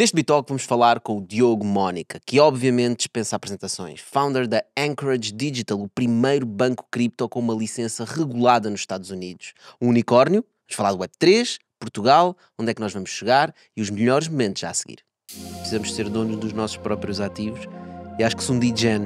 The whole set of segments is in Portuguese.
Neste Bitalk vamos falar com o Diogo Mónica, que obviamente dispensa apresentações, founder da Anchorage Digital, o primeiro banco cripto com uma licença regulada nos Estados Unidos. Um unicórnio, vamos falar do Web3, Portugal, onde é que nós vamos chegar e os melhores momentos já a seguir. Precisamos ser donos dos nossos próprios ativos e acho que se um DJ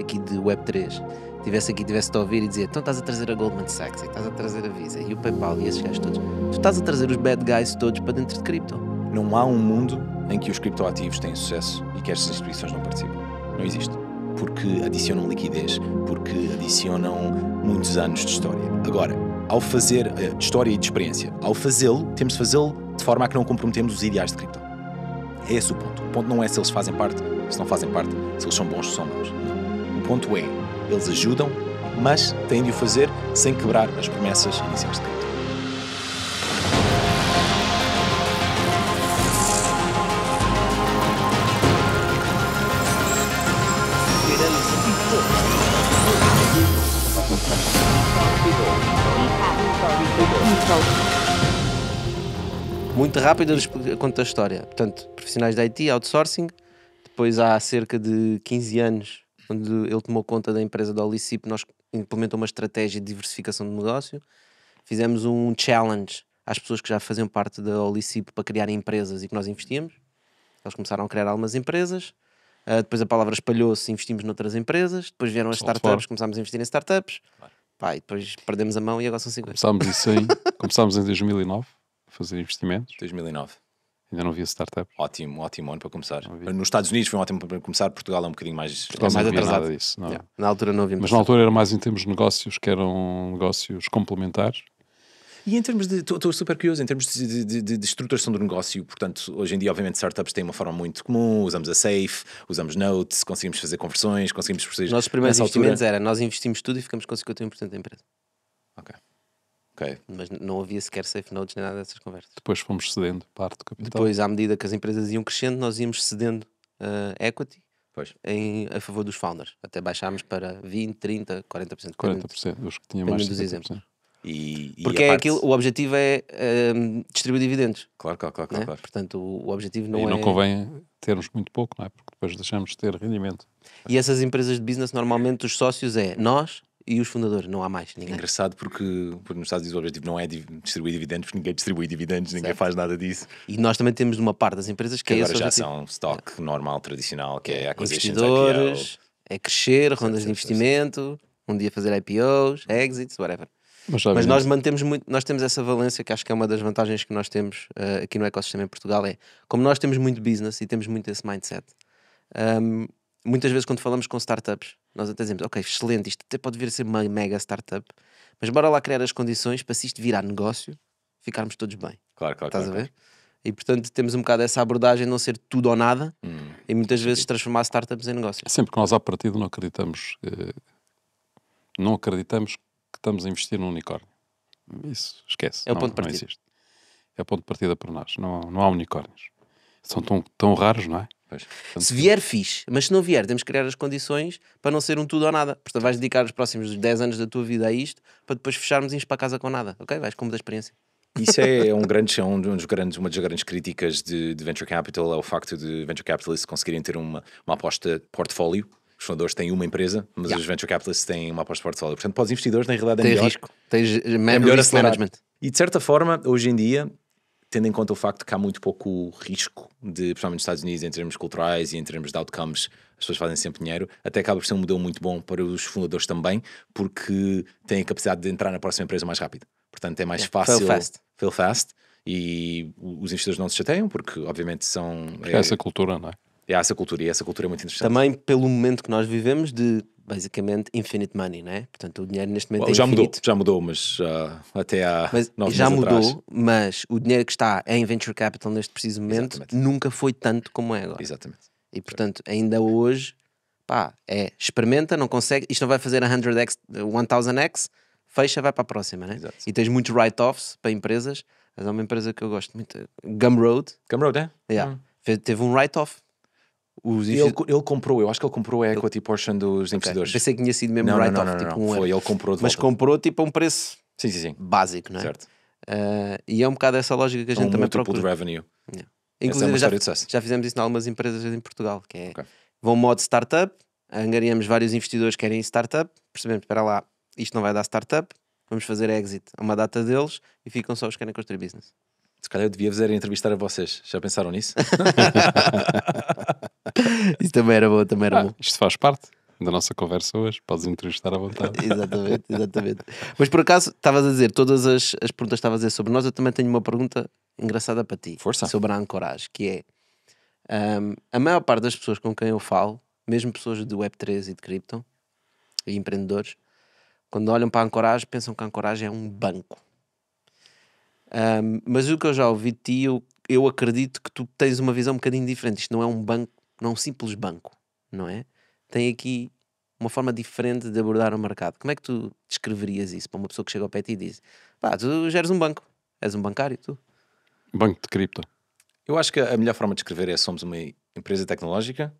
aqui de Web3 tivesse aqui, tivesse-te a ouvir e dizer: então estás a trazer a Goldman Sachs, e estás a trazer a Visa, e o PayPal, e esses gajos todos. Tu estás a trazer os bad guys todos para dentro de cripto. Não há um mundo em que os criptoativos têm sucesso e que estas instituições não participem. Não existe. Porque adicionam liquidez, porque adicionam muitos anos de história. Agora, ao fazer eh, de história e de experiência, ao fazê-lo, temos de fazê-lo de forma a que não comprometemos os ideais de cripto. É esse o ponto. O ponto não é se eles fazem parte, se não fazem parte, se eles são bons, ou são maus. Não. O ponto é, eles ajudam, mas têm de o fazer sem quebrar as promessas iniciais de cripto. Muito rápido eu conto a história. Portanto, profissionais da IT, outsourcing. Depois há cerca de 15 anos, quando ele tomou conta da empresa da Olicip, nós implementamos uma estratégia de diversificação de negócio. Fizemos um challenge às pessoas que já faziam parte da Olicip para criar empresas e que nós investíamos. Eles começaram a criar algumas empresas. Uh, depois a palavra espalhou-se, investimos noutras empresas. Depois vieram as startups, começámos a investir em startups. Pá, e depois perdemos a mão e agora são 50. Começámos isso em, começámos em 2009 a fazer investimentos. 2009. Ainda não havia startup. Ótimo, ótimo ano para começar. Nos Estados Unidos foi um ótimo para começar, Portugal é um bocadinho mais, é mais atrasado. Disso, yeah. Na altura não havia Mas na altura era mais em termos de negócios que eram negócios complementares e em termos de. Estou super curioso, em termos de, de, de, de, estruturação do negócio, portanto, hoje em dia, obviamente, startups têm uma forma muito comum, usamos a Safe, usamos Notes, conseguimos fazer conversões, conseguimos perceber. Nossos primeiros investimentos altura... era nós investimos tudo e ficamos com 51% da empresa. Ok. Okay. Mas não havia sequer safe notes nem nada dessas conversas. Depois fomos cedendo parte do capital. Depois, à medida que as empresas iam crescendo, nós íamos cedendo uh, equity pois. Em, a favor dos founders. Até baixámos para 20, 30, 40%. 40%, dos que tinham mais dos exemplos. E, e Porque é parte... aquilo, o objetivo é um, eh, distribuir dividendos. Claro, claro, claro, claro, é? claro. Portanto, o, o, objetivo não e é. não convém termos muito pouco, não é? Porque depois deixamos de ter rendimento. E essas empresas de business, normalmente os sócios é nós e os fundadores, não há mais ninguém. engraçado porque, porque nos Estados Unidos o objetivo não é distribuir dividendos, porque ninguém distribui dividendos, ninguém certo. faz nada disso. E nós também temos uma parte das empresas que, que é agora já são stock é. normal, tradicional, que é, é Investidores, IPO. é crescer, rondas certo, de investimento, certo. um dia fazer IPOs, exits, whatever. Mas, Mas nós mantemos muito, nós temos essa valência que acho que é uma das vantagens que nós temos uh, aqui no ecossistema em Portugal é como nós temos muito business e temos muito esse mindset. Um, ehm, muitas vezes quando falamos com startups, nós até dizemos, ok, excelente, isto até pode vir a ser uma mega startup, mas bora lá criar as condições para se isto virar negócio, ficarmos todos bem. Claro, claro. Estás claro, a ver? Claro. E portanto temos um bocado essa abordagem de não ser tudo ou nada hum, e muitas vezes transformar startups em negócio. É sempre que nós à partida não acreditamos, eh, não acreditamos que estamos a investir num unicórnio. Isso, esquece. É o não, ponto de partida. Não existe. É o ponto de partida para nós. Não, não há unicórnios. São tão, tão raros, não é? Portanto, se vier, fixe. Mas se não vier, temos que criar as condições para não ser um tudo ou nada. Portanto, vais dedicar os próximos 10 anos da tua vida a isto para depois fecharmos e ires para casa com nada. Ok? Vais como da experiência. Isso é um grande, é um dos grandes, uma das grandes críticas de, de venture capital é o facto de venture capitalists conseguirem ter uma, uma aposta de portfólio os fundadores têm uma empresa, mas yeah. os venture capitalists têm uma aposta de portfólio. Portanto, para os investidores, na realidade, é Tem melhor. risco. Tens eh, é melhor risk management. E de certa forma, hoje em dia, tendo em conta o facto que há muito pouco risco, de, principalmente nos Estados Unidos, em termos culturais e em termos de outcomes, as pessoas fazem sempre dinheiro, até acaba por ser um modelo muito bom para os fundadores também, porque têm a capacidade de entrar na próxima empresa mais rápido. Portanto, é mais yeah. fácil. Fail fast. Fail fast. E os investidores não se chateiam, porque obviamente são. É, é... Essa cultura, não é? E há essa cultura, e essa cultura é muito interessante. Também pelo momento que nós vivemos de, basicamente, infinite money, não é? Portanto, o dinheiro neste momento é já infinito. Mudou, já mudou, mas uh, até há mas, Já mudou, atrás. mas o dinheiro que está em venture capital neste preciso momento Exatamente. nunca foi tanto como é agora. Exatamente. E, portanto, ainda hoje, pá, é, experimenta, não consegue, isto não vai fazer 100x, 1000x, fecha, vai para a próxima, né? Exato. E tens muitos write-offs para empresas, mas é uma empresa que eu gosto muito, Gumroad. Gumroad, é? Yeah. Hum. Teve um write-off os ele, ele comprou, eu acho que ele comprou a equity ele... portion dos okay. investidores. Pensei que tinha sido mesmo write-off, tipo não, um Foi, ele comprou Mas comprou tipo a um preço sim, sim, sim. básico, não é? Certo. Uh, e é um bocado essa lógica que a é gente um também procura. de revenue. Yeah. É Inclusive, é já, já, fizemos isso em algumas empresas em Portugal, que é, okay. vão modo startup, angariamos vários investidores que querem startup, percebemos, espera lá, isto não vai dar startup, vamos fazer exit a uma data deles e ficam só os que querem construir business. Se calhar eu devia fazer entrevistar a vocês. Já pensaram nisso? Isso também era bom, também era ah, bom. Isto faz parte da nossa conversa hoje, podes entrevistar à vontade. exatamente, exatamente. Mas por acaso, estavas a dizer, todas as, as perguntas que estavas a dizer sobre nós, eu também tenho uma pergunta engraçada para ti. Força. Sobre a ancoragem, que é, um, a maior parte das pessoas com quem eu falo, mesmo pessoas de Web3 e de cripto, e empreendedores, quando olham para a ancoragem, pensam que a ancoragem é um banco. Um, mas o que eu já ouvi de ti, eu, eu acredito que tu tens uma visão um bocadinho diferente. Isto não é um banco não é um simples banco, não é? Tem aqui uma forma diferente de abordar o mercado. Como é que tu descreverias isso para uma pessoa que chega ao pé e diz: pá, tu geres um banco, és um bancário, tu? Banco de cripto. Eu acho que a melhor forma de descrever é somos uma empresa tecnológica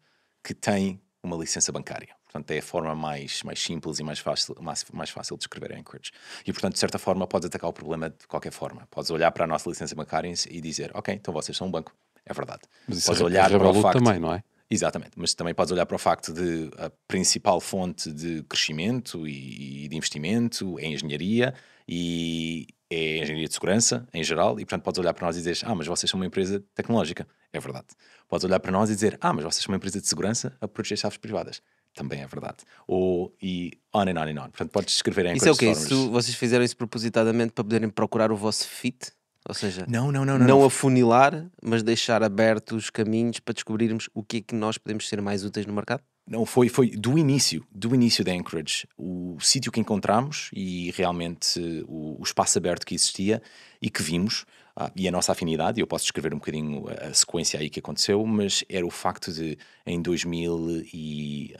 que tem uma licença bancária. Portanto, é a forma mais, mais simples e mais fácil, mais, mais fácil de escrever Anchorage. E, portanto, de certa forma, podes atacar o problema de qualquer forma. Podes olhar para a nossa licença bancária e dizer, ok, então vocês são um banco. É verdade. Mas isso podes é olhar para o facto... também, não é? Exatamente, mas também podes olhar para o facto de a principal fonte de crescimento e, e de investimento é engenharia e é engenharia de segurança em geral, e portanto podes olhar para nós e dizer, ah, mas vocês são uma empresa tecnológica. É verdade. Podes olhar para nós e dizer, ah, mas vocês são uma empresa de segurança a proteger chaves privadas também é verdade. Ou e on and on and on. Portanto, podes escrever em Isso é o quê? Isso, vocês fizeram isso propositadamente para poderem procurar o vosso fit? Ou seja, não, não, não, não, não afunilar, mas deixar abertos os caminhos para descobrirmos o que é que nós podemos ser mais úteis no mercado? Não, foi, foi do início, do início da Anchorage, o sítio que encontramos e realmente o, o, espaço aberto que existia e que vimos, ah, e a nossa afinidade, eu posso descrever um bocadinho a sequência aí que aconteceu, mas era o facto de em 2017,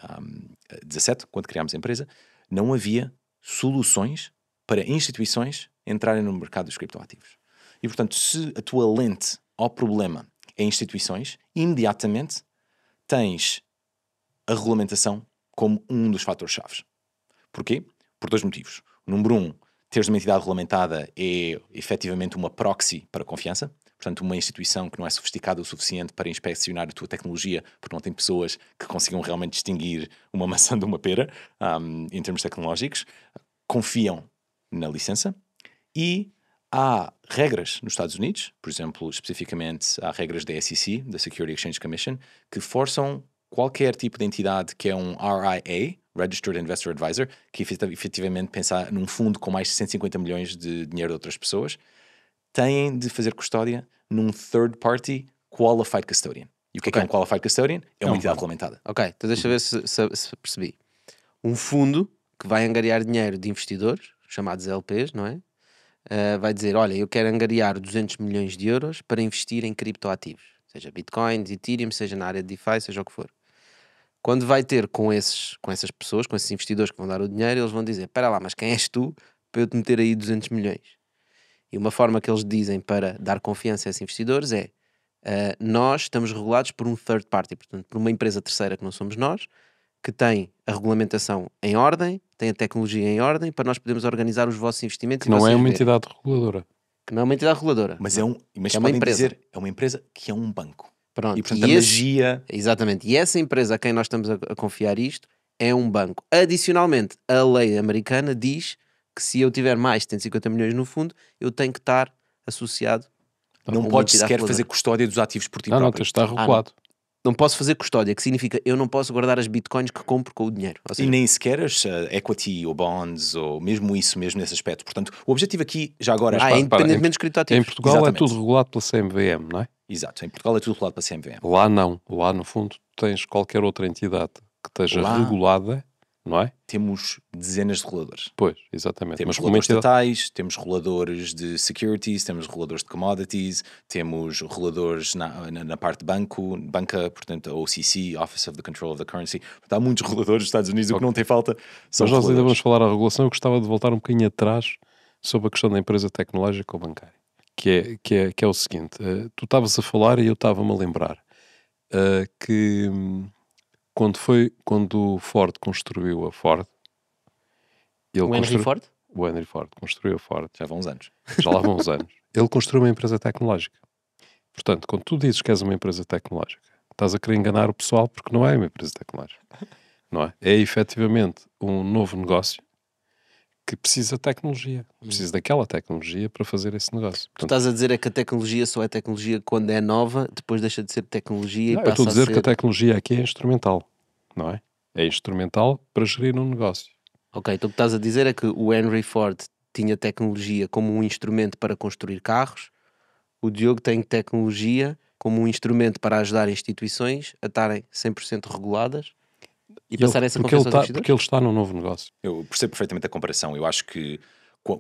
ah, quando criámos a empresa, não havia soluções para instituições entrarem no mercado dos criptoativos. E, portanto, se a tua lente ao problema é instituições, imediatamente tens a regulamentação como um dos fatores-chave. Porquê? Por dois motivos. Número um, teres uma entidade regulamentada é efetivamente uma proxy para confiança, portanto, uma instituição que não é sofisticada o suficiente para inspecionar a tua tecnologia, porque não tem pessoas que consigam realmente distinguir uma maçã de uma pera um, em termos tecnológicos, confiam na licença. E Há regras nos Estados Unidos, por exemplo, especificamente há regras da SEC, da Security Exchange Commission, que forçam qualquer tipo de entidade que é um RIA, Registered Investor Advisor, que efetivamente pensar num fundo com mais de 150 milhões de dinheiro de outras pessoas, têm de fazer custódia num third party qualified custodian. E o que, é é okay. é, um qualified custodian? É uma Não, é entidade regulamentada. Ok, então deixa eu ver se, se, se percebi. Um fundo que vai angariar dinheiro de investidores, chamados LPs, não é? uh, vai dizer: Olha, eu quero angariar 200 milhões de euros para investir em criptoativos, seja bitcoins, Ethereum, seja na área de DeFi, seja o que for. Quando vai ter com, esses, com essas pessoas, com esses investidores que vão dar o dinheiro, eles vão dizer: Espera lá, mas quem és tu para eu te meter aí 200 milhões? E uma forma que eles dizem para dar confiança a esses investidores é: uh, Nós estamos regulados por um third party, portanto, por uma empresa terceira que não somos nós que tem a regulamentação em ordem, tem a tecnologia em ordem, para nós podermos organizar os vossos investimentos. Que não é uma entidade reguladora. Que não é uma entidade reguladora. Mas é, um, mas é uma empresa. Dizer, é uma empresa que é um banco. Pronto. E, portanto, e a esse, magia... Exatamente. E essa empresa a quem nós estamos a, a confiar isto é um banco. Adicionalmente, a lei americana diz que se eu tiver mais de 150 milhões no fundo, eu tenho que estar associado não pode sequer fazer custódia dos ativos por ti não, próprio. Ah, não, está regulado não posso fazer custódia, que significa eu não posso guardar as bitcoins que compro com o dinheiro. Seja... e nem sequer as uh, equity ou bonds ou mesmo isso mesmo nesse aspecto. Portanto, o objetivo aqui, já agora... é ah, é independentemente dos criptoativos. Em Portugal é Exatamente. é tudo regulado pela CMVM, não é? Exato, em Portugal é tudo regulado pela CMVM. Lá não, lá no fundo tens qualquer outra entidade que esteja lá... regulada não é? Temos dezenas de roladores. Pois, exatamente. Temos Mas roladores estatais, temos roladores de securities, temos roladores de commodities, temos roladores na, na, na parte de banco, banca, portanto, OCC, Office of the Control of the Currency. há muitos roladores dos Estados Unidos, okay. o que não tem falta são Mas nós ainda vamos falar da regulação, eu gostava de voltar um bocadinho atrás sobre a questão da empresa tecnológica ou bancária, que é, que é, que é o seguinte, uh, tu estavas a falar e eu estava-me a lembrar uh, que... Hum, quando foi quando Ford construiu a Ford. Ele o Henry Ford? O Henry Ford construiu a Ford. Já vão uns anos. Já lá vão uns anos. Ele construiu uma empresa tecnológica. Portanto, quando tu dizes que és uma empresa tecnológica, estás a querer enganar o pessoal porque não é uma empresa tecnológica. Não é? É efetivamente um novo negócio que precisa de tecnologia, hum. precisa daquela tecnologia para fazer esse negócio. Portanto, tu estás a dizer é que a tecnologia só é tecnologia quando é nova, depois deixa de ser tecnologia não, e passa a ser... Eu estou a dizer a ser... que a tecnologia aqui é instrumental, não é? É instrumental para gerir um negócio. Ok, então o que estás a dizer é que o Henry Ford tinha tecnologia como um instrumento para construir carros, o Diogo tem tecnologia como um instrumento para ajudar instituições a estarem 100% reguladas e ele, passar essa porque ele, está, porque ele está num novo negócio. Eu percebo perfeitamente a comparação. Eu acho que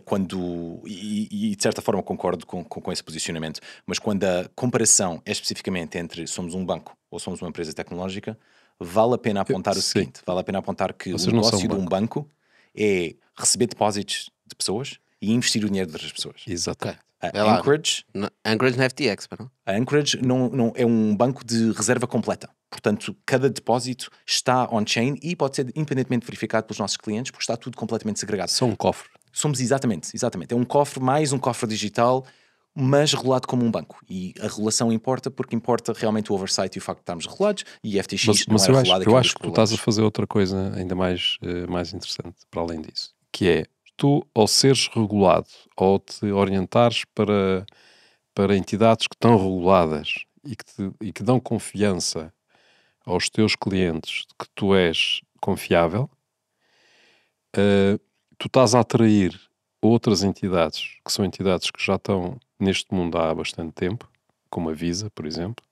quando, e, e, de certa forma concordo com, com, com, esse posicionamento, mas quando a comparação é especificamente entre somos um banco ou somos uma empresa tecnológica, vale a pena apontar Eu, o seguinte: sim. vale a pena apontar que Vocês o negócio um de um banco é receber depósitos de pessoas e investir o dinheiro de outras pessoas. Exatamente. A Anchorage. Anchorage não é FTX, A Anchorage não, não, é um banco de reserva completa. Portanto, cada depósito está on-chain e pode ser independentemente verificado pelos nossos clientes, porque está tudo completamente segregado. São um cofre. Somos exatamente, exatamente. É um cofre mais um cofre digital, mas regulado como um banco. E a regulação importa porque importa realmente o oversight e o facto de estarmos regulados e FTX mas, não mas é eu regulado. eu acho que tu estás a fazer outra coisa ainda mais, uh, mais interessante para além disso, que é tu, ao seres regulado, ou te orientares para, para entidades que estão reguladas e que, te, e que dão confiança aos teus clientes que tu és confiável, uh, tu estás a atrair outras entidades, que são entidades que já estão neste mundo há bastante tempo, como a Visa, por exemplo,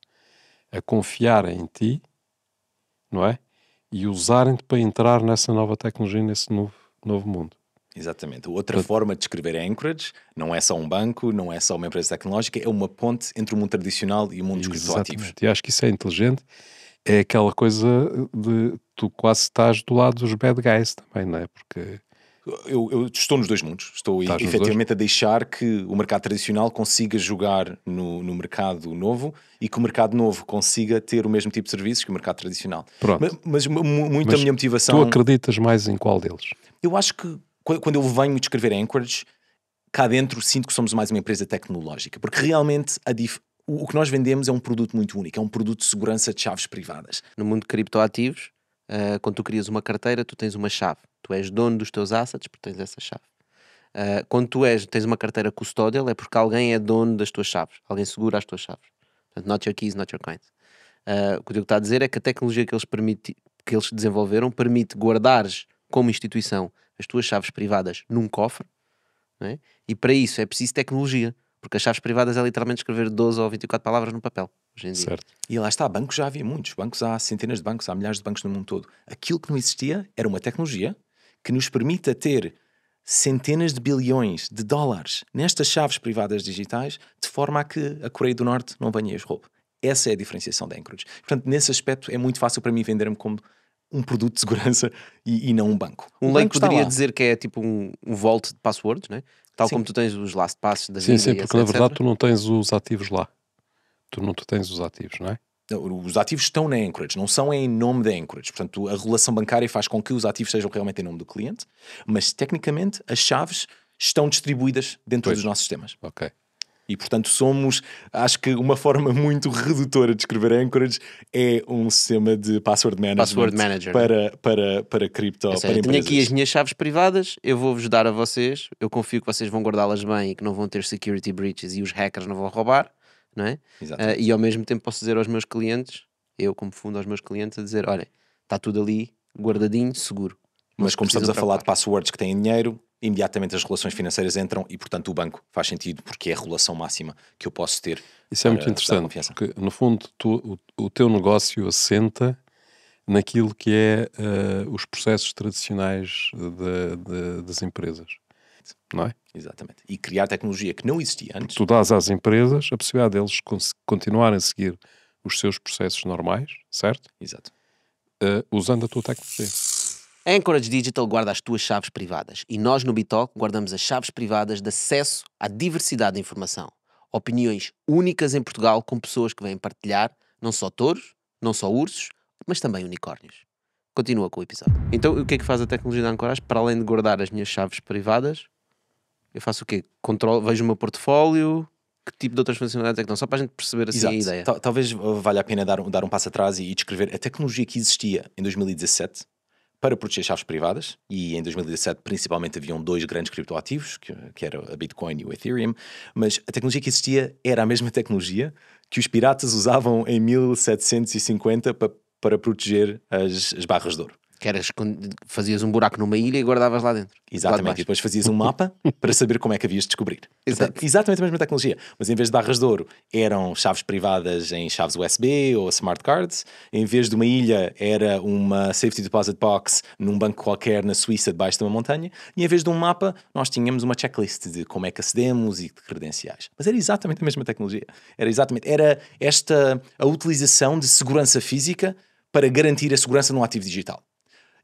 a confiarem em ti, não é? E usarem-te para entrar nessa nova tecnologia, nesse novo, novo mundo. Exatamente. Outra forma de descrever a é Anchorage não é só um banco, não é só uma empresa tecnológica, é uma ponte entre o mundo tradicional e o mundo dos Exatamente. E acho que isso é inteligente é aquela coisa de tu quase estás do lado dos bad guys também, não é? Porque eu, eu, estou nos dois mundos. Estou Estás efetivamente a deixar que o mercado tradicional consiga jogar no, no, mercado novo e que o mercado novo consiga ter o mesmo tipo de serviços que o mercado tradicional. Pronto. Mas, mas muito a minha motivação. Tu acreditas mais em qual deles? Eu acho que quando eu venho descrever Anchorage, cá dentro sinto que somos mais uma empresa tecnológica, porque realmente a, dif o, o que nós vendemos é um produto muito único, é um produto de segurança de chaves privadas. No mundo de criptoativos, uh, quando tu crias uma carteira, tu tens uma chave. Tu és dono dos teus assets porque tens essa chave. Uh, quando tu és, tens uma carteira custodial, é porque alguém é dono das tuas chaves, alguém segura as tuas chaves. Portanto, not your keys, not your coins. Uh, o que eu estou está a dizer é que a tecnologia que eles, permiti, que eles desenvolveram permite guardares como instituição as tuas chaves privadas num cofre, é? e para isso é preciso tecnologia. Porque as chaves privadas é literalmente escrever 12 ou 24 palavras no papel, hoje em dia. Certo. E lá está, bancos já havia muitos. Bancos há centenas de bancos, há milhares de bancos no mundo todo. Aquilo que não existia era uma tecnologia que nos permita ter centenas de bilhões de dólares nestas chaves privadas digitais, de forma a que a Coreia do Norte não venha as roube. Essa é a diferenciação da Anchorage. Portanto, nesse aspecto, é muito fácil para mim vender-me como um produto de segurança e, e não um banco. Um leigo poderia dizer que é tipo um, um vault de passwords, né? Tal sim. como tu tens os last passes da Sim, sim, porque na verdade tu não tens os ativos lá. Tu não tu tens os ativos, não é? Os ativos estão na Anchorage, não são em nome da Anchorage. Portanto, a relação bancária faz com que os ativos sejam realmente em nome do cliente, mas tecnicamente as chaves estão distribuídas dentro pois. dos nossos sistemas. Ok. E, portanto, somos, acho que uma forma muito redutora de escrever Anchorage é um sistema de password password manager, para, para, para cripto. É para eu tenho aqui as minhas chaves privadas, eu vou-vos dar a vocês, eu confio que vocês vão guardá-las bem e que não vão ter security breaches e os hackers não vão roubar, não é? Uh, e ao mesmo tempo posso dizer aos meus clientes, eu como fundo aos meus clientes, a dizer, olhem, está tudo ali guardadinho, seguro. Mas como estamos a falar de passwords que têm dinheiro, imediatamente as relações financeiras entram e, portanto, o banco faz sentido porque é a relação máxima que eu posso ter. Isso é muito interessante, porque, no fundo, tu, o, o, teu negócio assenta naquilo que é uh, os processos tradicionais de, de, das empresas, não é? Exatamente. E criar tecnologia que não existia antes. Porque tu dás às empresas a possibilidade deles continuarem a seguir os seus processos normais, certo? Exato. Uh, usando a tua tecnologia. A Anchorage Digital guarda as tuas chaves privadas e nós no Bitoc guardamos as chaves privadas de acesso à diversidade de informação. Opiniões únicas em Portugal com pessoas que vêm partilhar não só touros, não só ursos, mas também unicórnios. Continua com o episódio. Então, o que é que faz a tecnologia da Anchorage? Para além de guardar as minhas chaves privadas, eu faço o quê? Controlo, vejo o meu portfólio, que tipo de outras funcionalidades é que não? Só para a gente perceber assim Exato. a ideia. Talvez uh, valha a pena dar, dar um passo atrás e descrever a tecnologia que existia em 2017 para proteger chaves privadas, e em 2017 principalmente haviam dois grandes criptoativos, que, que era a Bitcoin e o Ethereum, mas a tecnologia que existia era a mesma tecnologia que os piratas usavam em 1750 para, para proteger as, as barras de ouro. Que eras, fazias um buraco numa ilha e guardavas lá dentro. Exatamente. De e depois fazias um mapa para saber como é que havias de descobrir. Exato. exatamente a mesma tecnologia. Mas em vez de barras de ouro, eram chaves privadas em chaves USB ou smart cards. Em vez de uma ilha, era uma safety deposit box num banco qualquer na Suíça, debaixo de uma montanha. E em vez de um mapa, nós tínhamos uma checklist de como é que acedemos e de credenciais. Mas era exatamente a mesma tecnologia. Era exatamente. Era esta a utilização de segurança física para garantir a segurança num ativo digital.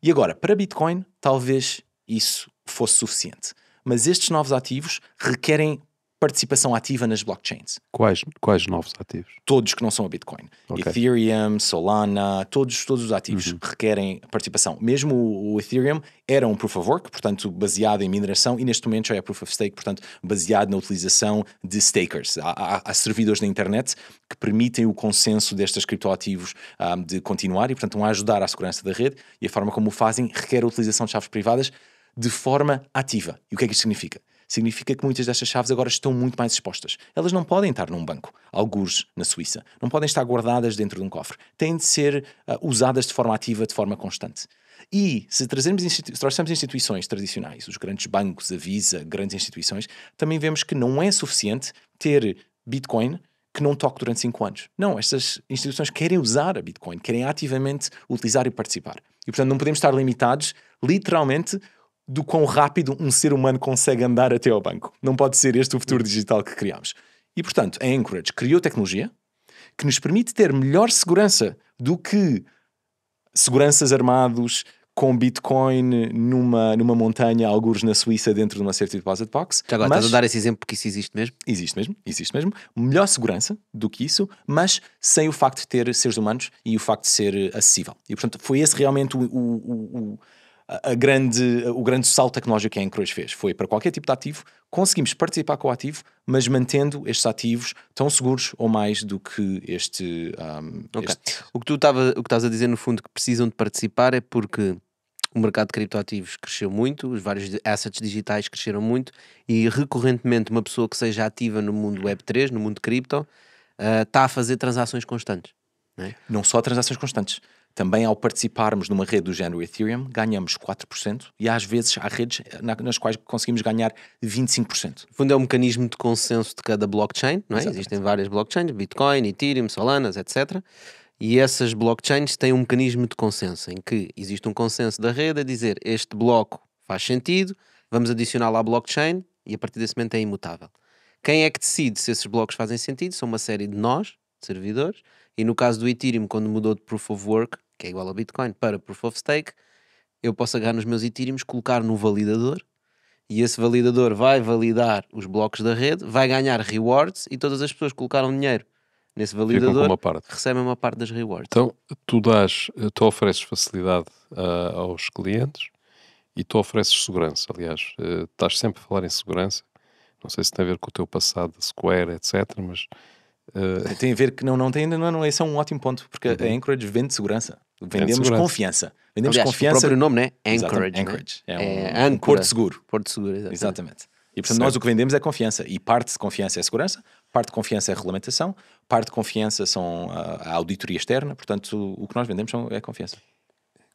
E agora, para Bitcoin, talvez isso fosse suficiente. Mas estes novos ativos requerem participação ativa nas blockchains. Quais, quais novos ativos? Todos que não são a Bitcoin. Okay. Ethereum, Solana, todos, todos os ativos uhum. requerem participação. Mesmo o, Ethereum era um proof of work, portanto, baseado em mineração, e neste momento já é proof of stake, portanto, baseado na utilização de stakers. Há, há, há servidores na internet que permitem o consenso destes criptoativos um, ah, de continuar e, portanto, vão ajudar à segurança da rede e a forma como o fazem requer a utilização de chaves privadas de forma ativa. E o que é que isto significa? significa que muitas destas chaves agora estão muito mais expostas. Elas não podem estar num banco, alguns na Suíça. Não podem estar guardadas dentro de um cofre. Têm de ser uh, usadas de forma ativa, de forma constante. E se trazermos institu trouxermos instituições tradicionais, os grandes bancos, a Visa, grandes instituições, também vemos que não é suficiente ter Bitcoin que não toque durante cinco anos. Não, estas instituições querem usar a Bitcoin, querem ativamente utilizar e participar. E, portanto, não podemos estar limitados, literalmente, do quão rápido um ser humano consegue andar até ao banco. Não pode ser este o futuro digital que criamos. E, portanto, a Anchorage criou tecnologia que nos permite ter melhor segurança do que seguranças armados com Bitcoin numa, numa montanha, alguns na Suíça, dentro de uma safety Deposit Box. Já agora, mas, estás a dar esse exemplo porque isso existe mesmo? Existe mesmo, existe mesmo. Melhor segurança do que isso, mas sem o facto de ter seres humanos e o facto de ser acessível. E, portanto, foi esse realmente o, o, o a, grande, o grande salto tecnológico que a Encruz fez. Foi para qualquer tipo de ativo, conseguimos participar com o ativo, mas mantendo estes ativos tão seguros ou mais do que este. Um, okay. este... O que tu tava, o que estás a dizer, no fundo, que precisam de participar é porque o mercado de criptoativos cresceu muito, os vários assets digitais cresceram muito e recorrentemente uma pessoa que seja ativa no mundo Web3, no mundo cripto, está ah, uh, a fazer transações constantes. Não, é? não só transações constantes, também ao participarmos numa rede do género Ethereum, ganhamos 4% e às vezes há redes nas quais conseguimos ganhar 25%. No fundo é um mecanismo de consenso de cada blockchain, não é? Exatamente. Existem várias blockchains, Bitcoin, Ethereum, Solanas, etc. E essas blockchains têm um mecanismo de consenso, em que existe um consenso da rede a dizer este bloco faz sentido, vamos adicioná-lo à blockchain e a partir desse momento é imutável. Quem é que decide se esses blocos fazem sentido? São uma série de nós, de servidores, e no caso do Ethereum, quando mudou de Proof of Work, que é igual ao Bitcoin, para Proof of Stake, eu posso agarrar nos meus Ethereum, colocar no validador e esse validador vai validar os blocos da rede, vai ganhar rewards e todas as pessoas que colocaram dinheiro nesse validador uma recebem uma parte das rewards. Então, tu dás, tu ofereces facilidade uh, aos clientes e tu ofereces segurança. Aliás, uh, estás sempre a falar em segurança. Não sei se tem a ver com o teu passado Square, etc., mas Uh, tem a ver que não, não tem, não, não, esse é um ótimo ponto, porque uhum. a Anchorage vende segurança. Vendemos segurança. confiança. Vendemos Aliás, confiança. O próprio nome, né? Anchorage. Anchorage. Né? É, é, um, é um porto seguro. Porto seguro, exatamente. exatamente. E portanto, certo. nós o que vendemos é confiança. E parte de confiança é segurança, parte de confiança é regulamentação, parte de confiança são a, ah, a auditoria externa. Portanto, o, o, que nós vendemos é confiança.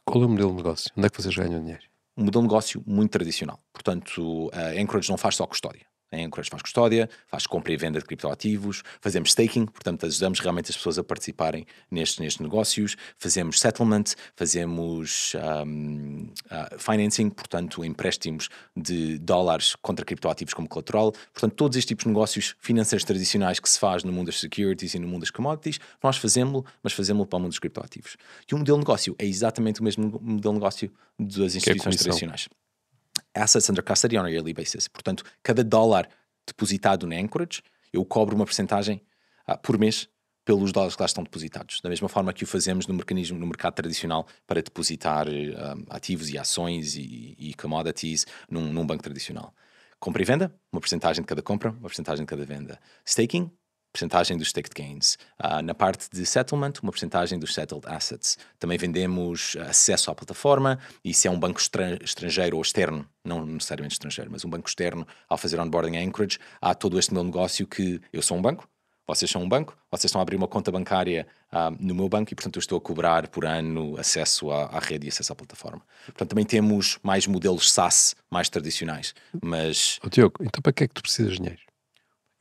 Qual é o modelo de negócio? Onde é que vocês ganham dinheiro? Um modelo de negócio muito tradicional. Portanto, a Anchorage não faz só custódia em Anchorage faz custódia, faz compra e venda de criptoativos, fazemos staking, portanto ajudamos realmente as pessoas a participarem nestes, nestes negócios, fazemos settlement, fazemos um, uh, ah, financing, portanto empréstimos de dólares contra criptoativos como colateral, portanto todos estes tipos de negócios financeiros tradicionais que se faz no mundo das securities e no mundo das commodities, nós fazemos, mas fazemos para o mundo dos criptoativos. E o modelo de negócio é exatamente o mesmo modelo de negócio das é instituições tradicionais assets under custody on a yearly basis. Portanto, cada dólar depositado na Anchorage, eu cobro uma porcentagem ah, por mês pelos dólares que lá estão depositados. Da mesma forma que o fazemos no mecanismo no mercado tradicional para depositar um, ah, ativos e ações e, e commodities num, num, banco tradicional. Compra e venda, uma porcentagem de cada compra, uma porcentagem de cada venda. Staking, percentagem dos staked gains. Uh, na parte de settlement, uma percentagem dos settled assets. Também vendemos ah, acesso à plataforma e se é um banco estrangeiro ou externo, não necessariamente estrangeiro, mas um banco externo, ao fazer onboarding a Anchorage, há todo este meu negócio que eu sou um banco, vocês são um banco, vocês estão a abrir uma conta bancária uh, no meu banco e, portanto, eu estou a cobrar por ano acesso à, à, rede e acesso à plataforma. Portanto, também temos mais modelos SaaS mais tradicionais, mas... Oh, Diogo, então para que é que tu precisas de dinheiro?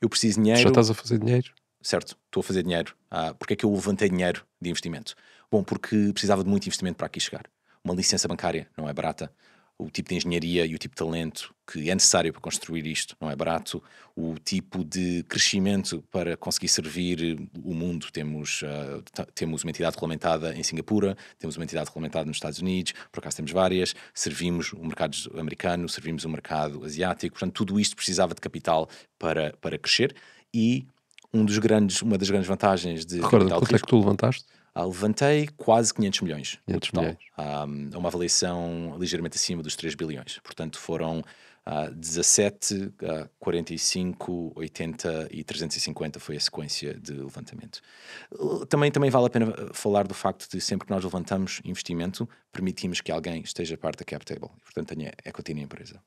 eu preciso de dinheiro. Já estás a fazer dinheiro? Certo, estou a fazer dinheiro. Ah, porque é que eu levantei dinheiro de investimento? Bom, porque precisava de muito investimento para aqui chegar. Uma licença bancária não é barata o tipo de engenharia e o tipo de talento que é necessário para construir isto, não é barato, o tipo de crescimento para conseguir servir o mundo. Temos, uh, temos uma entidade regulamentada em Singapura, temos uma entidade regulamentada nos Estados Unidos, por acaso temos várias, servimos o mercado americano, servimos o mercado asiático, portanto, tudo isto precisava de capital para, para crescer e um dos grandes, uma das grandes vantagens de. Recorda, quanto é que tu levantaste? Ah, levantei quase 500 milhões 500 no total. Milhões. Ah, é uma avaliação ligeiramente acima dos 3 bilhões. Portanto, foram uh, 17, uh, 45, 80 e 350 foi a sequência de levantamento. Uh, também, também vale a pena ah, falar do facto de sempre que nós levantamos investimento, permitimos que alguém esteja parte da cap table, e, portanto tenha equity na empresa.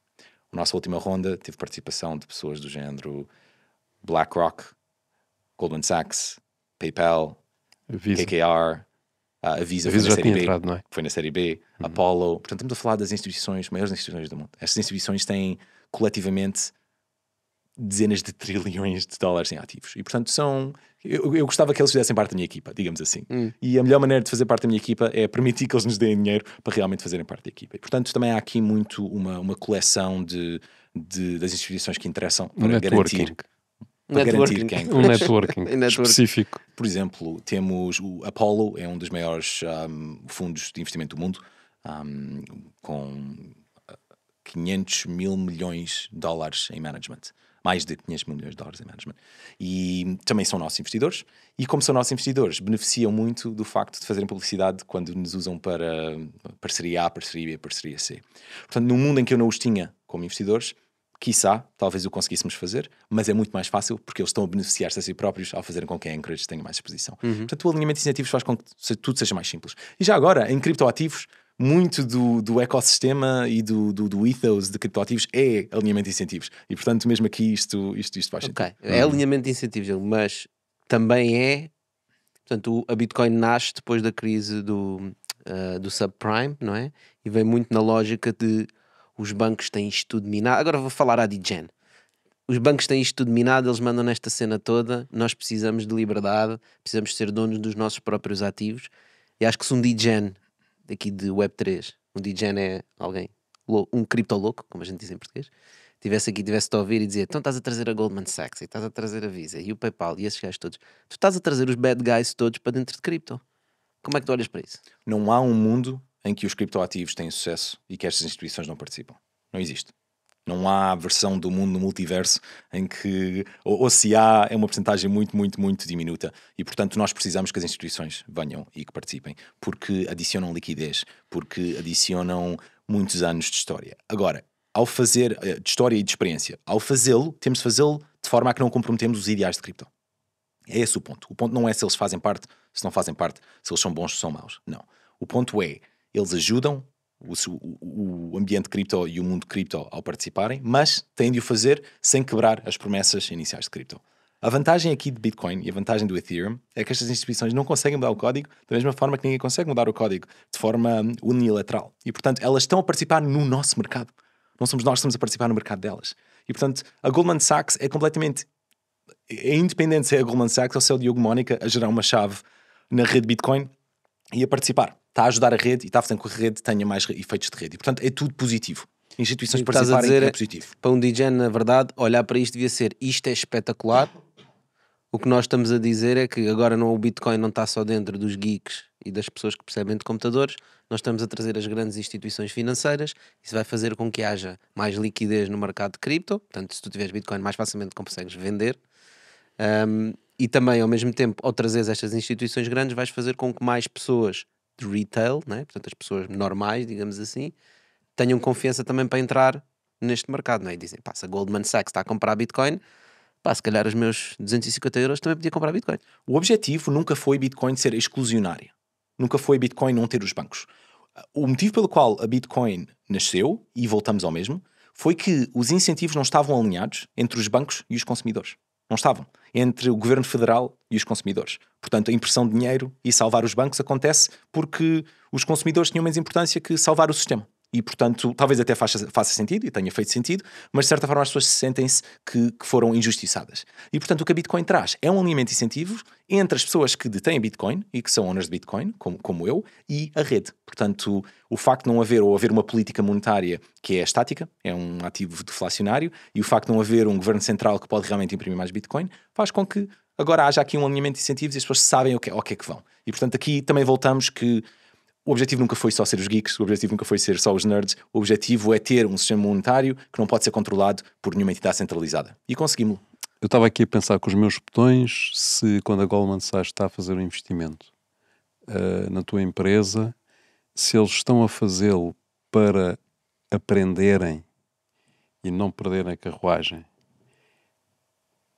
A nossa última ronda teve participação de pessoas do género BlackRock, Goldman Sachs, PayPal, Visa. KKR, ah, a Visa, a Visa já tinha B, entrado, não é? Foi na Série B, uhum. Apollo. Portanto, estamos a falar das instituições, maiores instituições do mundo. Estas instituições têm coletivamente dezenas de trilhões de dólares em ativos. E portanto são. Eu, eu gostava que eles fizessem parte da minha equipa, digamos assim. Hum. E a melhor maneira de fazer parte da minha equipa é permitir que eles nos deem dinheiro para realmente fazerem parte da equipa. E portanto também há aqui muito uma, uma coleção de, de das instituições que interessam para um garantir para networking. garantir quem. Um networking, específico. Por exemplo, temos o Apollo, é um dos maiores um, fundos de investimento do mundo, um, com 500 ah, mil milhões de dólares em management. Mais de 500 mil milhões de dólares em management. E também são nossos investidores. E como são nossos investidores, beneficiam muito do facto de fazerem publicidade quando nos usam para ah, parceria A, parceria B, parceria C. Portanto, num mundo em que eu não os tinha como investidores, Quiçá, talvez o conseguíssemos fazer, mas é muito mais fácil porque eles estão a beneficiar-se a si próprios ao fazerem com que a Anchorage tenha mais exposição. Uhum. Portanto, o alinhamento de incentivos faz com que tudo seja mais simples. E já agora, em criptoativos, muito do, do ecossistema e do, do, do ethos de criptoativos é alinhamento de incentivos. E, portanto, mesmo aqui isto, isto, isto faz sentido. É alinhamento de incentivos, mas também é... Portanto, a Bitcoin nasce depois da crise do, uh, do subprime, não é? E vem muito na lógica de os bancos têm isto tudo minado. Agora vou falar à Digen. Os bancos têm isto tudo minado, eles mandam nesta cena toda. Nós precisamos de liberdade, precisamos ser donos dos nossos próprios ativos. E acho que se um Digen daqui de Web3, um Digen é alguém, um cripto louco, como a gente diz em português, tivesse aqui, tivesse-te a ouvir e dizer: então estás a trazer a Goldman Sachs, e estás a trazer a Visa, e o PayPal, e esses gajos todos. Tu estás a trazer os bad guys todos para dentro de cripto. Como é que tu olhas para isso? Não há um mundo em que os criptoativos têm sucesso e que estas instituições não participam. Não existe. Não há versão do mundo no multiverso em que, ou, ou se há, é uma porcentagem muito, muito, muito diminuta. E, portanto, nós precisamos que as instituições venham e que participem, porque adicionam liquidez, porque adicionam muitos anos de história. Agora, ao fazer, eh, de história e de experiência, ao fazê-lo, temos de fazê-lo de forma a que não comprometemos os ideais de cripto. É esse o ponto. O ponto não é se eles fazem parte, se não fazem parte, se eles são bons, se são maus. Não. O ponto é eles ajudam o, o, ambiente cripto e o mundo cripto ao participarem, mas têm de o fazer sem quebrar as promessas iniciais de cripto. A vantagem aqui de Bitcoin e a vantagem do Ethereum é que estas instituições não conseguem mudar o código da mesma forma que ninguém consegue mudar o código de forma unilateral. E, portanto, elas estão a participar no nosso mercado. Não somos nós que estamos a participar no mercado delas. E, portanto, a Goldman Sachs é completamente é independente se é a Goldman Sachs ou se é o Diogo Mónica a gerar uma chave na rede Bitcoin e a participar está a ajudar a rede e está a fazer com que a rede tenha mais efeitos de rede. E, portanto, é tudo positivo. Instituições e participarem é dizer, é positivo. Para um DJ, na verdade, olhar para isto devia ser isto é espetacular. O que nós estamos a dizer é que agora não, o Bitcoin não está só dentro dos geeks e das pessoas que percebem de computadores, nós estamos a trazer as grandes instituições financeiras. Isso vai fazer com que haja mais liquidez no mercado de cripto. Portanto, se tu tiveres Bitcoin, mais facilmente consegues vender. Um, e também, ao mesmo tempo, ao trazer estas instituições grandes, vais fazer com que mais pessoas de retail, né? portanto, as pessoas normais, digamos assim, tenham confiança também para entrar neste mercado. Não é? E dizem, pá, se a Goldman Sachs está a comprar Bitcoin, pá, se calhar os meus 250 euros também podia comprar Bitcoin. O objetivo nunca foi Bitcoin ser exclusionária. Nunca foi Bitcoin não ter os bancos. O motivo pelo qual a Bitcoin nasceu, e voltamos ao mesmo, foi que os incentivos não estavam alinhados entre os bancos e os consumidores. Não estavam. Entre o governo federal e os consumidores. Portanto, a impressão de dinheiro e salvar os bancos acontece porque os consumidores tinham menos importância que salvar o sistema e portanto talvez até faça, faça sentido e tenha feito sentido, mas de certa forma as pessoas sentem-se que, que, foram injustiçadas. E portanto o que a Bitcoin traz é um alinhamento de incentivos entre as pessoas que detêm Bitcoin e que são owners de Bitcoin, como, como eu, e a rede. Portanto o facto de não haver ou haver uma política monetária que é estática, é um ativo deflacionário, e o facto de não haver um governo central que pode realmente imprimir mais Bitcoin, faz com que agora haja aqui um alinhamento de incentivos e as pessoas sabem o que, é, o que é que vão. E portanto aqui também voltamos que o objetivo nunca foi só ser os geeks, o objetivo nunca foi ser só os nerds, o objetivo é ter um sistema monetário que não pode ser controlado por nenhuma entidade centralizada. E conseguimos. Eu estava aqui a pensar com os meus botões se quando a Goldman Sachs está a fazer um investimento uh, na tua empresa, se eles estão a fazê-lo para aprenderem e não perderem a carruagem,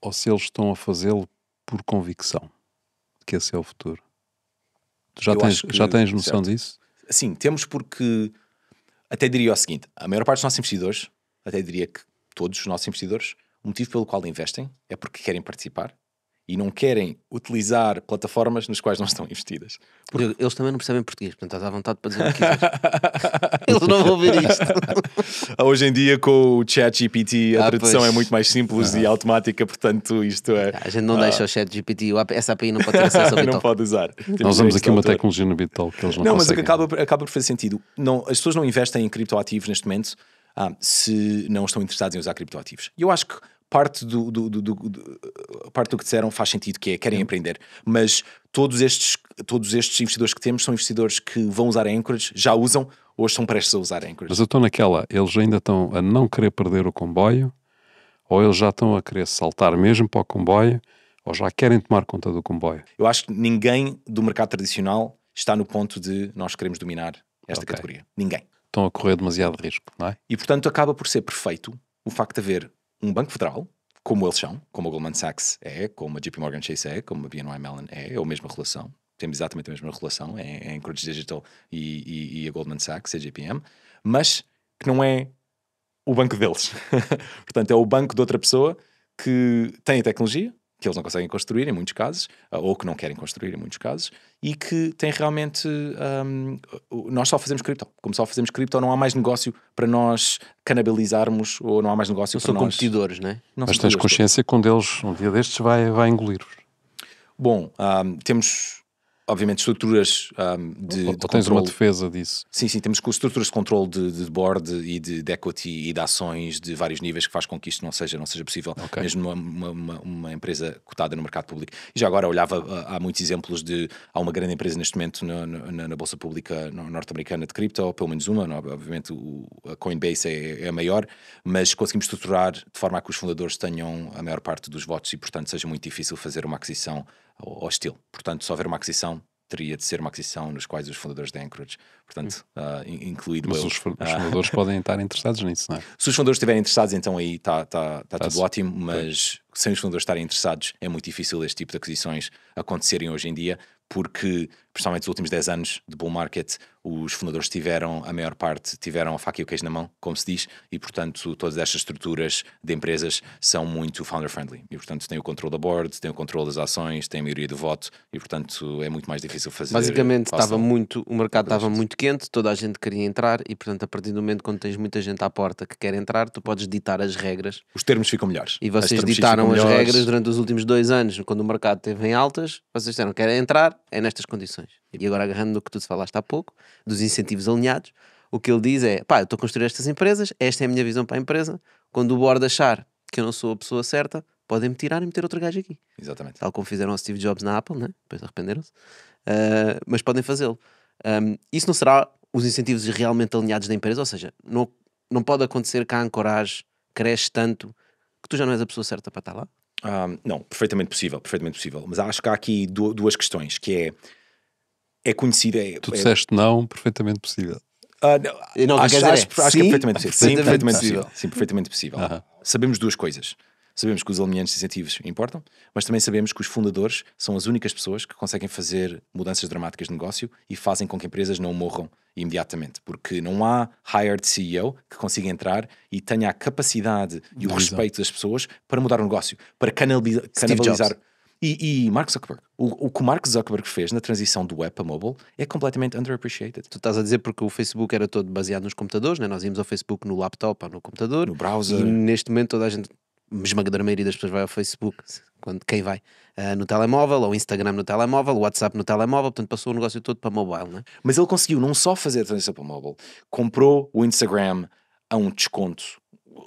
ou se eles estão a fazê-lo por convicção que esse é o futuro já, tens, que, já tens noção certo. disso? Sim, temos porque até diria o seguinte: a maior parte dos nossos investidores, até diria que todos os nossos investidores, o motivo pelo qual investem é porque querem participar e não querem utilizar plataformas nas quais não estão investidas. Porque... Eles também não percebem português, portanto estás à vontade para dizer o que quiseres. Eles não vão ver isto. Hoje em dia, com o ChatGPT, a ah, tradução pois. é muito mais simples ah. e automática, portanto isto é... A gente não ah. deixa o ChatGPT, essa API não pode ter acesso ao não pode usar. Temos Nós usamos aqui uma tecnologia no Bitol que eles não Não, conseguem. mas que acaba, acaba por fazer sentido. Não, as pessoas não investem em criptoativos neste momento ah, se não estão interessadas em usar criptoativos. E eu acho que parte do, do, do, do, parte do que disseram faz sentido, que é querem Sim. Uhum. mas todos estes, todos estes investidores que temos são investidores que vão usar a Anchorage, já usam, ou estão prestes a usar a Anchorage. Mas eu estou naquela, eles ainda estão a não querer perder o comboio, ou eles já estão a querer saltar mesmo para o comboio, ou já querem tomar conta do comboio. Eu acho que ninguém do mercado tradicional está no ponto de nós queremos dominar esta okay. categoria. Ninguém. Estão a correr demasiado risco, não é? E portanto acaba por ser perfeito o facto de haver um banco federal, como eles são, como a Goldman Sachs é, como a JP Morgan Chase é, como a BNY Mellon é, é a mesma relação. Temos exatamente a mesma relação é, é em Cruz Digital e, e, e, a Goldman Sachs, a JPM, mas que não é o banco deles. Portanto, é o banco de outra pessoa que tem a tecnologia, que eles não conseguem construir em muitos casos, ah, ou que não querem construir em muitos casos, e que tem realmente. Um, nós só fazemos cripto. Como só fazemos cripto, não há mais negócio para nós canabilizarmos, ou não há mais negócio não para são nós. competidores, né? não é? Mas tens consciência que um deles, um dia destes, vai, vai engolir-vos. Bom, um, temos obviamente, estruturas um, de, ou, de tens uma defesa disso. Sim, sim, temos estruturas de controle de, de board e de, de, equity e de ações de vários níveis que faz com que isto não seja, não seja possível, okay. mesmo uma, uma, uma, empresa cotada no mercado público. E já agora olhava, ah, há muitos exemplos de, há uma grande empresa neste momento na, na, na Bolsa Pública norte-americana de cripto, pelo menos uma, não, obviamente o, a Coinbase é, é a maior, mas conseguimos estruturar de forma a que os fundadores tenham a maior parte dos votos e, portanto, seja muito difícil fazer uma aquisição hostil, Portanto, se houver uma aquisição, teria de ser uma aquisição nos quais os fundadores da Anchorage, portanto, uh, incluído Mas eu. Os, ah. fundadores podem estar interessados nisso, não é? Se os fundadores estiverem interessados, então aí está tá, tá, tá tudo ótimo, tá. mas é. sem os fundadores estarem interessados é muito difícil este tipo de aquisições acontecerem hoje em dia, porque principalmente nos últimos 10 anos de bull market, os fundadores tiveram, a maior parte, tiveram a faca e o queijo na mão, como se diz, e portanto todas estas estruturas de empresas são muito founder-friendly. E portanto têm o controle da board, têm o controle das ações, têm a maioria do voto, e portanto é muito mais difícil fazer. Basicamente estava muito, o mercado estava muito quente, toda a gente queria entrar, e portanto a partir do momento quando tens muita gente à porta que quer entrar, tu podes ditar as regras. Os termos ficam melhores. E vocês as ditaram as regras durante os últimos dois anos, quando o mercado esteve em altas, vocês disseram, querem entrar, é nestas condições. E agora, agarrando no que tu falaste há pouco, dos incentivos alinhados, o que ele diz é: pá, eu estou a construir estas empresas, esta é a minha visão para a empresa. Quando o board achar que eu não sou a pessoa certa, podem-me tirar e meter outro gajo aqui. Exatamente. Tal como fizeram o Steve Jobs na Apple, né? depois arrependeram-se. Uh, mas podem fazê-lo. Um, isso não será os incentivos realmente alinhados da empresa, ou seja, não, não pode acontecer que a ancoragem cresce tanto que tu já não és a pessoa certa para estar lá? Um, não, perfeitamente possível, perfeitamente possível. Mas acho que há aqui duas questões, que é é conhecida. É, tu é- disseste é... não, perfeitamente possível. Uh, não, não, acho, dizer, acho, acho sim, que é perfeitamente possível. Sim, perfeitamente possível. possível. Sim, perfeitamente possível. Uh -huh. Sabemos duas coisas. Sabemos que os alimentos incentivos importam, mas também sabemos que os fundadores são as únicas pessoas que conseguem fazer mudanças dramáticas de negócio e fazem com que empresas não morram imediatamente, porque não há hired CEO que consiga entrar e tenha a capacidade e o respeito das pessoas para mudar o negócio, para canalizar e, e Mark Zuckerberg. O, o, que o Mark Zuckerberg fez na transição do web para mobile é completamente underappreciated. Tu estás a dizer porque o Facebook era todo baseado nos computadores, né? nós íamos ao Facebook no laptop ou no computador. No browser. E neste momento toda a gente esmagadora maioria das pessoas vai ao Facebook, quando, quem vai? Uh, no telemóvel, ou Instagram no telemóvel, WhatsApp no telemóvel, portanto passou o negócio todo para mobile, né? Mas ele conseguiu não só fazer a transição para mobile, comprou o Instagram a um desconto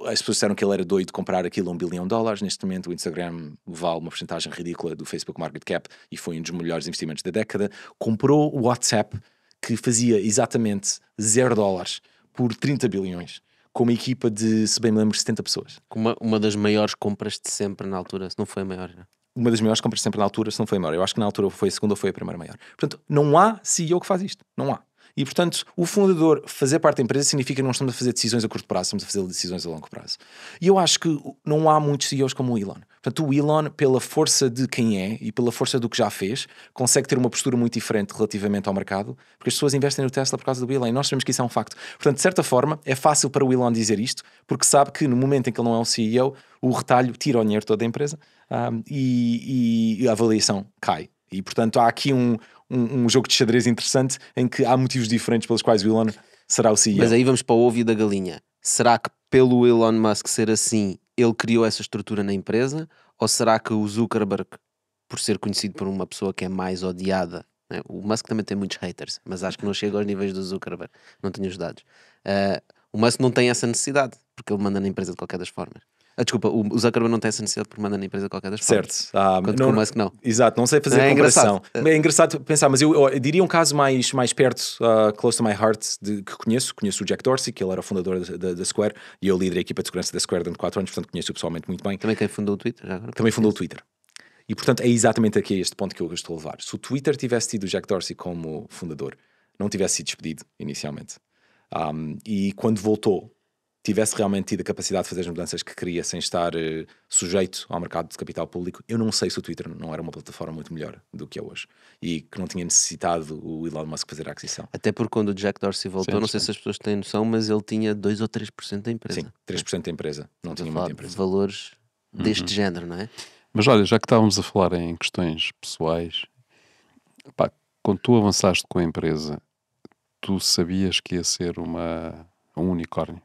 as pessoas disseram que ele era doido de comprar aquilo a um bilhão de dólares. Neste momento, o Instagram vale uma porcentagem ridícula do Facebook Market Cap e foi um dos melhores investimentos da década. Comprou o WhatsApp, que fazia exatamente zero dólares, por 30 bilhões, com uma equipa de, se bem me lembro, 70 pessoas. Uma, uma das maiores compras de sempre na altura, se não foi a maior. Não? Né? Uma das maiores compras de sempre na altura, se não foi a maior. Eu acho que na altura foi a segunda ou foi a primeira maior. Portanto, não há CEO que faz isto. Não há. E, portanto, o fundador fazer parte da empresa significa que não estamos a fazer decisões a curto prazo, estamos a fazer decisões a longo prazo. E eu acho que não há muitos CEOs como o Elon. Portanto, o Elon, pela força de quem é e pela força do que já fez, consegue ter uma postura muito diferente relativamente ao mercado, porque as pessoas investem no Tesla por causa do Elon e nós sabemos que isso é um facto. Portanto, de certa forma, é fácil para o Elon dizer isto, porque sabe que no momento em que ele não é um CEO, o retalho tira o dinheiro todo da empresa um, ah, e, e a avaliação cai. E, portanto, há aqui um, um, um, jogo de xadrez interessante em que há motivos diferentes pelos quais o Elon será o CEO. Mas aí vamos para o ovo da galinha. Será que pelo Elon Musk ser assim, ele criou essa estrutura na empresa? Ou será que o Zuckerberg, por ser conhecido por uma pessoa que é mais odiada, né? o Musk também tem muitos haters, mas acho que não chega aos níveis do Zuckerberg, não tenho os dados. Uh, o Musk não tem essa necessidade, porque ele manda na empresa de qualquer das formas. Ah, desculpa, o Zuckerberg não tem essa necessidade porque manda na empresa qualquer das Certo. Ah, não, com o Musk, não. Exato, não sei fazer é, a comparação. Engraçado. É. é engraçado pensar, mas eu, eu, diria um caso mais, mais perto, uh, close to my heart, de, que conheço. Conheço o Jack Dorsey, que ele era o fundador da, Square e eu liderei a equipa de segurança da Square durante 4 anos, portanto conheço pessoalmente muito bem. Também quem fundou o Twitter? Agora, Também fundou o Twitter. E portanto é exatamente aqui este ponto que eu gosto de levar. Se o Twitter tivesse tido o Jack Dorsey como fundador, não tivesse sido despedido inicialmente. Um, e quando voltou, tivesse realmente tido a capacidade de fazer as mudanças que queria sem estar uh, sujeito ao mercado de capital público, eu não sei se o Twitter não era uma plataforma muito melhor do que é hoje e que não tinha necessitado o Elon Musk fazer a aquisição. Até porque quando o Jack Dorsey voltou, sim, não sei se as pessoas têm noção, mas ele tinha 2 ou 3% da empresa. Sim, 3% da empresa, não Estou tinha muita empresa. De valores uhum. deste género, não é? Mas olha, já que estávamos a falar em questões pessoais, pá, quando tu avançaste com a empresa, tu sabias que ia ser uma, um unicórnio?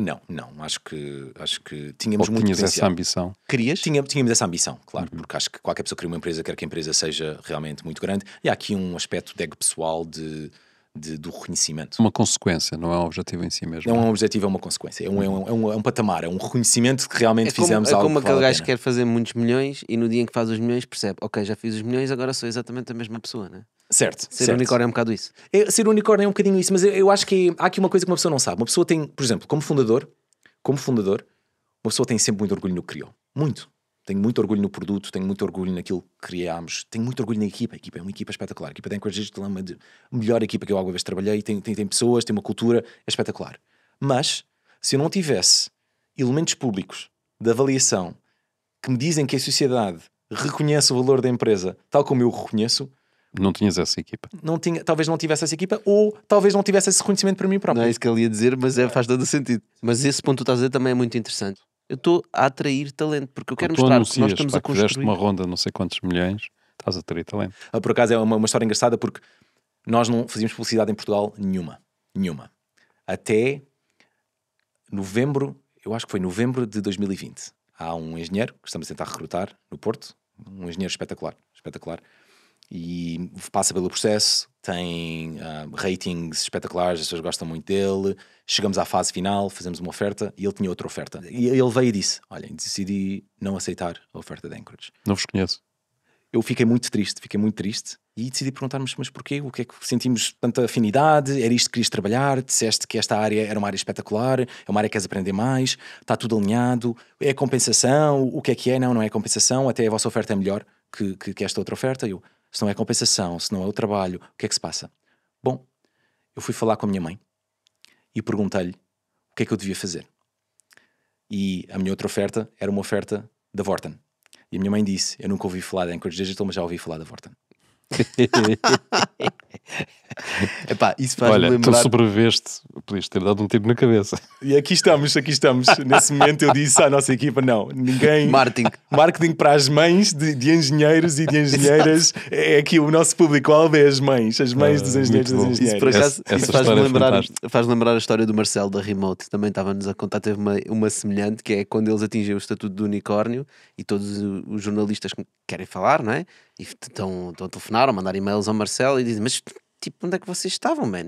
Não, não, acho que, acho que tínhamos Ou muito essa ambição? Querias? Tinha, tínhamos essa ambição, claro, uhum. porque acho que qualquer pessoa que cria uma empresa quer que a empresa seja realmente muito grande. E há aqui um aspecto de ego pessoal de, de, do reconhecimento. Uma consequência, não é um objetivo em si mesmo. Não é, é? um objetivo, é uma consequência. É um, é um, uhum. é um, é um patamar, é um reconhecimento que realmente é como, fizemos é algo. É como aquele vale gajo que quer fazer muitos milhões e no dia em que faz os milhões percebe, ok, já fiz os milhões, agora sou exatamente a mesma pessoa, né? Certo. Ser certo. unicórnio é um bocado isso. É, ser unicórnio é um bocadinho isso, mas eu, eu acho que há aqui uma coisa que uma pessoa não sabe. Uma pessoa tem, por exemplo, como fundador, como fundador, uma pessoa tem sempre muito orgulho no que criou. Muito. Tenho muito orgulho no produto, tenho muito orgulho naquilo que criámos, tenho muito orgulho na equipa. A equipa é uma equipa espetacular. A equipa da coragem de lama, uma de, melhor equipa que eu alguma vez trabalhei, tem, tem, tem pessoas, tem uma cultura, é espetacular. Mas, se eu não tivesse elementos públicos de avaliação que me dizem que a sociedade reconhece o valor da empresa tal como eu o reconheço, não tinhas essa equipa. Não tinha, talvez não tivesse essa equipa ou talvez não tivesse esse reconhecimento para mim próprio. Não é isso que ele ia dizer, mas é, faz todo o sentido. Mas esse ponto que tu estás a dizer também é muito interessante. Eu estou a atrair talento, porque eu quero mostrar que nós estamos pá, a construir. uma ronda não sei quantos milhões, estás a atrair talento. Ah, por acaso é uma, uma história engraçada porque nós não fazíamos publicidade em Portugal nenhuma. Nenhuma. Até novembro, eu acho que foi novembro de 2020. Há um engenheiro que estamos a tentar recrutar no Porto, um engenheiro espetacular, espetacular e passa pelo processo, tem uh, ratings espetaculares, as pessoas gostam muito dele. Chegamos à fase final, fazemos uma oferta e ele tinha outra oferta. E ele veio e disse: Olha, decidi não aceitar a oferta da Anchorage. Não vos conheço. Eu fiquei muito triste, fiquei muito triste e decidi perguntar me mas porquê? O que é que sentimos tanta afinidade? Era isto que querias trabalhar? Disseste que esta área era uma área espetacular, é uma área que queres aprender mais, está tudo alinhado, é compensação? O que é que é? Não, não é compensação, até a vossa oferta é melhor que, que, que esta outra oferta. Eu, se não é compensação, se não é o trabalho, o que é que se passa? Bom, eu fui falar com a minha mãe e perguntei-lhe o que é que eu devia fazer. E a minha outra oferta era uma oferta da Vorten. E a minha mãe disse: Eu nunca ouvi falar da Anchorage Digital, mas já ouvi falar da Vorten. Epá, isso faz Olha, lembrar... tu sobreviveste, podias ter dado um tiro na cabeça. E aqui estamos, aqui estamos. Nesse momento eu disse à nossa equipa: não, ninguém. Marketing. Marketing para as mães de, de engenheiros e de engenheiras é, é aqui o nosso público-alvo é as mães, as mães ah, dos engenheiros das engenheiras. Isso, essa, isso faz-me é lembrar, faz lembrar a história do Marcelo da Remote, também estava-nos a contar, teve uma, uma semelhante, que é quando eles atingem o estatuto do unicórnio e todos os jornalistas querem falar, não é? E estão a telefonar ou mandar e-mails ao Marcelo e dizem: Mas tipo, onde é que vocês estavam, man?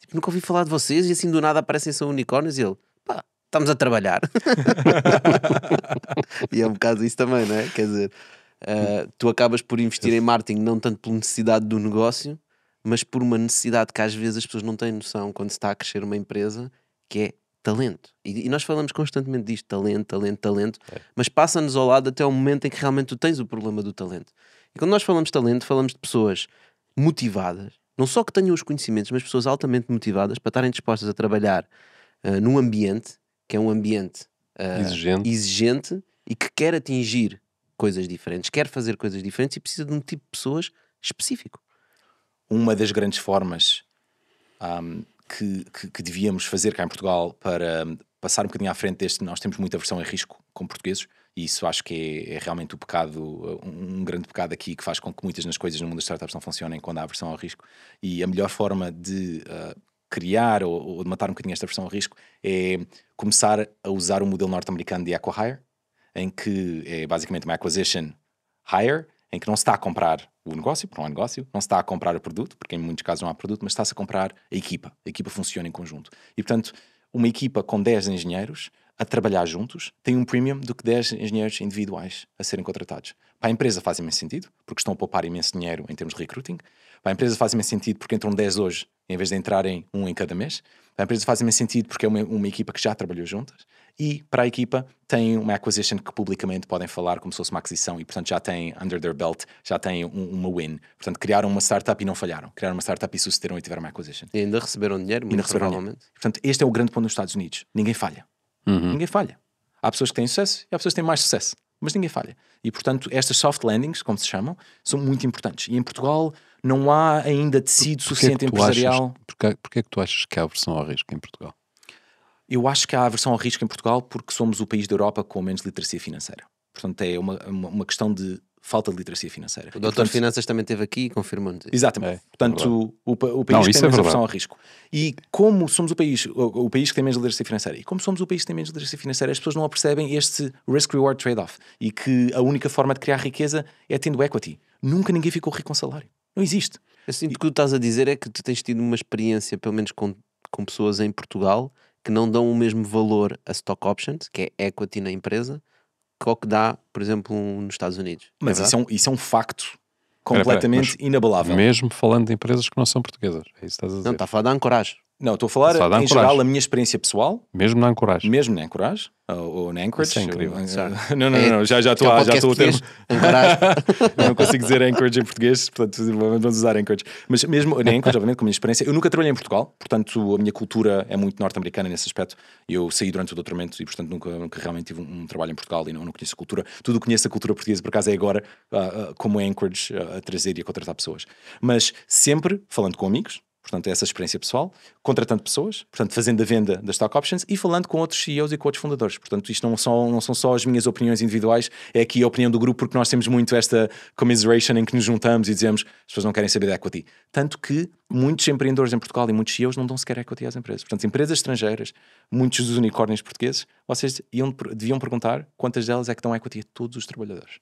Tipo, nunca ouvi falar de vocês e assim do nada aparecem são unicórnios e ele, pá, estamos a trabalhar. e é um bocado isso também, não é? Quer dizer, uh, tu acabas por investir em marketing não tanto pela necessidade do negócio, mas por uma necessidade que às vezes as pessoas não têm noção quando se está a crescer uma empresa, que é talento. E, e nós falamos constantemente disto, talento, talento, talento, é. mas passa-nos ao lado até o momento em que realmente tu tens o problema do talento. E quando nós falamos de talento, falamos de pessoas motivadas, não só que tenham os conhecimentos, mas pessoas altamente motivadas para estarem dispostas a trabalhar uh, num ambiente que é um ambiente uh, exigente. exigente e que quer atingir coisas diferentes, quer fazer coisas diferentes e precisa de um tipo de pessoas específico. Uma das grandes formas um, que, que, que, devíamos fazer cá em Portugal para hum, passar um bocadinho à frente deste, nós temos muita versão em risco como portugueses, e isso acho que é, é realmente o um pecado, uh, um, um grande pecado aqui que faz com que muitas das coisas no mundo das startups não funcionem quando há aversão ao risco. E a melhor forma de uh, criar ou, ou, de matar um bocadinho esta aversão ao risco é começar a usar o modelo norte-americano de acquihire, em que é basicamente uma acquisition hire, em que não se está a comprar o negócio, porque não há negócio, não se está a comprar o produto, porque em muitos casos não há produto, mas está-se a comprar a equipa. A equipa funciona em conjunto. E, portanto, uma equipa com 10 engenheiros a trabalhar juntos tem um premium do que 10 engenheiros individuais a serem contratados. Para a empresa faz imenso sentido, porque estão a poupar imenso dinheiro em termos de recruiting. Para a empresa faz imenso sentido porque entram 10 hoje em vez de entrarem um em cada mês. Para a empresa faz imenso sentido porque é uma, uma equipa que já trabalhou juntas. E para a equipa tem uma acquisition que publicamente podem falar como se fosse uma aquisição e, portanto, já têm under their belt, já têm um, uma win. Portanto, criaram uma startup e não falharam. Criaram uma startup e sucederam e tiveram uma acquisition. E ainda receberam dinheiro, muito ainda receberam provavelmente. Dinheiro. Portanto, este é o grande ponto nos Estados Unidos. Ninguém falha. Uhum. Ninguém falha. Há pessoas que têm sucesso e há pessoas que têm mais sucesso, mas ninguém falha. E, portanto, estas soft landings, como se chamam, são muito importantes. E em Portugal não há ainda tecido Por, é suficiente é empresarial. porquê, porquê é que tu achas que há aversão ao risco em Portugal? Eu acho que há aversão ao risco em Portugal porque somos o país da Europa com menos literacia financeira. Portanto, é uma, uma, uma questão de falta de literacia financeira. O doutor Finanças também esteve aqui e confirmou-nos isso. Exatamente. É, Portanto, é o, o, país Não, tem é menos opção a risco. E como somos o país, o, o, país que tem menos literacia financeira, e como somos o país que tem menos literacia financeira, as pessoas não apercebem este risk-reward trade-off e que a única forma de criar riqueza é tendo equity. Nunca ninguém ficou rico com salário. Não existe. Assim, o que tu estás a dizer é que tu tens tido uma experiência, pelo menos com, com pessoas em Portugal, que não dão o mesmo valor a stock options, que é equity na empresa, que ao que dá, por exemplo, nos Estados Unidos. Mas é isso, é um, isso é um facto completamente pera, pera, inabalável. Mesmo falando de empresas que não são portuguesas, é isso que estás a dizer. Não, está a falar da ancoragem. Não, estou a falar em geral a minha experiência pessoal. Mesmo na Anchorage. Mesmo na né? Anchorage, ou, ou na Anchorage. Isso é incrível. Ou, eh, não, não, não, não, é, já, já estou é a, já estou a termo. não consigo dizer Anchorage em português, portanto vamos usar Anchorage. Mas mesmo na Anchorage, obviamente, com a minha experiência, eu nunca trabalhei em Portugal, portanto a minha cultura é muito norte-americana nesse aspecto. Eu saí durante o doutoramento e, portanto, nunca, nunca realmente tive um, um, trabalho em Portugal e não, não conheço a cultura. Tudo o que conheço a cultura portuguesa, por acaso é agora, uh, uh, como é Anchorage, uh, a trazer e a contratar pessoas. Mas sempre falando com amigos, Portanto, é essa experiência pessoal, contratando pessoas, portanto, fazendo a venda das stock options e falando com outros CEOs e com outros fundadores. Portanto, isto não são, não são só as minhas opiniões individuais, é aqui a opinião do grupo, porque nós temos muito esta commiseration em que nos juntamos e dizemos as pessoas não querem saber da equity. Tanto que muitos empreendedores em Portugal e muitos CEOs não dão sequer equity às empresas. Portanto, empresas estrangeiras, muitos dos unicórnios portugueses, vocês iam, deviam perguntar quantas delas é que dão equity a todos os trabalhadores.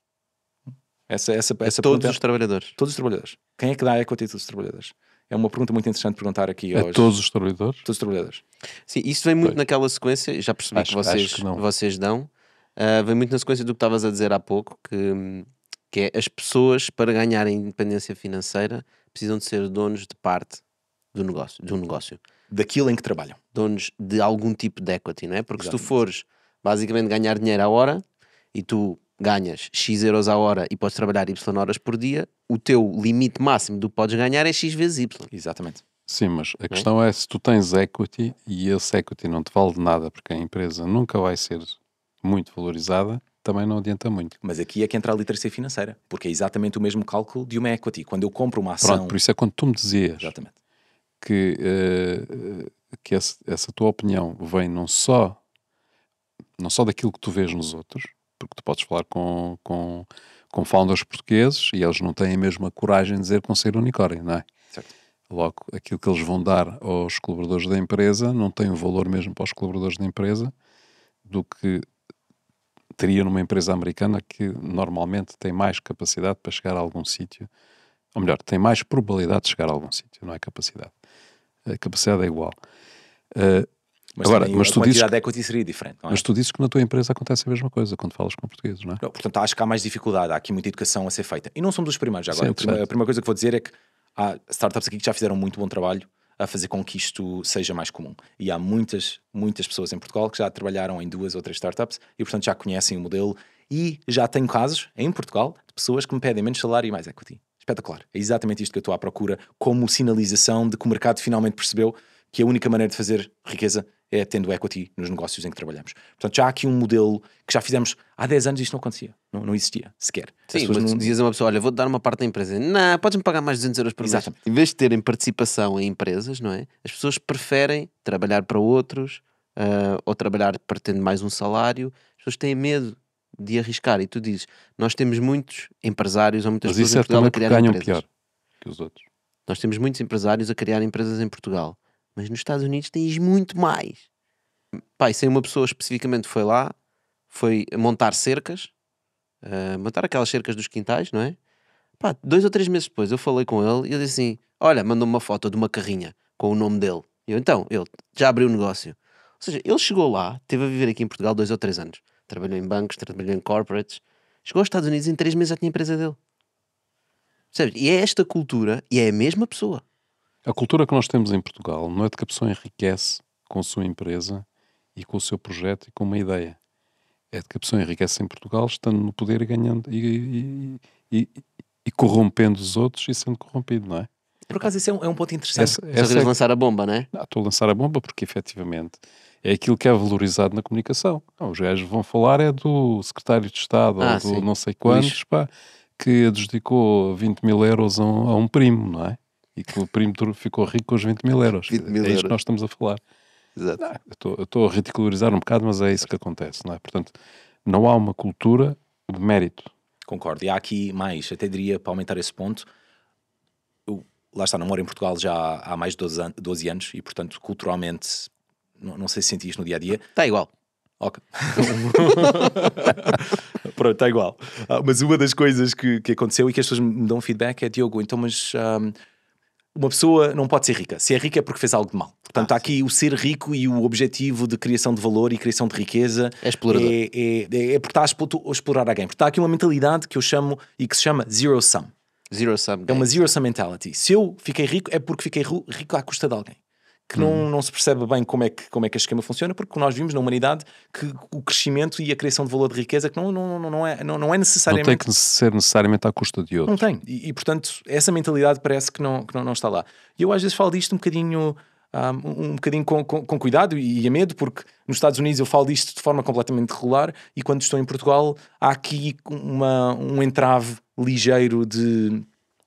Essa, essa, essa todos pergunta, é os trabalhadores. Todos os trabalhadores. Quem é que dá equity a todos os trabalhadores? é uma pergunta muito interessante perguntar aqui a todos os trabalhadores. Todos os trabalhadores. Sim, isso vem muito naquela sequência, já percebi acho, que vocês, que vocês dão, uh, ah, vem muito na sequência do que estavas a dizer há pouco, que, que é as pessoas para ganharem independência financeira precisam de ser donos de parte do negócio, de um negócio. Daquilo em que trabalham. Donos de algum tipo de equity, não é? Porque Exatamente. se tu fores basicamente ganhar dinheiro à hora e tu ganhas X euros à hora e podes trabalhar Y horas por dia, o teu limite máximo do que podes ganhar é X vezes Y. Exatamente. Sim, mas a é? questão é? é se tu tens equity e esse equity não te vale de nada porque a empresa nunca vai ser muito valorizada, também não adianta muito. Mas aqui é que entra a literacia financeira, porque é exatamente o mesmo cálculo de uma equity. Quando eu compro uma ação. Pronto, por isso é quando tu me dizias exatamente. que, uh, que essa, essa tua opinião vem não só, não só daquilo que tu vês nos outros, porque tu podes falar com, com, com founders portugueses e eles não têm a mesma coragem de dizer ser unicórnio, não é? Certo. Logo, aquilo que eles vão dar aos colaboradores da empresa não tem o valor mesmo para os colaboradores da empresa do que teria numa empresa americana que normalmente tem mais capacidade para chegar a algum sítio, ou melhor, tem mais probabilidade de chegar a algum sítio, não é capacidade. A capacidade é igual. Uh, mas, Agora, mas tu dizes, de equity seria diferente, é? Mas tu dizes que na tua empresa acontece a mesma coisa quando falas com portugueses, não é? Não, portanto, acho que há mais dificuldade, há aqui muita educação a ser feita. E não somos os primeiros, agora. Sim, a primeira coisa que vou dizer é que há startups aqui que já fizeram muito bom trabalho a fazer com que isto seja mais comum. E há muitas, muitas pessoas em Portugal que já trabalharam em duas ou três startups e, portanto, já conhecem o modelo. E já tenho casos em Portugal de pessoas que me pedem menos salário e mais equity. Espetacular. É exatamente isto que eu estou à procura, como sinalização de que o mercado finalmente percebeu que a única maneira de fazer riqueza é tendo equity nos negócios em que trabalhamos. Portanto, já há aqui um modelo que já fizemos há 10 anos isto não acontecia. Não, não existia sequer. Sim, mas não... dizias a uma pessoa: olha, vou dar uma parte da empresa. Não, podes-me pagar mais 200 euros por mês. mês. Em vez de terem participação em empresas, não é? As pessoas preferem trabalhar para outros uh, ou trabalhar para mais um salário. As pessoas têm medo de arriscar. E tu dizes: nós temos muitos empresários ou muitas mas pessoas isso é em Portugal a criar ganham empresas. pior que os outros. Nós temos muitos empresários a criar empresas em Portugal. Mas nos Estados Unidos tens muito mais. Pá, e sem uma pessoa especificamente foi lá, foi montar cercas, uh, montar aquelas cercas dos quintais, não é? Pá, dois ou três meses depois eu falei com ele e ele disse assim: Olha, mandou-me uma foto de uma carrinha com o nome dele. Eu, então, ele já abriu o negócio. Ou seja, ele chegou lá, teve a viver aqui em Portugal dois ou três anos. Trabalhou em bancos, trabalhou em corporates. Chegou aos Estados Unidos em três meses já tinha empresa dele. Percebes? E é esta cultura e é a mesma pessoa. A cultura que nós temos em Portugal não é de que a pessoa enriquece com a sua empresa e com o seu projeto e com uma ideia. É de que a pessoa enriquece em Portugal estando no poder e ganhando e, e, e, e corrompendo os outros e sendo corrompido, não é? Por acaso, isso é um, é um ponto interessante. Essa, essa Estás é... a lançar a bomba, não é? Não, ah, estou a lançar a bomba porque, efetivamente, é aquilo que é valorizado na comunicação. Não, os gajos vão falar é do secretário de Estado ah, ou do sim. não sei quantos, pá, que adjudicou 20 mil euros a um, a um primo, não é? e que o perímetro ficou rico com os 20 mil euros. 20 mil é isto que nós estamos a falar. Exato. Não, eu estou a reticularizar um bocado, mas é isso que acontece, não é? Portanto, não há uma cultura de mérito. Concordo. E há aqui mais, até diria, para aumentar esse ponto, eu, lá está, não moro em Portugal já há mais de 12, an 12 anos e, portanto, culturalmente, não, não sei se senti isto no dia-a-dia. -dia. Está igual. Ok. Pronto, está igual. Ah, mas uma das coisas que, que aconteceu e que as pessoas me dão feedback é, Diogo, então, mas... Um, ah, uma pessoa não pode ser rica. Se é rica é porque fez algo de mal. Portanto, ah, há aqui o ser rico e o objetivo de criação de valor e criação de riqueza. É explorador. É, é, é, é porque está a explorar alguém. Porque está aqui uma mentalidade que eu chamo e que se chama zero sum. Zero sum. É uma zero sum mentality. Se eu fiquei rico é porque fiquei rico à custa de alguém que não, uhum. não se percebe bem como é, que, como é que este esquema funciona, porque nós vimos na humanidade que o crescimento e a criação de valor de riqueza que não, não, não, é, não, não é necessariamente... Não tem que ser necessariamente à custa de outro. Não tem. E, e portanto, essa mentalidade parece que não, que não, não está lá. E eu às vezes falo disto um bocadinho... Ah, um, um bocadinho com, com, com, cuidado e a medo, porque nos Estados Unidos eu falo disto de forma completamente regular e quando estou em Portugal há aqui uma, um entrave ligeiro de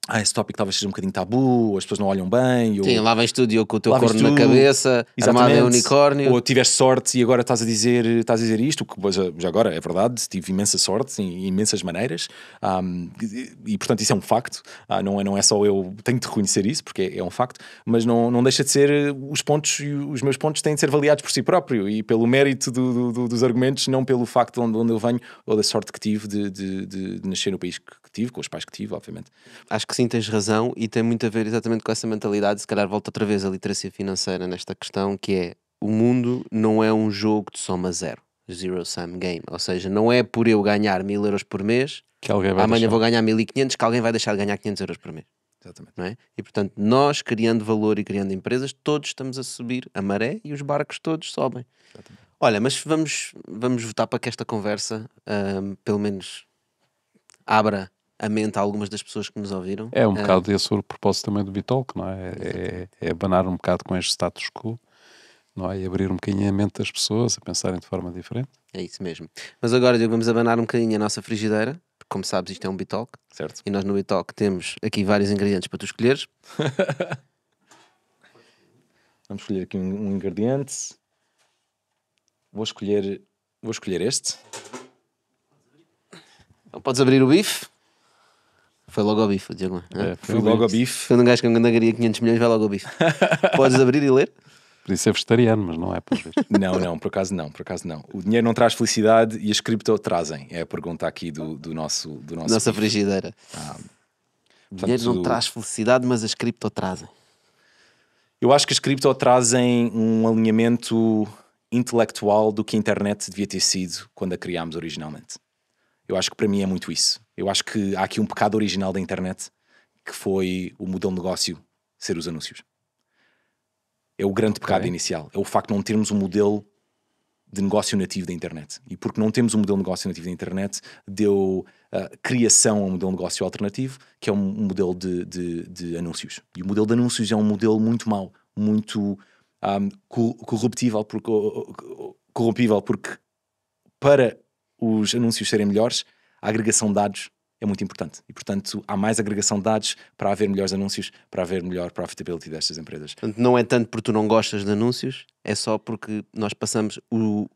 ah, esse tópico talvez seja um bocadinho tabu, as pessoas não olham bem. Ou... Sim, lá vem estúdio com o teu corno tu, na cabeça, armado em unicórnio. Ou tiveste sorte e agora estás a dizer, estás a dizer isto, que eh, já, agora é verdade, tive imensa sorte em imensas maneiras. Um, e, e, portanto isso é um facto, ah, não, é, não é só eu, tenho de reconhecer isso, porque é, é, um facto, mas não, não deixa de ser eh, os pontos, os meus pontos têm de ser avaliados por si próprio e pelo mérito do, do, do, dos argumentos, não pelo facto de onde, onde eu venho ou da sorte que tive de, de, de, de nascer no país que, tive, com os pais que tive, obviamente. Acho que sim, tens razão e tem muito a ver exatamente com essa mentalidade. Se calhar volta outra vez a literacia financeira nesta questão, que é o mundo não é um jogo de soma zero. Zero sum game. Ou seja, não é por eu ganhar mil euros por mês que alguém vai amanhã deixar. vou ganhar 1500 que alguém vai deixar de ganhar 500 euros por mês. Exatamente. Não é? E portanto, nós criando valor e criando empresas, todos estamos a subir a maré e os barcos todos sobem. Exatamente. Olha, mas vamos, vamos votar para que esta conversa, um, pelo menos, abra a mente a algumas das pessoas que nos ouviram. É um ah, bocado de esse o propósito também do Bitalk, não é? É, é? é, abanar um bocado com este status quo, não é? E abrir um bocadinho a mente das pessoas a pensarem de forma diferente. É isso mesmo. Mas agora, Diogo, vamos abanar um bocadinho a nossa frigideira, porque como sabes, isto é um Bitalk. Certo. E nós no Bitalk temos aqui vários ingredientes para tu escolheres. vamos escolher aqui um, um ingrediente. Vou escolher, vou escolher este. Então, podes abrir o bife. Foi logo ao bife, Diogo. É? é, foi logo ao bife. Quando um gajo que ganharia 500 milhões, vai logo ao bife. Podes abrir e ler? Podia ser é vegetariano, mas não é para ver. não, não, por acaso não, por acaso não. O dinheiro não traz felicidade e as cripto trazem. É a pergunta aqui do, do nosso, do nosso. Nossa bife. frigideira. Ah, o dinheiro não traz felicidade, mas as cripto trazem. Eu acho que as cripto trazem um alinhamento intelectual do que a internet devia ter sido quando a criámos originalmente. Eu acho que para mim é muito isso. Eu acho que há aqui um pecado original da internet que foi o modelo de negócio ser os anúncios. É o grande pecado okay. inicial. É o facto de não termos um modelo de negócio nativo da internet. E porque não temos um modelo de negócio nativo da internet, deu uh, criação a um modelo de negócio alternativo, que é um, um modelo de, de, de, anúncios. E o modelo de anúncios é um modelo muito mau, muito um, ah, corruptível, porque, corrompível, porque para os anúncios serem melhores, a agregação de dados é muito importante. E, portanto, há mais agregação de dados para haver melhores anúncios, para haver melhor profitability destas empresas. Não é tanto porque tu não gostas de anúncios, é só porque nós passamos o,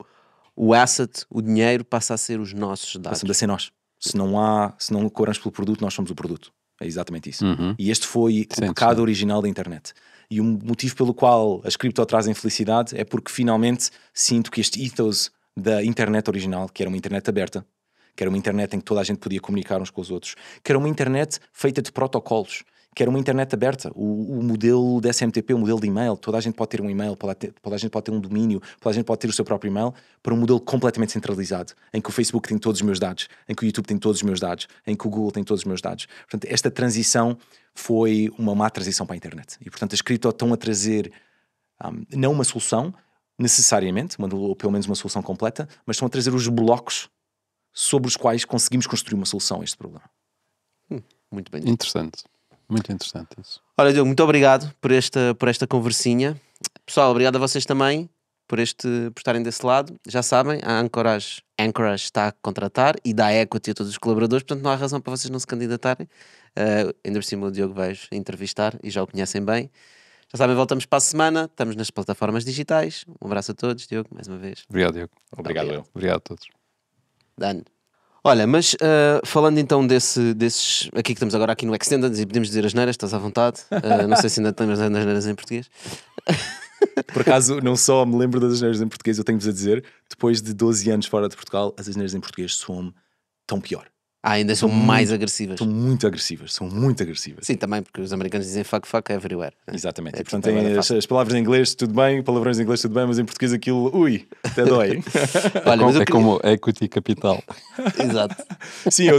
o asset, o dinheiro, passa a ser os nossos dados. Passamos a ser nós. Se não há, se não corramos pelo produto, nós somos o produto. É exatamente isso. Uhum. E este foi o pecado original da internet. E o motivo pelo qual as cripto trazem felicidade é porque finalmente sinto que este ethos da internet original, que era uma internet aberta, que era uma internet em que toda a gente podia comunicar uns com os outros, que era uma internet feita de protocolos, que era uma internet aberta. O, o modelo da SMTP, o modelo de e-mail, toda a gente pode ter um e-mail, toda a gente pode ter um domínio, toda a gente pode ter o seu próprio e-mail, para um modelo completamente centralizado, em que o Facebook tem todos os meus dados, em que o YouTube tem todos os meus dados, em que o Google tem todos os meus dados. Portanto, esta transição foi uma má transição para a internet. E, portanto, as cripto estão a trazer um, não uma solução, necessariamente, ou pelo menos uma solução completa, mas estão a trazer os blocos sobre os quais conseguimos construir uma solução a este problema. Hum, muito bem. Interessante. Muito interessante isso. Olha, Diogo, muito obrigado por esta, por esta conversinha. Pessoal, obrigado a vocês também por, este, por estarem desse lado. Já sabem, a Anchorage, Anchorage está a contratar e dá equity a todos os colaboradores, portanto não há razão para vocês não se candidatarem. Uh, ainda por cima o Diogo vais entrevistar e já o conhecem bem. Já sabem, voltamos para a semana, estamos nas plataformas digitais. Um abraço a todos, Diogo, mais uma vez. Obrigado, Diogo. Obrigado, Obrigado, obrigado a todos. Olha, mas uh, falando então desse, desses. Aqui que estamos agora aqui no Extended e podemos dizer as neiras, estás à vontade. Uh, não sei se ainda temos as neiras em português. Por acaso, não só me lembro das asneiras em português, eu tenho-vos a dizer, depois de 12 anos fora de Portugal, as asneiras em português soam tão pior. Ah, ainda são, são mais agressivas. São muito agressivas, são muito agressivas. Sim, também, porque os americanos dizem fuck, fuck everywhere. Exatamente. É, e, portanto, é tem as, as, palavras em inglês tudo bem, palavrões em inglês tudo bem, mas em português aquilo, ui, até dói. É Olha, mas é, queria... como equity capital. Exato. Sim, eu,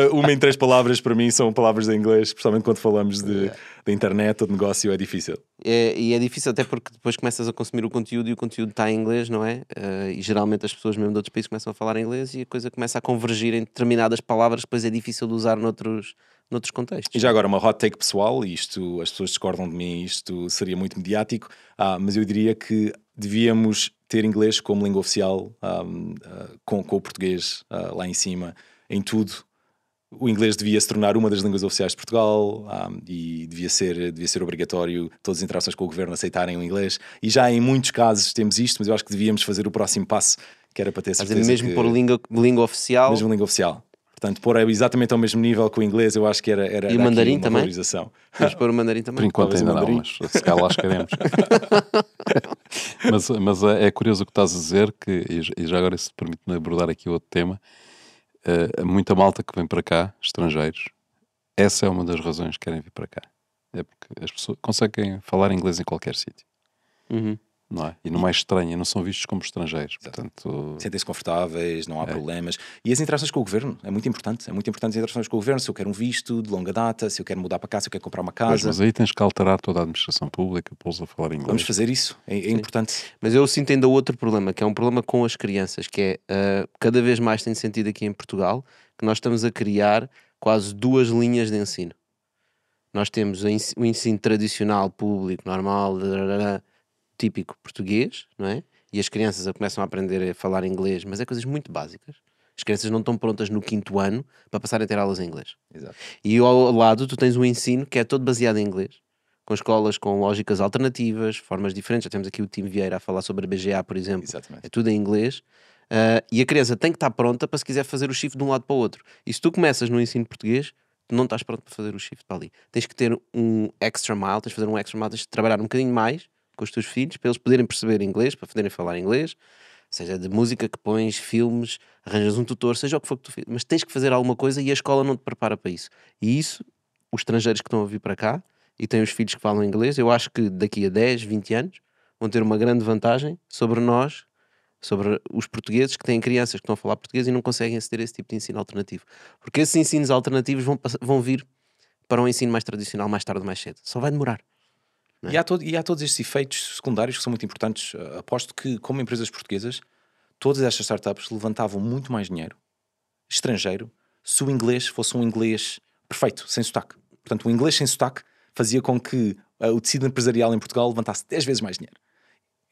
eu, uma em três palavras para mim são palavras em inglês, principalmente quando falamos de. É da internet, o negócio é difícil. É, e é difícil até porque depois começas a consumir o conteúdo e o conteúdo está em inglês, não é? Uh, e geralmente as pessoas mesmo de outros países começam a falar inglês e a coisa começa a convergir em determinadas palavras, depois é difícil de usar noutros, noutros contextos. E já agora, uma hot take pessoal, isto as pessoas discordam de mim, isto seria muito mediático, ah, mas eu diria que devíamos ter inglês como língua oficial um, uh, ah, ah, com, com, o português uh, lá em cima, em tudo o inglês devia se tornar uma das línguas oficiais de Portugal um, ah, e devia ser, devia ser obrigatório todas as interações com o governo aceitarem o inglês. E já em muitos casos temos isto, mas eu acho que devíamos fazer o próximo passo, que era para ter certeza. Mas mesmo que... por língua, língua oficial? Mesmo língua oficial. Portanto, pôr exatamente ao mesmo nível que o inglês, eu acho que era, era, e mandarim uma também? valorização. Mas pôr o mandarim também? Por enquanto ainda não, mas se calhar lá chegaremos. mas mas é, é, curioso o que estás a dizer, que, e já agora se permite-me abordar aqui outro tema, uh, muita malta que vem para cá, estrangeiros, essa é uma das razões que querem vir para cá. É porque as pessoas conseguem falar inglês em qualquer sítio. Uhum não é? E não é estranha, não são vistos como estrangeiros. Portanto... Sentem-se confortáveis, não há é. problemas. E as interações com o governo, é muito importante. É muito importante as interações com o governo. Se eu quero um visto de longa data, se eu quero mudar para cá, se eu quero comprar uma casa. Mas, mas aí tens que alterar toda a administração pública, pô a falar inglês. Vamos fazer isso, é, é importante. Mas eu sinto ainda outro problema, que é um problema com as crianças, que é uh, cada vez mais tem sentido aqui em Portugal que nós estamos a criar quase duas linhas de ensino. Nós temos o ensino tradicional, público, normal, típico português, não é? E as crianças começam a aprender a falar inglês, mas é coisas muito básicas. As crianças não estão prontas no quinto ano para passarem a ter aulas em inglês. Exato. E ao lado tu tens um ensino que é todo baseado em inglês, com escolas com lógicas alternativas, formas diferentes. Já temos aqui o Tim Vieira a falar sobre a BGA, por exemplo. Exatamente. É tudo em inglês. Uh, e a criança tem que estar pronta para se quiser fazer o shift de um lado para o outro. E se tu começas no ensino português, tu não estás pronto para fazer o shift para ali. Tens que ter um extra mile, tens que fazer um extra mile, tens que trabalhar um bocadinho mais com os teus filhos para eles poderem perceber inglês, para poderem falar inglês, seja de música que pões, filmes, arranjas um tutor, seja o que for que tu fizes, mas tens que fazer alguma coisa e a escola não te prepara para isso. E isso, os estrangeiros que estão a vir para cá e têm os filhos que falam inglês, eu acho que daqui a 10, 20 anos vão ter uma grande vantagem sobre nós, sobre os portugueses que têm crianças que estão a falar português e não conseguem aceder a esse tipo de ensino alternativo. Porque esses ensinos alternativos vão, vão vir para um ensino mais tradicional mais tarde ou mais cedo. Só vai demorar. É? E, há todo, e há todos estes efeitos secundários que são muito importantes. Eh, aposto que, como empresas portuguesas, todas estas startups levantavam muito mais dinheiro estrangeiro se o inglês fosse um inglês perfeito, sem sotaque. Portanto, o inglês sem sotaque fazia com que uh, o tecido empresarial em Portugal levantasse 10 vezes mais dinheiro.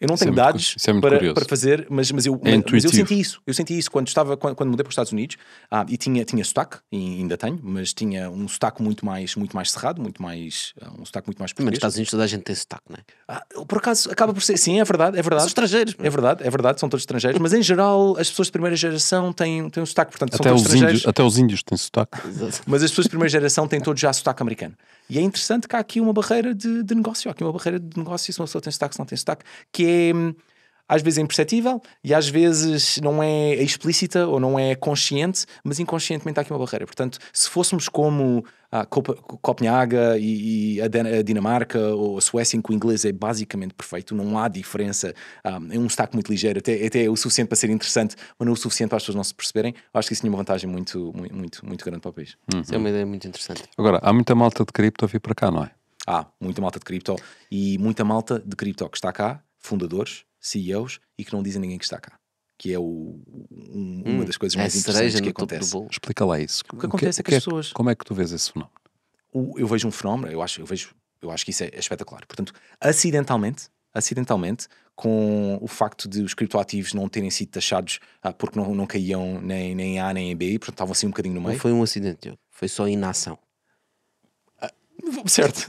Eu não isso é tenho é dados é para, para, fazer, mas, mas, eu, é mas eu, senti isso. Eu senti isso quando estava quando, quando mudei para os Estados Unidos ah, e tinha, tinha sotaque, e ainda tenho, mas tinha um sotaque muito mais, muito mais cerrado, muito mais, ah, um sotaque muito mais português. Mas nos Estados Unidos toda a gente tem sotaque, não é? Ah, por acaso acaba por ser, sim, é verdade, é verdade. São estrangeiros. É? é verdade, é verdade, são todos estrangeiros, mas em geral as pessoas de primeira geração têm, têm um sotaque, portanto até são todos estrangeiros. Índios, até os índios têm sotaque. mas as pessoas de primeira geração têm todos já sotaque americano. E é interessante que há aqui uma barreira de, de negócio, há aqui uma barreira de negócio se uma pessoa tem sotaque, se não tem sotaque, que é hum, às vezes é imperceptível e às vezes não é explícita ou não é consciente, mas inconscientemente há aqui uma barreira. Portanto, se fôssemos como ah, a Copenhaga e, e, a Dinamarca ou a Suécia, em que o inglês é basicamente perfeito, não há diferença, um, ah, é um destaque muito ligeiro, até, até é o suficiente para ser interessante, mas não é o suficiente para as pessoas não se perceberem. Acho que isso tinha uma vantagem muito, muito, muito grande para o país. Uhum. é uma ideia muito interessante. Agora, há muita malta de cripto a vir para cá, não é? Há muita malta de cripto e muita malta de cripto que está cá, fundadores CEOs e que não dizem ninguém que está cá. Que é o, um, uma hum, das coisas é mais interessantes que acontece. Explica lá isso. O que acontece que, é, é que, que é as pessoas. Como é que tu vês esse fenómeno? O, eu vejo um fenómeno, eu acho, eu vejo, eu acho que isso é, é espetacular. Portanto, acidentalmente, acidentalmente, com o facto de os criptoativos não terem sido taxados ah, porque não, não caíam nem, nem A nem em B, portanto estavam assim um bocadinho no meio. Não foi um acidente, foi só inação. Certo.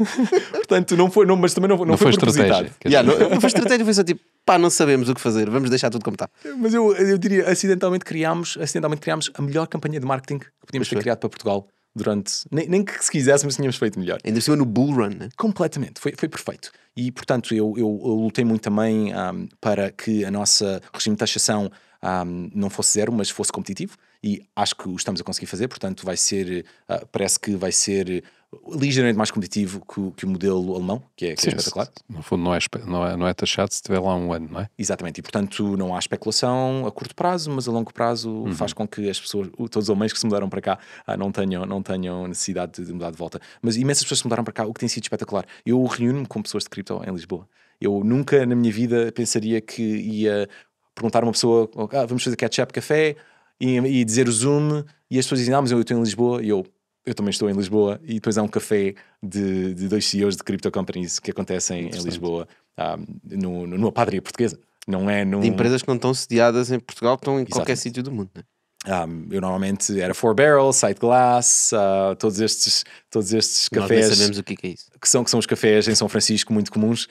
Portanto, não foi, não, mas também não, não, não foi, foi estratégia. Yeah, não, não foi estratégia, foi só tipo, pá, não sabemos o que fazer, vamos deixar tudo como está. Mas eu, eu diria, acidentalmente criámos, acidentalmente criámos a melhor campanha de marketing que podíamos ter criado para Portugal durante. Nem, nem que se quiséssemos, tínhamos feito melhor. Ainda cima no bull run, né? Completamente, foi, foi perfeito. E portanto, eu, eu, eu lutei muito também um, ah, para que a nossa regime de taxação um, ah, não fosse zero, mas fosse competitivo e acho que o estamos a conseguir fazer, portanto vai ser, uh, parece que vai ser ligeiramente mais competitivo que o, que o modelo alemão, que é, que é Sim, é espetacular. No fundo não é, não, é, não é taxado se tiver lá um ano, não é? Exatamente, e portanto não há especulação a curto prazo, mas a longo prazo uhum. faz com que as pessoas, todos os homens que se mudaram para cá, ah, não tenham, não tenham necessidade de mudar de volta. Mas imensas pessoas se mudaram para cá, o que tem sido espetacular. Eu reúno-me com pessoas de cripto em Lisboa. Eu nunca na minha vida pensaria que ia perguntar a uma pessoa, ah, vamos fazer ketchup, café, e, e dizer o Zoom, e as pessoas dizem, ah, mas eu estou em Lisboa, e eu, eu também estou em Lisboa, e depois há um café de, de dois CEOs de crypto companies que acontecem em Lisboa, ah, no, no, numa padaria portuguesa. Não é num... De empresas que não estão sediadas em Portugal, estão em Exatamente. qualquer sítio do mundo. Né? Um, eu normalmente era Four Barrel, Side Glass, uh, todos estes, todos estes cafés. Nós sabemos o é que é isso. Que são, que são os cafés em São Francisco muito comuns,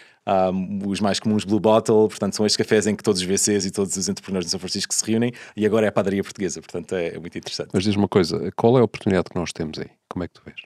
um, os mais comuns Blue Bottle, portanto, são estes cafés em que todos os VCs e todos os entrepreneurs de São Francisco se reúnem e agora é a padaria portuguesa, portanto, é, é muito interessante. Mas diz uma coisa, qual é a oportunidade que nós temos aí? Como é que tu vês?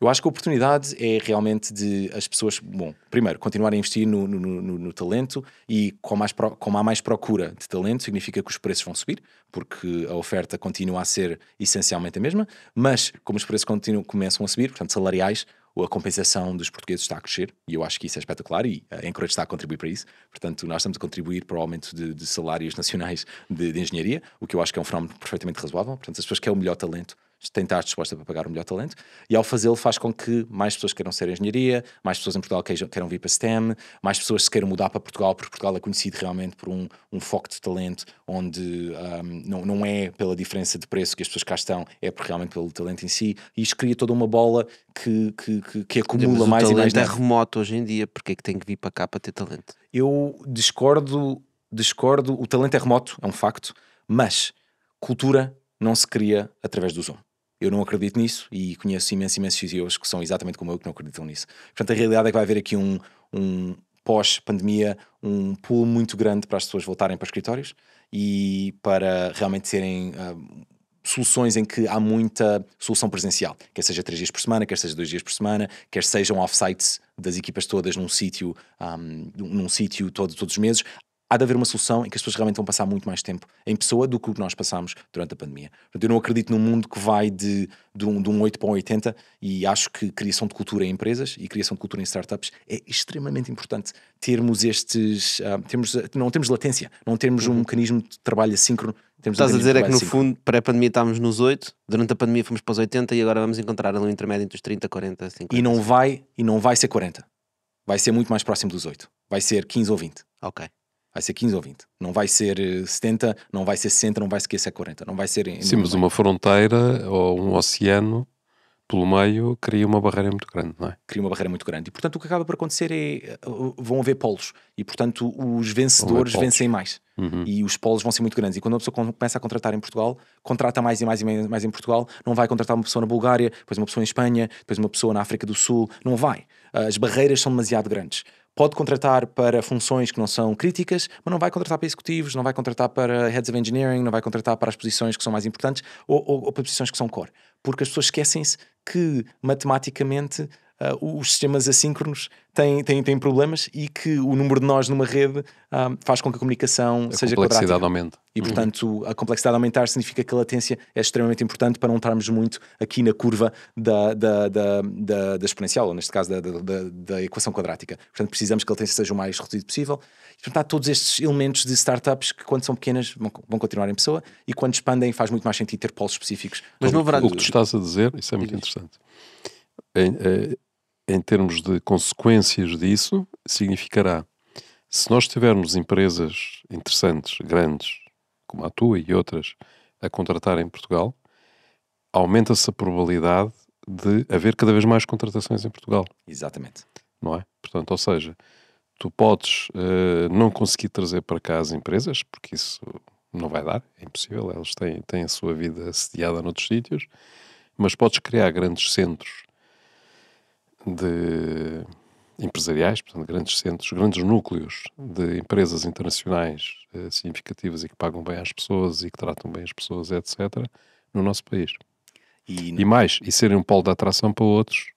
Eu acho que a oportunidade é realmente de as pessoas, bom, primeiro, continuar a investir no, no, no, no talento e como, mais como há mais procura de talento, significa que os preços vão subir, porque a oferta continua a ser essencialmente a mesma, mas como os preços continuam, começam a subir, portanto, salariais, a compensação dos portugueses está a crescer e eu acho que isso é espetacular e a eh, Anchorage é está a contribuir para isso. Portanto, nós estamos a contribuir para o aumento de, de salários nacionais de, de, engenharia, o que eu acho que é um fenómeno perfeitamente razoável. Portanto, as pessoas querem o melhor talento tem estar disposta para pagar o melhor talento, e ao fazê-lo faz com que mais pessoas queiram ser engenharia, mais pessoas em Portugal queiram, vir para STEM, mais pessoas se queiram mudar para Portugal, porque Portugal é conhecido realmente por um, um foco de talento onde um, não, não é pela diferença de preço que as pessoas cá estão, é porque realmente pelo talento em si, e isto cria toda uma bola que, que, que, que acumula mais e mais. talento é remoto hoje em dia, porque é que tem que vir para cá para ter talento? Eu discordo, discordo, o talento é remoto, é um facto, mas cultura não se cria através do Zoom eu não acredito nisso e conheço imensos, imensos fisios que são exatamente como eu que não acreditam nisso. Portanto, a realidade é que vai haver aqui um, um pós-pandemia, um pulo muito grande para as pessoas voltarem para os escritórios e para realmente serem. Uh, ah, soluções em que há muita solução presencial, quer seja três dias por semana, quer seja dois dias por semana, quer sejam off-sites das equipas todas num sítio um, ah, num sítio todo, todos os meses há de haver uma solução em que as pessoas realmente vão passar muito mais tempo em pessoa do que o que nós passámos durante a pandemia. Portanto, eu não acredito num mundo que vai de, de, um, de um 8 para um 80 e acho que criação de cultura em empresas e criação de cultura em startups é extremamente importante termos estes. Uh, termos, não temos latência, não temos um uhum. mecanismo de trabalho assíncrono. Estás a dizer é que no fundo, pré-pandemia estávamos nos 8, durante a pandemia fomos para os 80 e agora vamos encontrar ali um intermédio entre os 30, 40, 50. E não vai, e não vai ser 40. Vai ser muito mais próximo dos 8. Vai ser 15 ou 20. Ok. Vai ser 15 ou 20. Não vai ser 70, eh, não vai ser 60, não vai ser 40. Não vai ser. Sim, mas uma fronteira ou um oceano pelo meio cria uma barreira muito grande, não é? Cria uma barreira muito grande. E, portanto, o que acaba por acontecer é. Eh, vão haver polos. E, portanto, os vencedores vencem mais. Uhum. E os polos vão ser muito grandes. E quando uma pessoa começa a contratar em Portugal, contrata mais e mais e mais em Portugal, não vai contratar uma pessoa na Bulgária, depois uma pessoa em Espanha, depois uma pessoa na África do Sul. Não vai. As barreiras são demasiado grandes pode contratar para funções que não são críticas, mas não vai contratar para executivos, não vai contratar para heads of engineering, não vai contratar para as posições que são mais importantes ou, ou, ou para posições que são core. Porque as pessoas esquecem-se que matematicamente uh, os sistemas assíncronos têm, têm, têm problemas e que o número de nós numa rede uh, faz com que a comunicação a seja complexidade aumente aumenta. E, uhum. portanto, uhum. a complexidade aumentar significa que a latência é extremamente importante para não estarmos muito aqui na curva da, da, da, da, da exponencial, ou neste caso da, da, da, equação quadrática. Portanto, precisamos que a latência seja o mais reduzida possível. E, portanto, há todos estes elementos de startups que, quando são pequenas, vão, vão continuar em pessoa e, quando expandem, faz muito mais sentido ter polos específicos. Mas não haverá... O que tu estás a dizer, isso é muito interessante. É, é, em termos de consequências disso, significará se nós tivermos empresas interessantes, grandes, como a tua e outras, a contratar em Portugal, aumenta-se a probabilidade de haver cada vez mais contratações em Portugal. Exatamente. Não é? Portanto, ou seja, tu podes uh, não conseguir trazer para cá as empresas, porque isso não vai dar, é impossível, elas têm, têm a sua vida sediada noutros sítios, mas podes criar grandes centros de empresariais, portanto, grandes centros, grandes núcleos de empresas internacionais eh, significativas e que pagam bem às pessoas e que tratam bem as pessoas, etc., no nosso país. E, e mais, e serem um polo de atração para outros,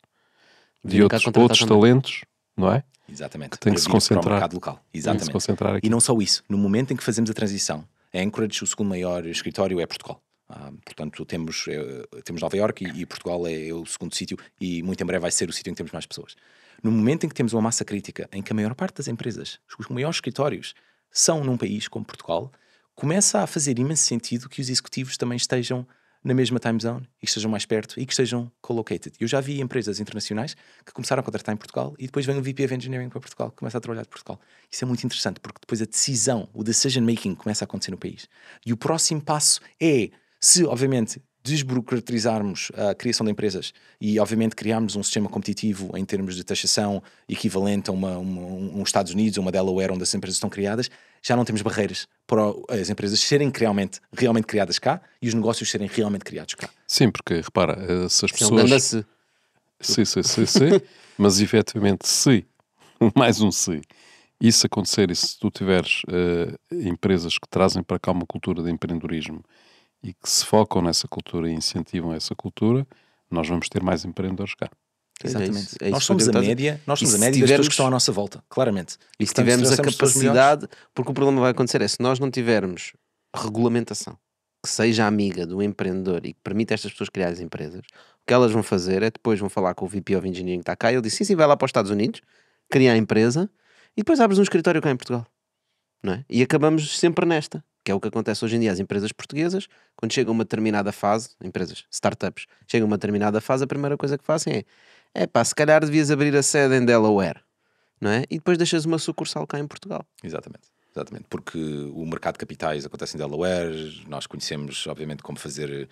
de outros, outros talentos, não é? Exatamente. Que tem que se concentrar. Para o mercado local. Exatamente. Tem que se concentrar aqui. E não só isso, no momento em que fazemos a transição, a Anchorage, o segundo maior escritório é Portugal. Ah, portanto, temos, eh, temos Nova Iorque e, e Portugal é, é, o segundo sítio e muito em breve vai ser o sítio em que temos mais pessoas. No momento em que temos uma massa crítica, em que a maior parte das empresas, os maiores escritórios, são num país como Portugal, começa a fazer imenso sentido que os executivos também estejam na mesma time zone e que estejam mais perto e que estejam co-located. Eu já vi empresas internacionais que começaram a contratar em Portugal e depois vem o VP of Engineering para Portugal, que começa a trabalhar de Portugal. Isso é muito interessante porque depois a decisão, o decision making começa a acontecer no país. E o próximo passo é se, obviamente, desburocratizarmos a criação de empresas e, obviamente, criarmos um sistema competitivo em termos de taxação equivalente a uma, uma, um Estados Unidos ou uma Delaware onde as empresas estão criadas, já não temos barreiras para as empresas serem realmente, realmente criadas cá e os negócios serem realmente criados cá. Sim, porque, repara, eh, se as pessoas... Então, se Sim, sim, sim, sim. Mas, efetivamente, se, mais um se, isso acontecer e se tu tiveres uh, empresas que trazem para cá uma cultura de empreendedorismo e que se focam nessa cultura e incentivam essa cultura, nós vamos ter mais empreendedores cá. É é Exatamente. É nós, somos a média, nós somos a média tivermos, das que estão à nossa volta, claramente. E, e se tivermos a capacidade, porque o problema vai acontecer é se nós não tivermos regulamentação que seja amiga do empreendedor e que permita estas pessoas criarem as empresas, o que elas vão fazer é depois vão falar com o VP of Engineering que está cá e ele diz: sim, sim, vai lá para os Estados Unidos, cria a empresa e depois abres um escritório cá em Portugal. Não é? E acabamos sempre nesta que é o que acontece hoje em dia. As empresas portuguesas, quando chegam a uma determinada fase, empresas, startups, chegam a uma determinada fase, a primeira coisa que fazem é: é pá, se calhar devias abrir a sede em Delaware, não é? E depois deixas uma sucursal cá em Portugal. Exatamente. Exatamente, porque o mercado de capitais acontece em Delaware, nós conhecemos, obviamente, como fazer.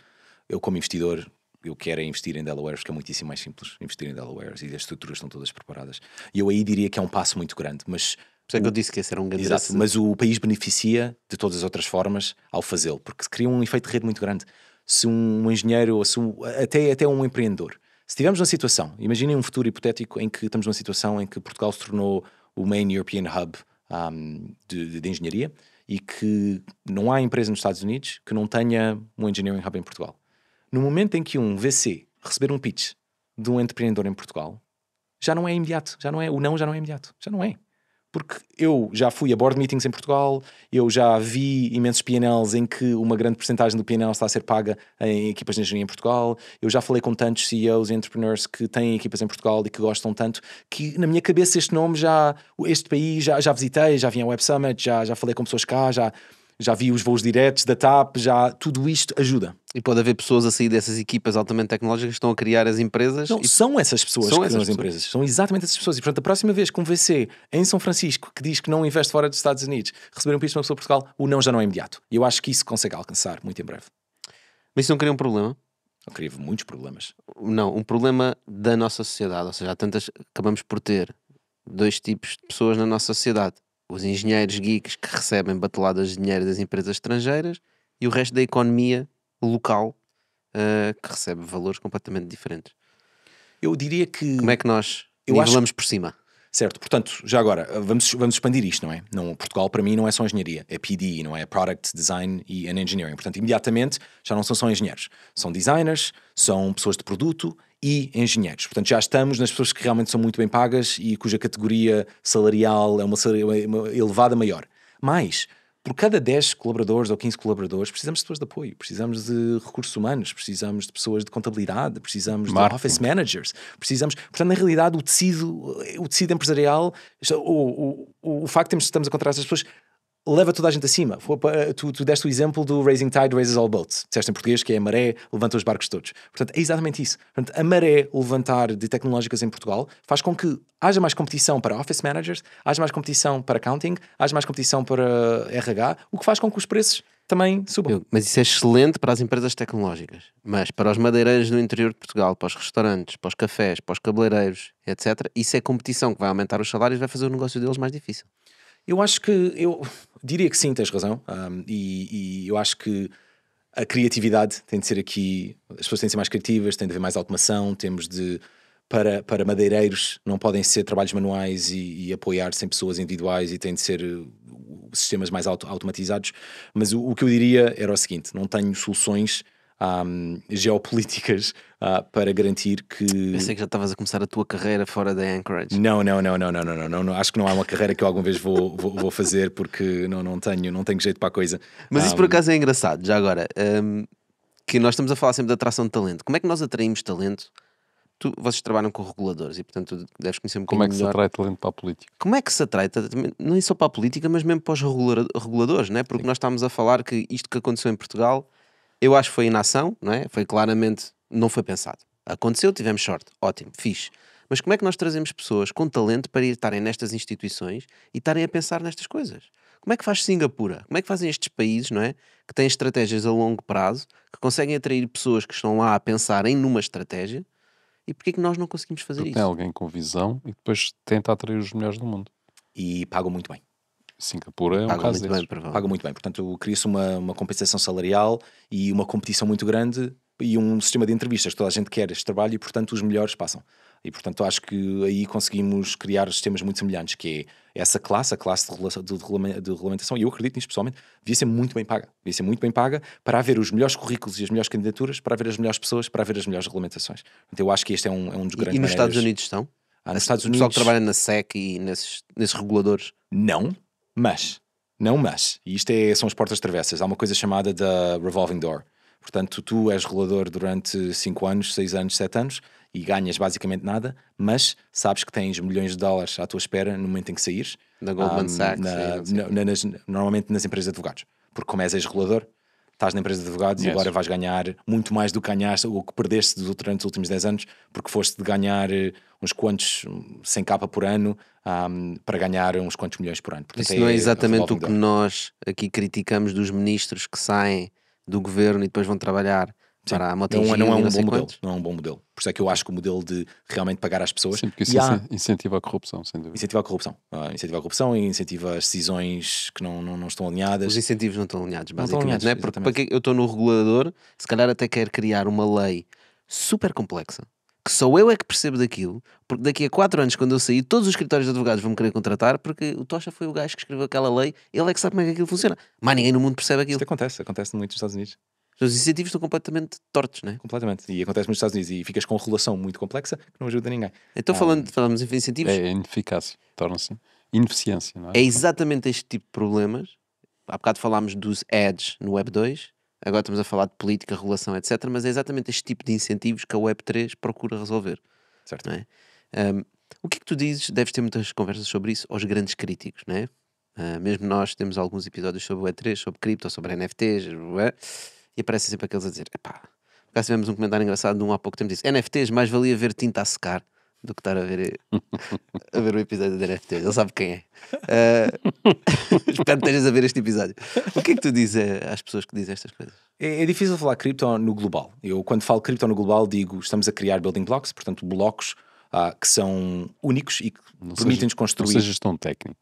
Eu, como investidor, eu quero é investir em Delaware, porque é muitíssimo mais simples investir em Delaware e as estruturas estão todas preparadas. E eu aí diria que é um passo muito grande, mas por isso é que eu disse que esse era um grande Exato, mas o país beneficia de todas as outras formas ao fazê-lo, porque se cria um efeito de rede muito grande. Se um engenheiro, ou se um, até, até um empreendedor, se tivermos uma situação, imaginem um futuro hipotético em que estamos numa situação em que Portugal se tornou o main European hub um, de, de, de engenharia e que não há empresa nos Estados Unidos que não tenha um engineering hub em Portugal. No momento em que um VC receber um pitch de um empreendedor em Portugal, já não é imediato, já não é, o não já não é imediato, já não é porque eu já fui a board meetings em Portugal, eu já vi imensos PNLs em que uma grande porcentagem do PNL está a ser paga em equipas de engenharia em Portugal, eu já falei com tantos CEOs e entrepreneurs que têm equipas em Portugal e que gostam tanto, que na minha cabeça este nome já, este país, já, já visitei, já vim ao Web Summit, já, já falei com pessoas cá, já já vi os voos diretos da TAP, já tudo isto ajuda. E pode haver pessoas a sair dessas equipas altamente tecnológicas que estão a criar as empresas. Não, e... são essas pessoas são que essas as pessoas. empresas. São exatamente essas pessoas. E portanto, a próxima vez que um VC em São Francisco que diz que não investe fora dos Estados Unidos receber um pitch de uma pessoa de Portugal, o não já não é imediato. E eu acho que isso consegue alcançar muito em breve. Mas isso não cria um problema? Não cria muitos problemas. Não, um problema da nossa sociedade. Ou seja, há tantas. Acabamos por ter dois tipos de pessoas na nossa sociedade os engenheiros geeks que recebem bateladas de dinheiro das empresas estrangeiras e o resto da economia local uh, que recebe valores completamente diferentes. Eu diria que. Como é que nós eu nivelamos acho... por cima? Certo, portanto, já agora, eh, vamos, vamos expandir isto, não é? Não, Portugal, para mim, não é só engenharia, é PD, não é? Product Design and Engineering. Portanto, imediatamente já não são só engenheiros, são designers, são pessoas de produto, e engenheiros. Portanto, já estamos nas pessoas que realmente são muito bem pagas e cuja categoria salarial é uma, é uma elevada maior. Mas, por cada 10 colaboradores ou 15 colaboradores, precisamos de pessoas de apoio, precisamos de recursos humanos, precisamos de pessoas de contabilidade, precisamos Marketing. de office managers, precisamos. Portanto, na realidade, o tecido, o tecido empresarial, o, o, o facto de termos, estamos a contratar essas pessoas, leva toda a gente acima. Tu, tu, deste o exemplo do Raising Tide Raises All Boats, disseste em português que é a maré levanta os barcos todos. Portanto, é exatamente isso. Portanto, a maré levantar de tecnológicas em Portugal faz com que haja mais competição para office managers, haja mais competição para accounting, haja mais competição para RH, eh, o que faz com que os preços também subam. Mas isso é excelente para as empresas tecnológicas. Mas para os madeireiros no interior de Portugal, para os restaurantes, para os cafés, para os cabeleireiros, etc., isso é competição que vai aumentar os salários e vai fazer o negócio deles mais difícil. Eu acho que eu, Diria que sim, tens razão. Um, e, e, eu acho que a criatividade tem de ser aqui. As pessoas têm de ser mais criativas, tem de haver mais automação, temos de. Para, para madeireiros não podem ser trabalhos manuais e, e apoiar-se em pessoas individuais e tem de ser uh, sistemas mais auto automatizados. Mas o, o que eu diria era o seguinte: não tenho soluções um, geopolíticas uh, para garantir que. Pensei que já estavas a começar a tua carreira fora da Anchorage. Não, não, não, não, não, não, não, não, não. Acho que não há uma carreira que eu alguma vez vou, vou, vou, fazer porque não, não, tenho, não tenho jeito para a coisa. Mas isso um... por acaso é engraçado, já agora. Um, que nós estamos a falar sempre de atração de talento. Como é que nós atraímos talento? Tu, vocês trabalham com reguladores e, portanto, deves conhecer um Como é que melhor. se atrai talento para a política? Como é que se atrai, não é só para a política, mas mesmo para os reguladores, não é? Porque Sim. nós estamos a falar que isto que aconteceu em Portugal eu acho que foi inação, não é? Foi claramente, não foi pensado. Aconteceu, tivemos sorte, ótimo, fixe. Mas como é que nós trazemos pessoas com talento para estarem nestas instituições e estarem a pensar nestas coisas? Como é que faz Singapura? Como é que fazem estes países, não é? Que têm estratégias a longo prazo, que conseguem atrair pessoas que estão lá a pensarem numa estratégia e porquê é que nós não conseguimos fazer Porque isso? Tem alguém com visão e depois tenta atrair os melhores do mundo. E pagam muito bem. Singapura é um paga caso muito bem, Paga muito bem. Portanto, cria-se uma, uma compensação salarial e uma competição muito grande e um sistema de entrevistas. Toda a gente quer este trabalho e, portanto, os melhores passam. E, portanto, acho que aí conseguimos criar sistemas muito semelhantes, que é essa classe, a classe de, de, de regulamentação, e eu acredito nisso pessoalmente, devia ser muito bem paga. Devia ser muito bem paga para haver os melhores currículos e as melhores candidaturas, para haver as melhores pessoas, para haver as melhores regulamentações. então eu acho que este é um, é um dos grandes... E, e nos maneiras... Estados Unidos estão? Ah, nos Estados Unidos... O pessoal que trabalha na SEC e nesses, nesses reguladores? Não, mas, não mas, e isto é, são as portas travessas, há uma coisa chamada da revolving door. Portanto, tu és regulador durante 5 anos, 6 anos, 7 anos e ganhas basicamente nada, mas sabes que tens milhões de dólares à tua espera no momento em que saíres. Na Goldman um, ah, Sachs. Na, na, nas, normalmente nas empresas de advogados. Porque como és ex-regulador, estás na empresa de advogados yes. e agora vais ganhar muito mais do que ganhaste ou que perdeste durante os últimos 10 anos, porque foste de ganhar eh, uns quantos sem capa por ano um, para ganhar uns quantos milhões por ano. Portanto, Isso não é exatamente é- é o que nós aqui criticamos dos ministros que saem do governo e depois vão trabalhar para a não, é não, é um bom modelo, quantos. não é um bom modelo. Por isso é que eu acho que o modelo de realmente pagar às pessoas. Sim, porque isso há... incentiva a corrupção, sem dúvida. Incentiva a corrupção. Uh, incentiva a corrupção e incentiva as decisões que não, não, não estão alinhadas. Os incentivos não estão alinhados, basicamente. Não, alinhados, não Porque eu estou no regulador, se calhar até quer criar uma lei super complexa que só eu é que percebo daquilo, porque daqui a 4 anos, quando eu sair, todos os escritórios de advogados vão me querer contratar, porque o Tocha foi o gajo que escreveu aquela lei, ele é que sabe como é que aquilo funciona. Mas ninguém no mundo percebe aquilo. Isto acontece, acontece muito nos Estados Unidos. Os incentivos estão completamente tortos, não é? Completamente. E acontece nos Estados Unidos e ficas com uma relação muito complexa que não ajuda ninguém. Então, ah, falando, ah, falamos em incentivos. É, é ineficácia, torna-se ineficiência, não é? É exatamente este tipo de problemas. Há bocado falámos dos ads no Web 2 Agora estamos a falar de política, regulação, etc. Mas é exatamente este tipo de incentivos que a Web3 procura resolver. Certo. É? Um, o que é que tu dizes? Deves ter muitas conversas sobre isso aos grandes críticos, não é? Uh, mesmo nós temos alguns episódios sobre Web3, sobre cripto, sobre NFTs, e aparecem sempre aqueles a dizer: epá, cá tivemos um comentário engraçado de um há pouco tempo disse: NFTs, mais valia ver tinta a secar do que estar a ver, a ver o episódio da NFT. Ele sabe quem é. Uh, espero que estejas a ver este episódio. O que é que tu dizes eh, às pessoas que dizem estas coisas? É, é difícil falar cripto no global. Eu, quando falo cripto no global, digo estamos a criar building blocks, portanto, blocos ah, que são únicos e que permitem-nos construir. Não sejas tão técnico.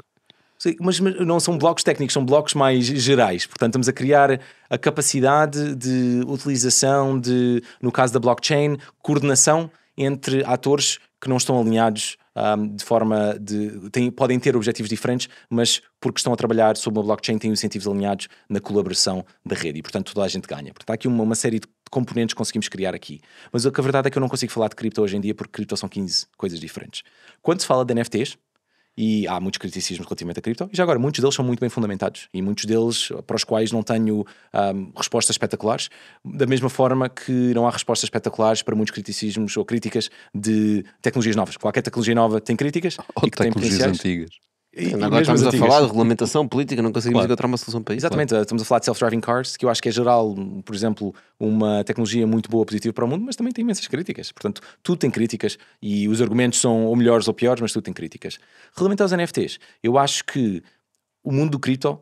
Sim, mas, mas, não são blocos técnicos, são blocos mais gerais. Portanto, estamos a criar a capacidade de utilização de, no caso da blockchain, coordenação entre atores que não estão alinhados um, de forma de. Têm, podem ter objetivos diferentes, mas porque estão a trabalhar sobre uma blockchain têm incentivos alinhados na colaboração da rede e, portanto, toda a gente ganha. Portanto, há aqui uma, uma série de componentes que conseguimos criar aqui. Mas a verdade é que eu não consigo falar de cripto hoje em dia porque cripto são 15 coisas diferentes. Quando se fala de NFTs, e há muitos criticismos relativamente à cripto. E já agora, muitos deles são muito bem fundamentados e muitos deles eh, para os quais não tenho um, respostas espetaculares, da mesma forma que não há respostas espetaculares para muitos criticismos ou críticas de tecnologias novas. Qualquer tecnologia nova tem críticas ou e que tecnologias tem antigas. E, agora estamos antigas. a falar de regulamentação política, não conseguimos claro. encontrar uma solução para isso. Exatamente, claro. estamos a falar de self-driving cars, que eu acho que é geral, por exemplo, uma tecnologia muito boa, positiva para o mundo, mas também tem imensas críticas. Portanto, tudo tem críticas e os argumentos são ou melhores ou piores, mas tudo tem críticas. Regulamentar os NFTs. Eu acho que o mundo do cripto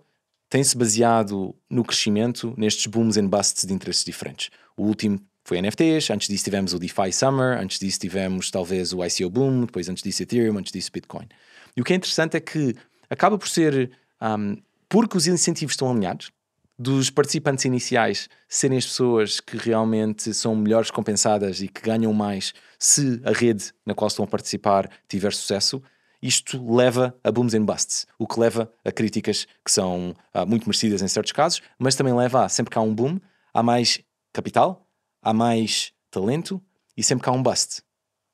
tem-se baseado no crescimento, nestes booms and busts de interesses diferentes. O último foi NFTs, antes disso tivemos o DeFi Summer, antes disso tivemos talvez o ICO Boom, depois antes disso Ethereum, antes disso Bitcoin. E o que é interessante é que acaba por ser, um, porque os incentivos estão alinhados, dos participantes iniciais serem as pessoas que realmente são melhores compensadas e que ganham mais se a rede na qual estão a participar tiver sucesso, isto leva a booms and busts, o que leva a críticas que são uh, muito merecidas em certos casos, mas também leva a sempre que há um boom, há mais capital, há mais talento e sempre que há um bust,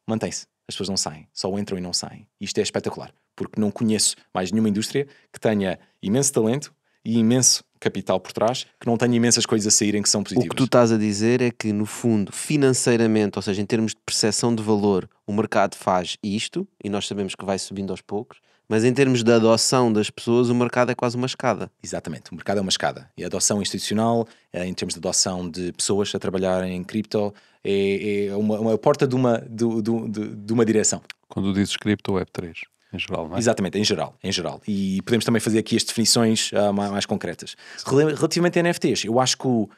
mantém-se. As pessoas não saem, só entram e não saem. Isto é espetacular porque não conheço mais nenhuma indústria que tenha imenso talento e imenso capital por trás, que não tenha imensas coisas a saírem que são positivas. O que tu estás a dizer é que, no fundo, financeiramente, ou seja, em termos de percepção de valor, o mercado faz isto, e nós sabemos que vai subindo aos poucos, mas em termos de adoção das pessoas, o mercado é quase uma escada. Exatamente, o mercado é uma escada. E a adoção institucional, eh, em termos de adoção de pessoas a trabalhar em cripto, é, é uma, uma porta de uma, de, de, de uma direção. Quando dizes cripto, Web3? Em geral, não é? Exatamente, em geral, em geral. E podemos também fazer aqui as definições uh, ah, mais, mais, concretas. Relativamente a NFTs, eu acho que o,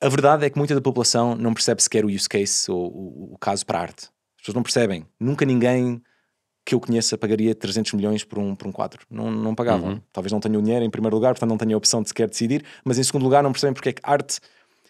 a verdade é que muita da população não percebe sequer o use case ou o, o caso para a arte. As pessoas não percebem. Nunca ninguém que eu conheça pagaria 300 milhões por um, por um quadro. Não, não pagavam. Uhum. Talvez não o dinheiro em primeiro lugar, portanto não tenha a opção de sequer decidir, mas em segundo lugar não percebem porque é que arte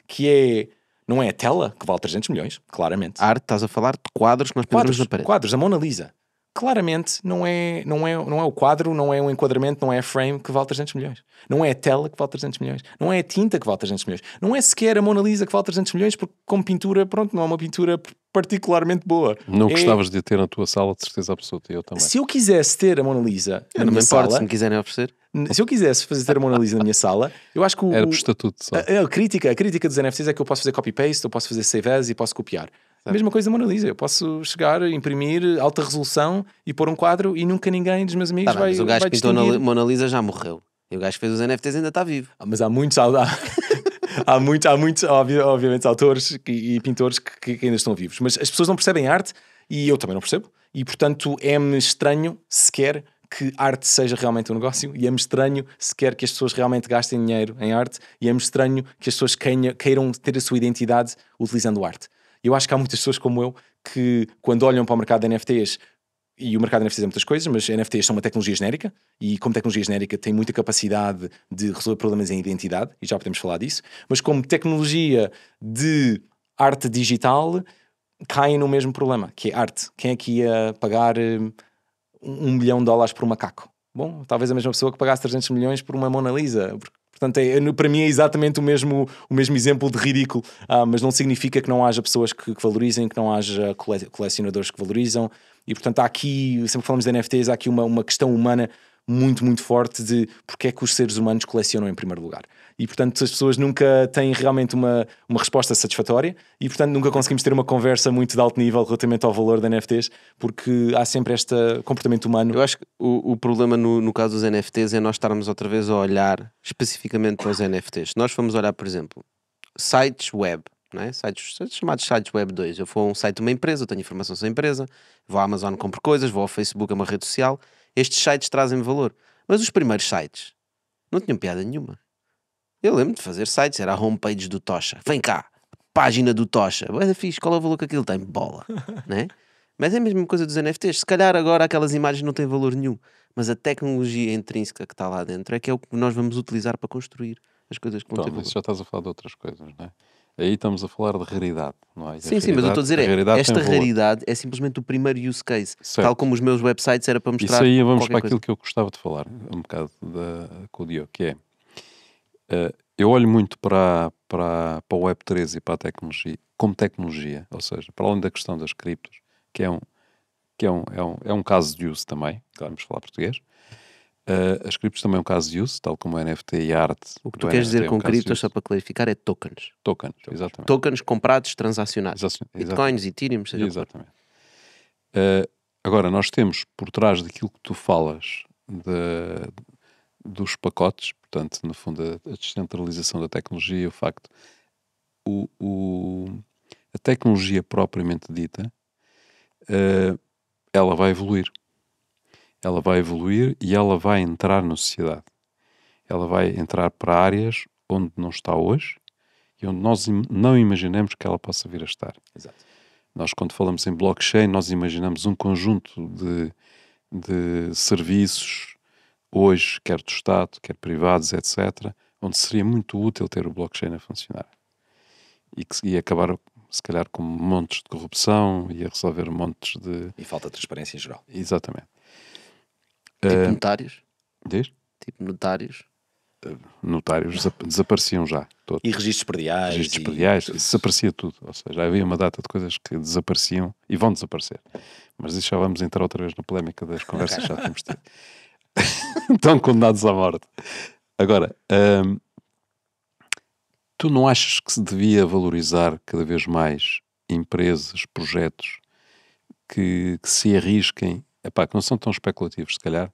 que é não é a tela que vale 300 milhões, claramente. A arte, estás a falar de quadros que nós penduramos na parede. Quadros, a Mona Lisa claramente não é, não, é, não é o quadro, não é o enquadramento, não é a frame que vale 300 milhões. Não é a tela que vale 300 milhões. Não é a tinta que vale 300 milhões. Não é sequer a Mona Lisa que vale 300 milhões, porque como pintura, pronto, não é uma pintura particularmente boa. Não é... gostavas de ter na tua sala, de certeza absoluta, eu também. Se eu quisesse ter a Mona Lisa eu na minha sala... se me quiserem oferecer. Se eu quisesse fazer ter a Mona Lisa na minha sala, eu acho que o... Era por estatuto só. A, a, crítica, a crítica dos NFTs é que eu posso fazer copy-paste, eu posso fazer save as e posso copiar. Certo. Mesma coisa Mona Lisa. Eu posso chegar, imprimir alta resolução e pôr um quadro e nunca ninguém dos meus amigos tá vai. Mas o gajo que pintou Mona Lisa já morreu. E o gajo que fez os NFTs ainda está vivo. Ah, mas há muitos. Há, muitos, há muitos, obviamente, autores e, pintores que, que ainda estão vivos. Mas as pessoas não percebem arte e eu também não percebo. E portanto é-me estranho sequer que arte seja realmente um negócio e é-me estranho sequer que as pessoas realmente gastem dinheiro em arte e é-me estranho que as pessoas queiram ter a sua identidade utilizando arte. Eu acho que há muitas pessoas como eu que, quando olham para o mercado de NFTs, e o mercado de NFTs é muitas coisas, mas NFTs são uma tecnologia genérica e, como tecnologia genérica, tem muita capacidade de resolver problemas em identidade, e já podemos falar disso, mas como tecnologia de arte digital, caem no mesmo problema, que é arte. Quem é que ia pagar eh, um, milhão de dólares por um macaco? Bom, talvez a mesma pessoa que pagasse 300 milhões por uma Mona Lisa, porque Portanto, é, para mim é exatamente o mesmo, o mesmo exemplo de ridículo, ah, mas não significa que não haja pessoas que, que valorizem, que não haja cole, colecionadores que valorizam. E portanto, há aqui, sempre falamos de NFTs, há aqui uma, uma questão humana muito, muito forte de porque é que os seres humanos colecionam em primeiro lugar. E, portanto, as pessoas nunca têm realmente uma, uma resposta satisfatória e, portanto, nunca conseguimos ter uma conversa muito de alto nível relativamente ao valor da NFTs, porque há sempre este comportamento humano. Eu acho que o, o problema no, no caso dos NFTs é nós estarmos outra vez a olhar especificamente para os NFTs. Nós fomos olhar, por exemplo, sites web, é? sites, sites, chamados sites web 2. Eu vou a um site de uma empresa, eu tenho informação sobre a empresa, vou à Amazon, compro coisas, vou ao Facebook, é uma rede social, estes sites trazem valor. Mas os primeiros sites não tinham piada nenhuma. Eu lembro de fazer sites, era a homepage do Tocha. Vem cá, página do Tocha. Mas fixe, qual é o valor que aquilo tem? Bola, né? Mas é a mesma coisa dos NFTs. Se calhar agora aquelas imagens não têm valor nenhum, mas a tecnologia intrínseca que está lá dentro é que é o que nós vamos utilizar para construir as coisas que vão então, ter valor. já estás a falar de outras coisas, não é? Aí estamos a falar de raridade, não é? E sim, sim, mas eu estou a dizer, a é, raridade esta raridade valor. é simplesmente o primeiro use case, certo. tal como os meus websites era para mostrar. Isso aí vamos para coisa. aquilo que eu gostava de falar um bocado da, com o Diogo, que é. Uh, eu olho muito para, para, para o Web3 e para a tecnologia, como tecnologia, ou seja, para além da questão das criptos, que é um, que é um, é um, é um caso de uso também, claro, vamos falar português, Uh, as criptos também é um caso de uso, tal como o NFT e a arte. O que tu queres NFT dizer é um com criptos, só para clarificar, é tokens. Tokens, exatamente. Tokens comprados, transacionados. Exatamente. Bitcoins, Ethereum, seja Exatamente. Uh, agora, nós temos por trás daquilo que tu falas de, dos pacotes, portanto, no fundo, a descentralização da tecnologia, o facto. O, o a tecnologia propriamente dita, uh, ela vai evoluir ela vai evoluir e ela vai entrar na sociedade. Ela vai entrar para áreas onde não está hoje e onde nós não imaginamos que ela possa vir a estar. Exato. Nós, quando falamos em blockchain, nós imaginamos um conjunto de, de serviços, hoje, quer do Estado, quer privados, etc., onde seria muito útil ter o blockchain a funcionar. E, que, e acabar, se calhar, com montes de corrupção e a resolver montes de. E falta de transparência em geral. Exatamente. Tipo uh, notários? Diz? Tipo notários? Uh, notários desapareciam já. Todos. E registros prediais. Registros e... desaparecia tudo. Ou seja, havia uma data de coisas que desapareciam e vão desaparecer. Mas isso já vamos entrar outra vez na polémica das conversas que já temos tido. Estão condenados à morte. Agora, um, ehm, tu não achas que se devia valorizar cada vez mais empresas, projetos que, que se arrisquem epá, que não são tão especulativos, se calhar,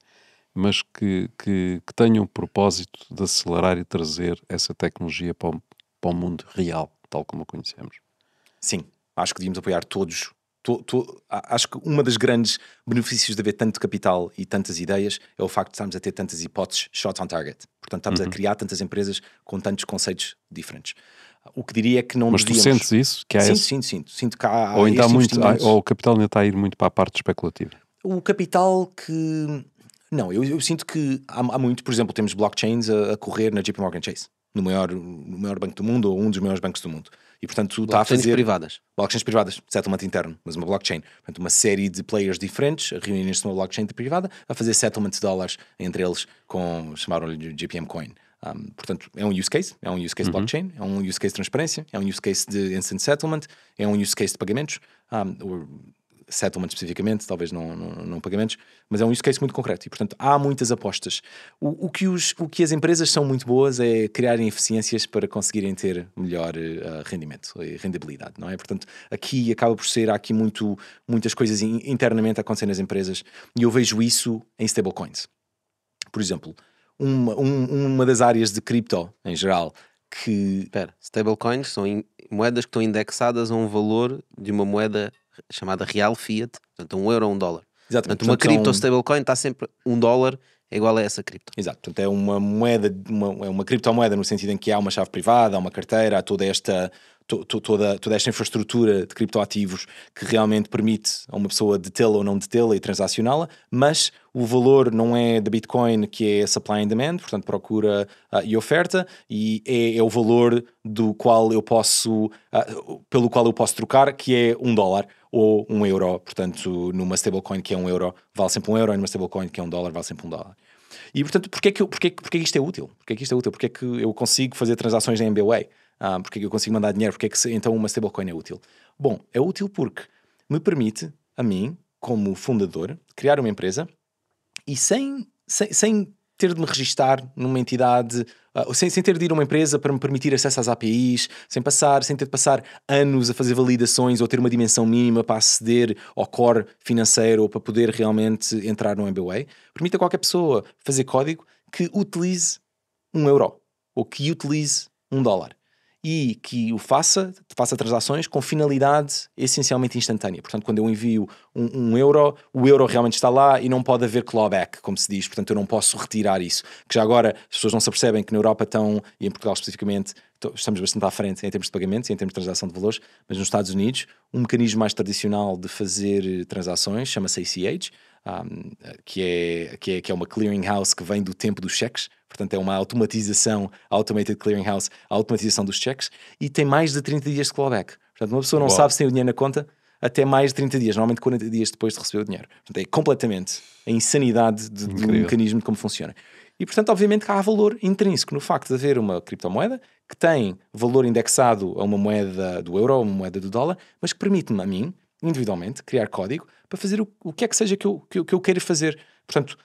mas que, que, que tenham o propósito de acelerar e trazer essa tecnologia para o, para o mundo real, tal como a conhecemos. Sim, acho que devíamos apoiar todos. To, to, acho que uma das grandes benefícios de haver tanto capital e tantas ideias é o facto de estarmos a ter tantas hipóteses shot on target. Portanto, estamos uhum. a criar tantas empresas com tantos conceitos diferentes. O que diria é que não Mas devíamos... tu sentes isso? Que sim, esse... sim, sinto. Sinto que há, ou, ainda há muito, ou o capital ainda está a ir muito para a parte especulativa. O capital que. Não, eu, eu sinto que há, há, muito, por exemplo, temos blockchains a, a correr na JP Morgan Chase, no maior, no maior banco do mundo ou um dos maiores bancos do mundo. E portanto está a fazer. privadas. Blockchains privadas, settlement interno, mas uma blockchain. Portanto, uma série de players diferentes reunirem-se numa blockchain privada a fazer settlement de dólares entre eles com. chamaram-lhe de Coin. Um, portanto, é um use case, é um use case uhum. blockchain, é um use case de transparência, é um use case de instant settlement, é um use case de pagamentos. Um, settlement especificamente, talvez não, não, não, pagamentos, mas é um use case muito concreto e, portanto, há muitas apostas. O, o, que, os, o que as empresas são muito boas é criarem eficiências para conseguirem ter melhor uh, rendimento e rendibilidade, não é? Portanto, aqui acaba por ser, há aqui muito, muitas coisas internamente a acontecer nas empresas e eu vejo isso em stablecoins. Por exemplo, uma, um, uma das áreas de cripto, em geral, que. Espera, stablecoins são in, moedas que estão indexadas a um valor de uma moeda chamada real fiat, portanto um euro ou um dólar. Exatamente. Portanto, uma criptomoeda, cripto são... stablecoin está sempre um dólar é igual a essa cripto. Exato, portanto é uma moeda, uma, é uma criptomoeda no sentido em que há uma chave privada, há uma carteira, há toda esta, toda, toda esta infraestrutura de criptoativos que realmente permite a uma pessoa detê-la ou não detê-la e transacioná-la, mas o valor não é da Bitcoin, que é supply and demand, portanto procura uh, e oferta, e é, é, o valor do qual eu posso, uh, pelo qual eu posso trocar, que é um dólar ou um euro, portanto, numa stablecoin que é um euro, vale sempre um euro, e numa stablecoin que é um dólar, vale sempre um dólar. E portanto, porquê que, eu, porquê, porquê que isto é útil? Porquê que isto é útil? Porquê que eu consigo fazer transações em MBWay? Ah, porquê que eu consigo mandar dinheiro? Porquê que então uma stablecoin é útil? Bom, é útil porque me permite, a mim, como fundador, criar uma empresa e sem, sem, sem ter de me registar numa entidade Uh, sem, sem ter de ir a uma empresa para me permitir acesso às APIs, sem passar, sem ter de passar anos a fazer validações ou ter uma dimensão mínima para aceder ao core financeiro ou para poder realmente entrar no MBA, permita a qualquer pessoa fazer código que utilize um euro ou que utilize um dólar e que o faça, faça transações com finalidade essencialmente instantânea. Portanto, quando eu envio um, um, euro, o euro realmente está lá e não pode haver clawback, como se diz. Portanto, eu não posso retirar isso. Que já agora as pessoas não se percebem que na Europa estão, e em Portugal especificamente, estamos bastante à frente em termos de pagamentos e em termos de transação de valores, mas nos Estados Unidos, um mecanismo mais tradicional de fazer transações chama-se ACH um, que, é, que, é, que é uma clearinghouse que vem do tempo dos cheques, portanto é uma automatização, automated clearinghouse, automatização dos cheques, e tem mais de 30 dias de clawback. Portanto, uma pessoa não Boa. sabe se tem o dinheiro na conta até mais de 30 dias, normalmente 40 dias depois de receber o dinheiro. Portanto, é completamente a insanidade de, do mecanismo de como funciona. E, portanto, obviamente há valor intrínseco no facto de haver uma criptomoeda que tem valor indexado a uma moeda do euro, a uma moeda do dólar, mas que permite-me a mim individualmente, criar código, para fazer o, o que é que seja que eu, que eu, que eu queira fazer. Portanto,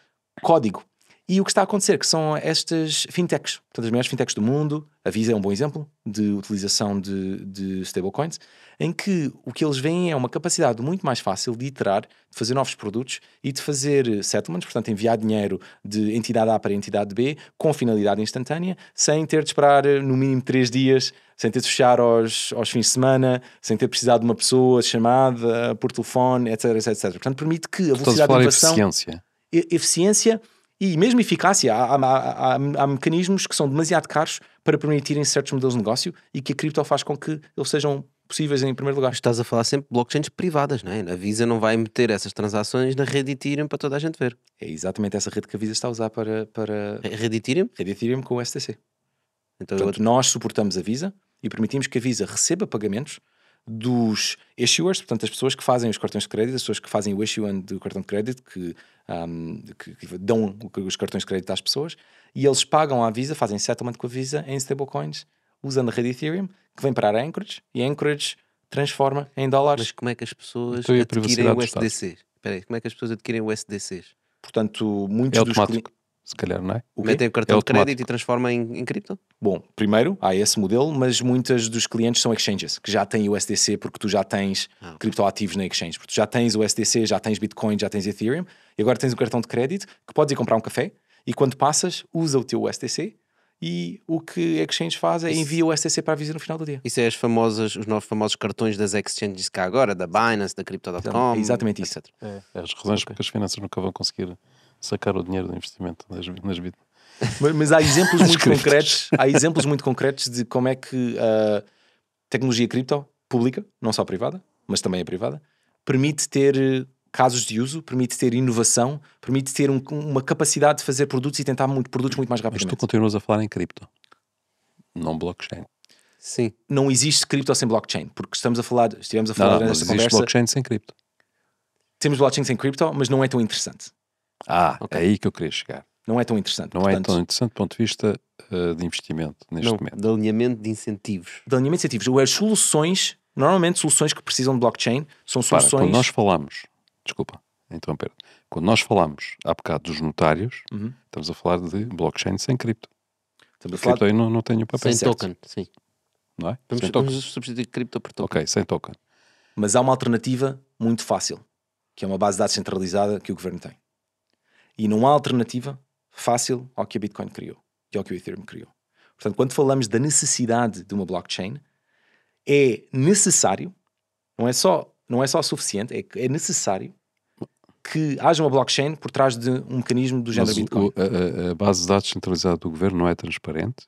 código. E o que está a acontecer, que são estas fintechs, portanto, as maiores fintechs do mundo, a Visa é um bom exemplo de utilização de, de stablecoins, em que o que eles veem é uma capacidade muito mais fácil de iterar, de fazer novos produtos e de fazer settlements, portanto, enviar dinheiro de entidade A para entidade B com finalidade instantânea, sem ter de esperar eh, no mínimo 3 dias sem ter de fechar aos, aos fins de semana, sem ter precisado de uma pessoa chamada por telefone, etc, etc, etc. Portanto, permite que a velocidade de inovação... Eficiência. Eficiência e mesmo eficácia. Há, há, há, há, mecanismos que são demasiado caros para permitirem certos modelos de negócio e que a cripto faz com que eles sejam possíveis em primeiro lugar. Estás a falar sempre de blockchains privadas, não é? A Visa não vai meter essas transações na rede Ethereum para toda a gente ver. É exatamente essa rede que a Visa está a usar para... para... Rede Ethereum? Rede Ethereum com o STC. Então, Portanto, eu... nós suportamos a Visa, e permitimos que a Visa receba pagamentos dos issuers, portanto, as pessoas que fazem os cartões de crédito, as pessoas que fazem o issuing do cartão de crédito, que, um, que, que, dão os cartões de crédito às pessoas, e eles pagam à Visa, fazem settlement com a Visa em stablecoins, usando a rede Ethereum, que vem parar a Anchorage, e a Anchorage transforma em dólares. Mas como é que as pessoas então adquirem o Espera aí, como é que as pessoas adquirem SDC? Portanto, muitos é dos automático se calhar, não é? O que Metem o cartão é de crédito e transforma em, em cripto? Bom, primeiro há esse modelo, mas muitas dos clientes são exchanges, que já têm o SDC porque tu já tens ah, okay. criptoativos na exchange, porque tu já tens o SDC, já tens Bitcoin, já tens Ethereum, e agora tens o cartão de crédito que podes ir comprar um café e quando passas, usa o teu SDC e o que a exchange faz é envia o STC para a Visa no final do dia. Isso é as famosas, os novos famosos cartões das exchanges há agora, da Binance, da Crypto.com. exatamente isso. É, é as razões okay. porque as finanças nunca vão conseguir sacar o dinheiro do investimento nas, nas Bitcoin. Mas, mas, há exemplos muito concretos, há exemplos muito concretos de como é que a tecnologia cripto pública, não só privada, mas também é privada, permite ter eh, casos de uso, permite ter inovação, permite ter um, uma capacidade de fazer produtos e tentar muito, produtos muito mais rapidamente. Mas tu continuas a falar em cripto, não blockchain. Sim. Não existe cripto sem blockchain, porque estamos a falar, estivemos a falar não, conversa. Não, existe blockchain sem cripto. Temos blockchain sem cripto, mas não é tão interessante. Ah, okay. é aí que eu queria chegar. Não é tão interessante. Não é portanto, é tão interessante do ponto de vista uh, de investimento neste não, momento. De alinhamento de incentivos. De alinhamento de incentivos. Ou As soluções, normalmente soluções que precisam de blockchain, são soluções. Para, quando nós falamos, desculpa, interromper. Quando nós falamos há bocado dos notários, uhum. estamos a falar de blockchain sem cripto. Estamos a falar cripto de... aí não, não tem o papel. Sem certo. token, sim. Não é? Vamos, vamos substituir cripto por token. Ok, sem token. Mas há uma alternativa muito fácil, que é uma base de dados centralizada que o governo tem. E não há alternativa fácil ao que a Bitcoin criou e ao que o Ethereum criou. Portanto, quando falamos da necessidade de uma blockchain, é necessário, não é só, não é só suficiente, é, é necessário que haja uma blockchain por trás de um mecanismo do género Mas Bitcoin. O, a, a, base de dados centralizada do governo não é transparente.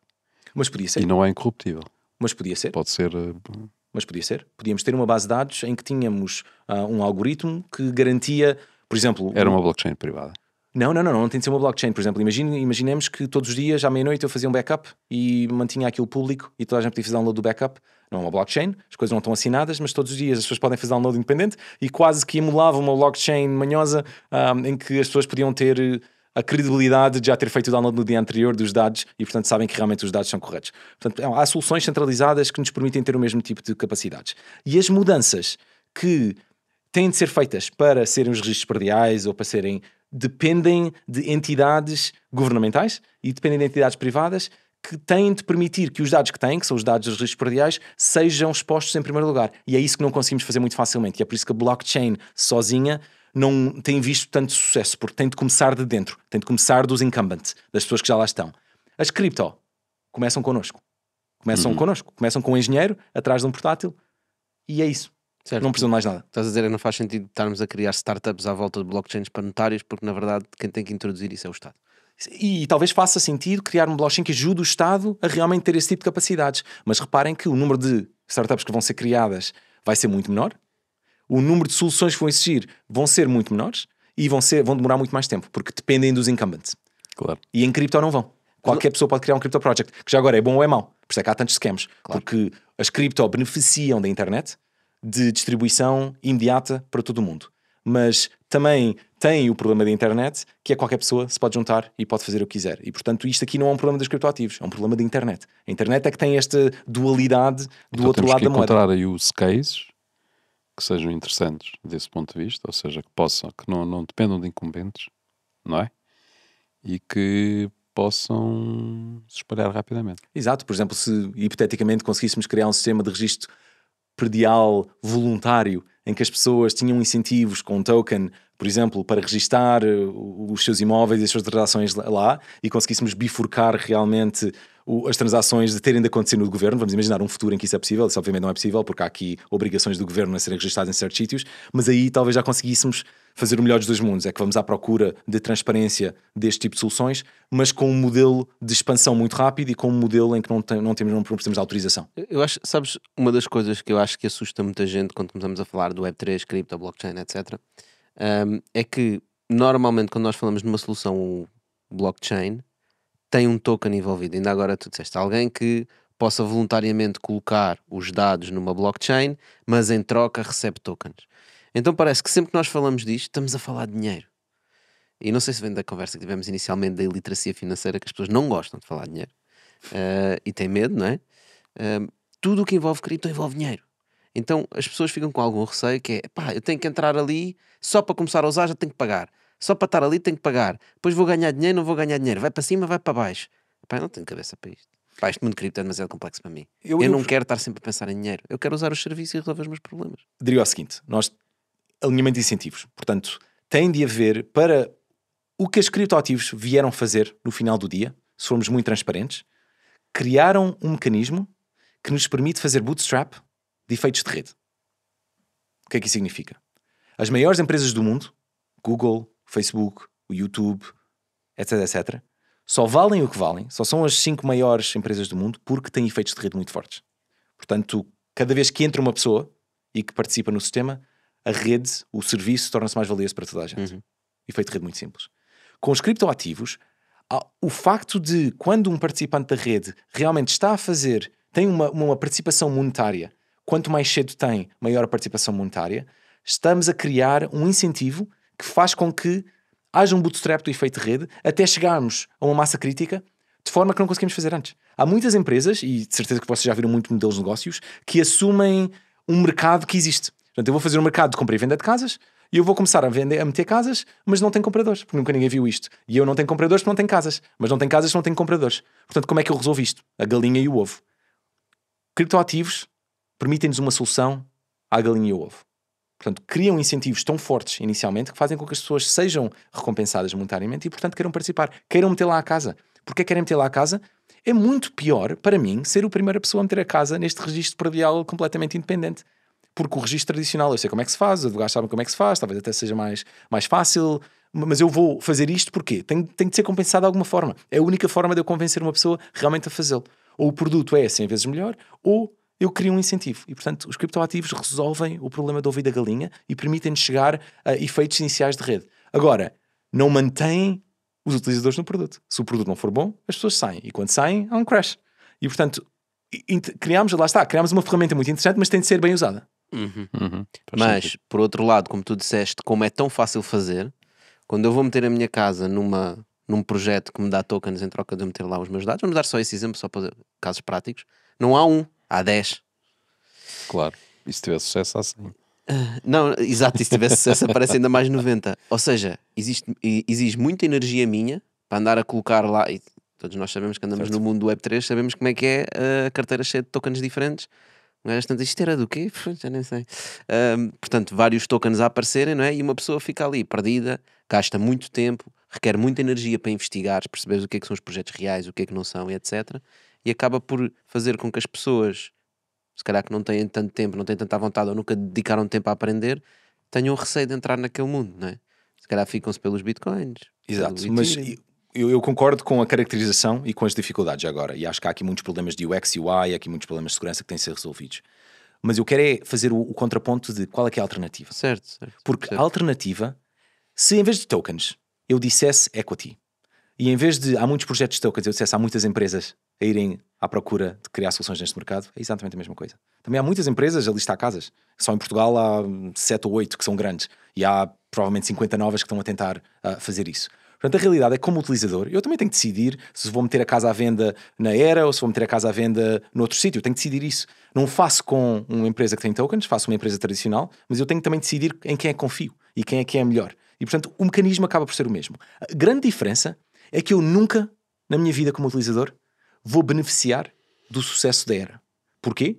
Mas podia ser. E não é incorruptível. Mas podia ser. Pode ser. Eh, Mas podia ser. Podíamos ter uma base de dados em que tínhamos uh, um algoritmo que garantia, por exemplo. Era uma blockchain privada. Não, não, não, não tem de ser uma blockchain. Por exemplo, imagine, imaginemos que todos os dias, à meia-noite, eu fazia um backup e mantinha aquilo público e toda a gente podia fazer download do backup. Não é uma blockchain, as coisas não estão assinadas, mas todos os dias as pessoas podem fazer download independente e quase que emulava uma blockchain manhosa um, ah, em que as pessoas podiam ter ah, a credibilidade de já ter feito o download no dia anterior dos dados e, portanto, sabem que realmente os dados são corretos. Portanto, é há soluções centralizadas que nos permitem ter o mesmo tipo de capacidades. E as mudanças que têm de ser feitas para serem os registros perdiais ou para serem dependem de entidades governamentais e dependem de entidades privadas que têm de permitir que os dados que têm, que são os dados dos riscos prediais, sejam expostos em primeiro lugar. E é isso que não conseguimos fazer muito facilmente. E é por isso que a blockchain sozinha não tem visto tanto sucesso, porque tem de começar de dentro, tem de começar dos incumbents, das pessoas que já lá estão. As cripto começam connosco. Começam uhum. connosco. Começam com um engenheiro atrás de um portátil e é isso. Certo. Não precisam mais nada. Estás a dizer é que não faz sentido estarmos a criar startups à volta de blockchains para notários porque na verdade quem tem que introduzir isso é o Estado. E, e talvez faça sentido criar um blockchain que ajude o Estado a realmente ter esse tipo de capacidades. Mas reparem que o número de startups que vão ser criadas vai ser muito menor, o número de soluções que vão existir vão ser muito menores e vão, ser, vão demorar muito mais tempo, porque dependem dos incumbents. Claro. E em cripto não vão. Qualquer pessoa pode criar um crypto project, que já agora é bom ou é mau. Por isso é que há tantos scams. Claro. Porque as cripto beneficiam da internet, de distribuição imediata para todo o mundo. Mas também tem o problema da internet, que é qualquer pessoa se pode juntar e pode fazer o que quiser. E, portanto, isto aqui não é um problema dos criptoativos, é um problema da internet. A internet é que tem esta dualidade do então, outro lado da moeda. Temos que encontrar aí os cases que sejam interessantes desse ponto de vista, ou seja, que possam, que não, não dependam de incumbentes, não é? E que possam se espalhar rapidamente. Exato. Por exemplo, se hipoteticamente conseguíssemos criar um sistema de registro predial voluntário, em que as pessoas tinham incentivos com token por exemplo, para registar eh, os seus imóveis e as suas transações lá e conseguíssemos bifurcar realmente as transações de terem de acontecer no governo, vamos imaginar um futuro em que isso é possível, isso obviamente não é possível porque há aqui obrigações do governo a serem registadas em certos sítios, mas aí talvez já conseguíssemos fazer o melhor dos dois mundos, é que vamos à procura de transparência deste tipo de soluções, mas com um modelo de expansão muito rápido e com um modelo em que não, tem, não temos não precisamos de autorização. Eu acho, sabes, uma das coisas que eu acho que assusta muita gente quando começamos a falar do Web3, cripto, blockchain, etc., um, é que normalmente quando nós falamos numa solução blockchain, tem um token envolvido. Ainda agora tu disseste alguém que possa voluntariamente colocar os dados numa blockchain, mas em troca recebe tokens. Então parece que sempre que nós falamos disto, estamos a falar de dinheiro. E não sei se vem da conversa que tivemos inicialmente da iliteracia financeira, que as pessoas não gostam de falar de dinheiro uh, e têm medo, não é? Uh, tudo o que envolve cripto envolve dinheiro. Então as pessoas ficam com algum receio que é pá, eu tenho que entrar ali, só para começar a usar já tenho que pagar. Só para estar ali tenho que pagar. Depois vou ganhar dinheiro, não vou ganhar dinheiro. Vai para cima, vai para baixo. Pá, não tenho cabeça para isto. Pá, este mundo cripto é demasiado complexo para mim. Eu, eu, eu não quero estar sempre a pensar em dinheiro. Eu quero usar os serviços e resolver os meus problemas. Diria é o seguinte: nós alinhamento de incentivos. Portanto, tem de haver para o que as criptoativos vieram fazer no final do dia, se formos muito transparentes, criaram um mecanismo que nos permite fazer bootstrap de efeitos de rede. O que é que isso significa? As maiores empresas do mundo, Google, Facebook, YouTube, etc, etc, só valem o que valem, só são as cinco maiores empresas do mundo porque têm efeitos de rede muito fortes. Portanto, cada vez que entra uma pessoa e que participa no sistema, a rede, o serviço, torna-se mais valioso para toda a gente. Uhum. Efeito de rede muito simples. Com os criptoativos, o facto de quando um participante da rede realmente está a fazer, tem uma, uma participação monetária quanto mais cedo tem, maior a participação monetária, estamos a criar um incentivo que faz com que haja um bootstrap do efeito rede até chegarmos a uma massa crítica de forma que não conseguimos fazer antes. Há muitas empresas, e de certeza que vocês já viram muito modelos de negócios, que assumem um mercado que existe. Portanto, eu vou fazer um mercado de compra e venda de casas e eu vou começar a, vender, a meter casas, mas não tem compradores, porque nunca ninguém viu isto. E eu não tenho compradores porque não tenho casas, mas não tenho casas não tenho compradores. Portanto, como é que eu resolvo isto? A galinha e o ovo. Criptoativos permitem-nos uma solução à galinha e ao ovo. Portanto, criam incentivos tão fortes inicialmente que fazem com que as pessoas sejam recompensadas monetariamente e, portanto, queiram participar, queiram meter lá a casa. Porquê querem meter lá a casa? É muito pior, para mim, ser a primeira pessoa a meter a casa neste registro predial completamente independente. Porque o registro tradicional, eu sei como é que se faz, os advogados sabem como é que se faz, talvez até seja mais, mais fácil, mas eu vou fazer isto porque tem, tem de ser compensado de alguma forma. É a única forma de eu convencer uma pessoa realmente a fazê-lo. Ou o produto é 100 vezes melhor, ou eu crio um incentivo. E, portanto, os criptoativos resolvem o problema do ouvido da galinha e permitem-nos chegar a efeitos iniciais de rede. Agora, não mantêm os utilizadores no produto. Se o produto não for bom, as pessoas saem. E quando saem, há um crash. E, portanto, criámos, lá está, criámos uma ferramenta muito interessante, mas tem de ser bem usada. Uhum. Uhum. Mas, sentido. por outro lado, como tu disseste, como é tão fácil fazer, quando eu vou meter a minha casa numa, num projeto que me dá tokens em troca de eu meter lá os meus dados, vamos dar só esse exemplo, só para casos práticos, não há um há 10. Claro, e se tiver sucesso há 100. Ah, não, exato, e se tiver sucesso aparece ainda mais 90. Ou seja, existe, exige muita energia minha para andar a colocar lá. E todos nós sabemos que andamos certo. no mundo do Web3, sabemos como é que é a carteira cheia de tokens diferentes. mas é isto era do quê? Já nem sei. Um, portanto, vários tokens a aparecerem, não é? E uma pessoa fica ali perdida, gasta muito tempo, requer muita energia para investigar, perceberes o que é que são os projetos reais, o que é que não são, etc e acaba por fazer com que as pessoas, se calhar que não têm tanto tempo, não têm tanta vontade ou nunca dedicaram tempo a aprender, tenham receio de entrar naquele mundo, não é? Se calhar ficam-se pelos bitcoins. Exato, pelo mas eu, eu, concordo com a caracterização e com as dificuldades agora. E acho que há aqui muitos problemas de UX e UI, há aqui muitos problemas de segurança que têm de ser resolvidos. Mas eu quero é fazer o, o contraponto de qual é que é a alternativa. Certo, certo Porque certo. a alternativa, se em vez de tokens eu dissesse equity, é e em vez de há muitos projetos de tokens, eu dissesse há muitas empresas a irem à procura de criar soluções neste mercado, é exatamente a mesma coisa. Também há muitas empresas a listar casas. Só em Portugal há 7 ou 8 que são grandes e há provavelmente 50 novas que estão a tentar uh, fazer isso. Portanto, a realidade é que, como utilizador, eu também tenho que decidir se vou meter a casa à venda na Era ou se vou meter a casa à venda noutro sítio. Eu tenho que decidir isso. Não faço com uma empresa que tem tokens, faço uma empresa tradicional, mas eu tenho que também decidir em quem é que confio e quem é que é melhor. E, portanto, o mecanismo acaba por ser o mesmo. A grande diferença é que eu nunca, na minha vida como utilizador, vou beneficiar do sucesso da Era. Porquê?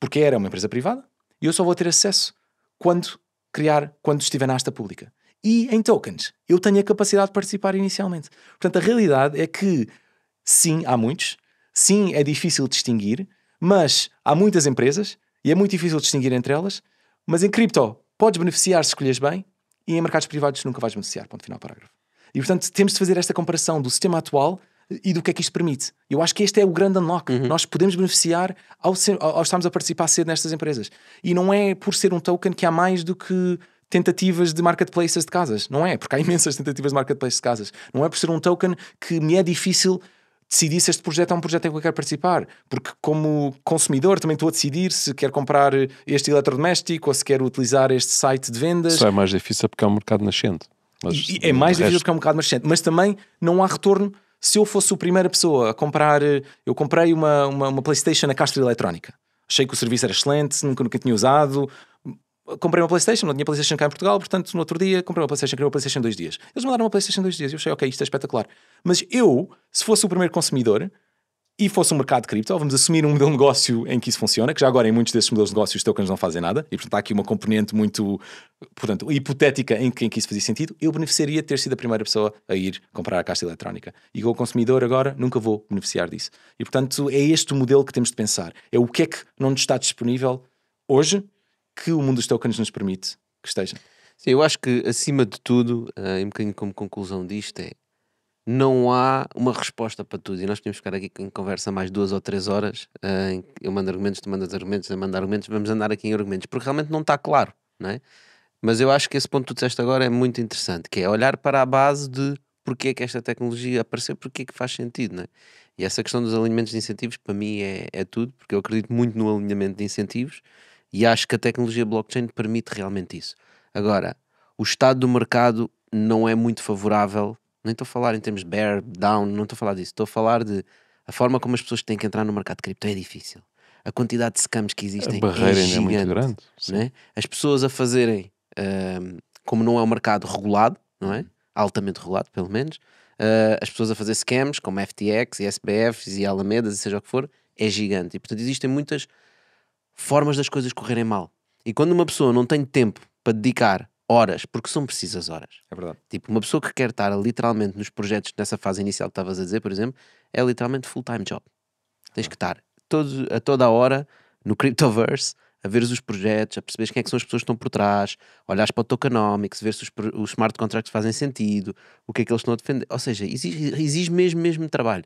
Porque a Era é uma empresa privada e eu só vou ter acesso quando criar, quando estiver na asta pública. E em tokens, eu tenho a capacidade de participar inicialmente. Portanto, a realidade é que sim, há muitos, sim, é difícil distinguir, mas há muitas empresas e é muito difícil distinguir entre elas, mas em cripto podes beneficiar se escolheres bem e em mercados privados nunca vais beneficiar, ponto final parágrafo. E portanto temos de fazer esta comparação do sistema atual e do que é que isto permite. Eu acho que este é o grande unlock. Uhum. Nós podemos beneficiar ao, ser, ao, estarmos a participar cedo nestas empresas. E não é por ser um token que há mais do que tentativas de marketplaces de casas. Não é, porque há imensas tentativas de marketplaces de casas. Não é por ser um token que me é difícil decidir se este projeto é um projeto em que eu quero participar. Porque, como consumidor, também estou a decidir se quero comprar este eletrodoméstico ou se quero utilizar este site de vendas. Só é mais difícil porque é um mercado nascente. Mas, é mais difícil resto... porque é um mercado nascente. Mas também não há retorno se eu fosse a primeira pessoa a comprar. Eh, eu comprei uma, uma, uma PlayStation na Castro Eletrónica. Achei que o serviço era excelente, nunca, nunca tinha usado. Comprei uma PlayStation, não tinha PlayStation cá em Portugal, portanto, no outro dia, comprei uma PlayStation, queria uma PlayStation dois dias. Eles mandaram uma PlayStation dois dias e eu achei, ok, isto é espetacular. Mas eu, se fosse o primeiro consumidor, e fosse um mercado de cripto, vamos assumir um modelo de negócio em que isso funciona, que já agora em muitos desses modelos de negócio os tokens não fazem nada, e portanto há aqui uma componente muito, portanto, hipotética em que, em que isso fazia sentido, eu beneficiaria de ter sido a primeira pessoa a ir comprar a caixa eletrónica. E como consumidor agora nunca vou beneficiar disso. E portanto é este o modelo que temos de pensar. É o que é que não nos está disponível hoje que o mundo dos tokens nos permite que esteja. Sim, eu acho que acima de tudo, uh, um bocadinho como conclusão disto, é não há uma resposta para tudo. E nós podemos ficar aqui em conversa mais duas ou três horas. Eh, eu mando argumentos, tu mandas argumentos, eu mando argumentos, vamos andar aqui em argumentos, porque realmente não está claro, não é? Mas eu acho que esse ponto que tu disseste agora é muito interessante, que é olhar para a base de porque é que esta tecnologia apareceu, porque é que faz sentido, não é? E essa questão dos alinhamentos de incentivos, para mim, é, é tudo, porque eu acredito muito no alinhamento de incentivos e acho que a tecnologia blockchain permite realmente isso. Agora, o estado do mercado não é muito favorável nem estou a falar em termos bear, down, não estou a falar disso. Estou a falar de a forma como as pessoas têm que entrar no mercado de cripto é difícil. A quantidade de scams que existem a barreira é gigante. É muito grande. Né? As pessoas a fazerem, uh, como não é um mercado regulado, não é? Altamente regulado, pelo menos, uh, as pessoas a fazer scams como FTX e SBFs e Alamedas e seja o que for, é gigante. E portanto existem muitas formas das coisas correrem mal. E quando uma pessoa não tem tempo para dedicar horas, porque são precisas horas. É verdade. Tipo, uma pessoa que quer estar literalmente nos projetos nessa fase inicial que estavas a dizer, por exemplo, é literalmente full-time job. Tens que estar todo, a toda a hora no Cryptoverse a ver os projetos, a perceber quem é que são as pessoas que estão por trás, olhares para o tokenomics, ver se os, os smart contracts fazem sentido, o que é que eles estão a defender. Ou seja, exige, exige mesmo, mesmo trabalho.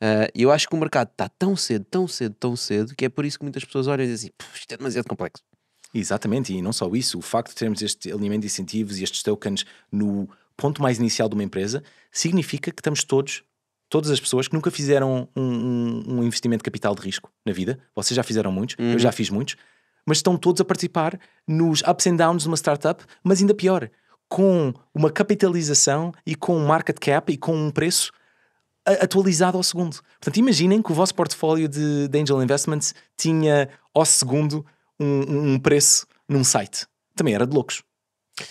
E uh, ah, eu acho que o mercado está tão cedo, tão cedo, tão cedo, que é por isso que muitas pessoas olham e dizem assim, isto é demasiado complexo. Exatamente, e não só isso, o facto de termos este alinhamento de incentivos e estes tokens no ponto mais inicial de uma empresa significa que estamos todos, todas as pessoas que nunca fizeram um, um, um investimento de capital de risco na vida, vocês já fizeram muitos, uhum. eu já fiz muitos, mas estão todos a participar nos ups and downs de uma startup, mas ainda pior, com uma capitalização e com um market cap e com um preço atualizado ao segundo. Portanto, imaginem que o vosso portfólio de, de angel investments tinha ao segundo um, um preço num site. Também era de loucos.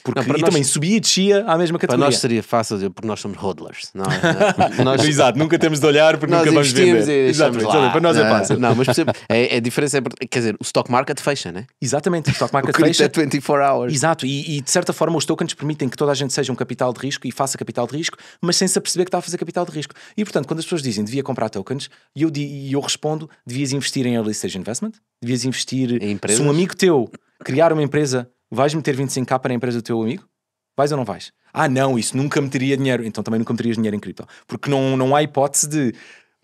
Porque, não, e nós, também subia e descia à mesma categoria. Para nós seria fácil dizer, porque nós somos hodlers. Não, é? nós, Exato, nunca temos de olhar porque nunca vamos vender. Exatamente, lá. para nós é não, é fácil. Não, mas percebe, é, é, a diferença é, quer dizer, o stock market fecha, né? Exatamente, o stock market o fecha. é 24 hours. Exato, e, e, de certa forma os tokens permitem que toda a gente seja um capital de risco e faça capital de risco, mas sem se aperceber que está a fazer capital de risco. E portanto, quando as pessoas dizem, devia comprar tokens, e eu, e eu respondo, devias investir em early stage investment, devias investir... Em empresas? Se um amigo teu criar uma empresa Vais meter 25k para a empresa do teu amigo? Vais ou não vais? Ah, não, isso nunca meteria dinheiro. Então também nunca meterias dinheiro em cripto. Porque não, não há hipótese de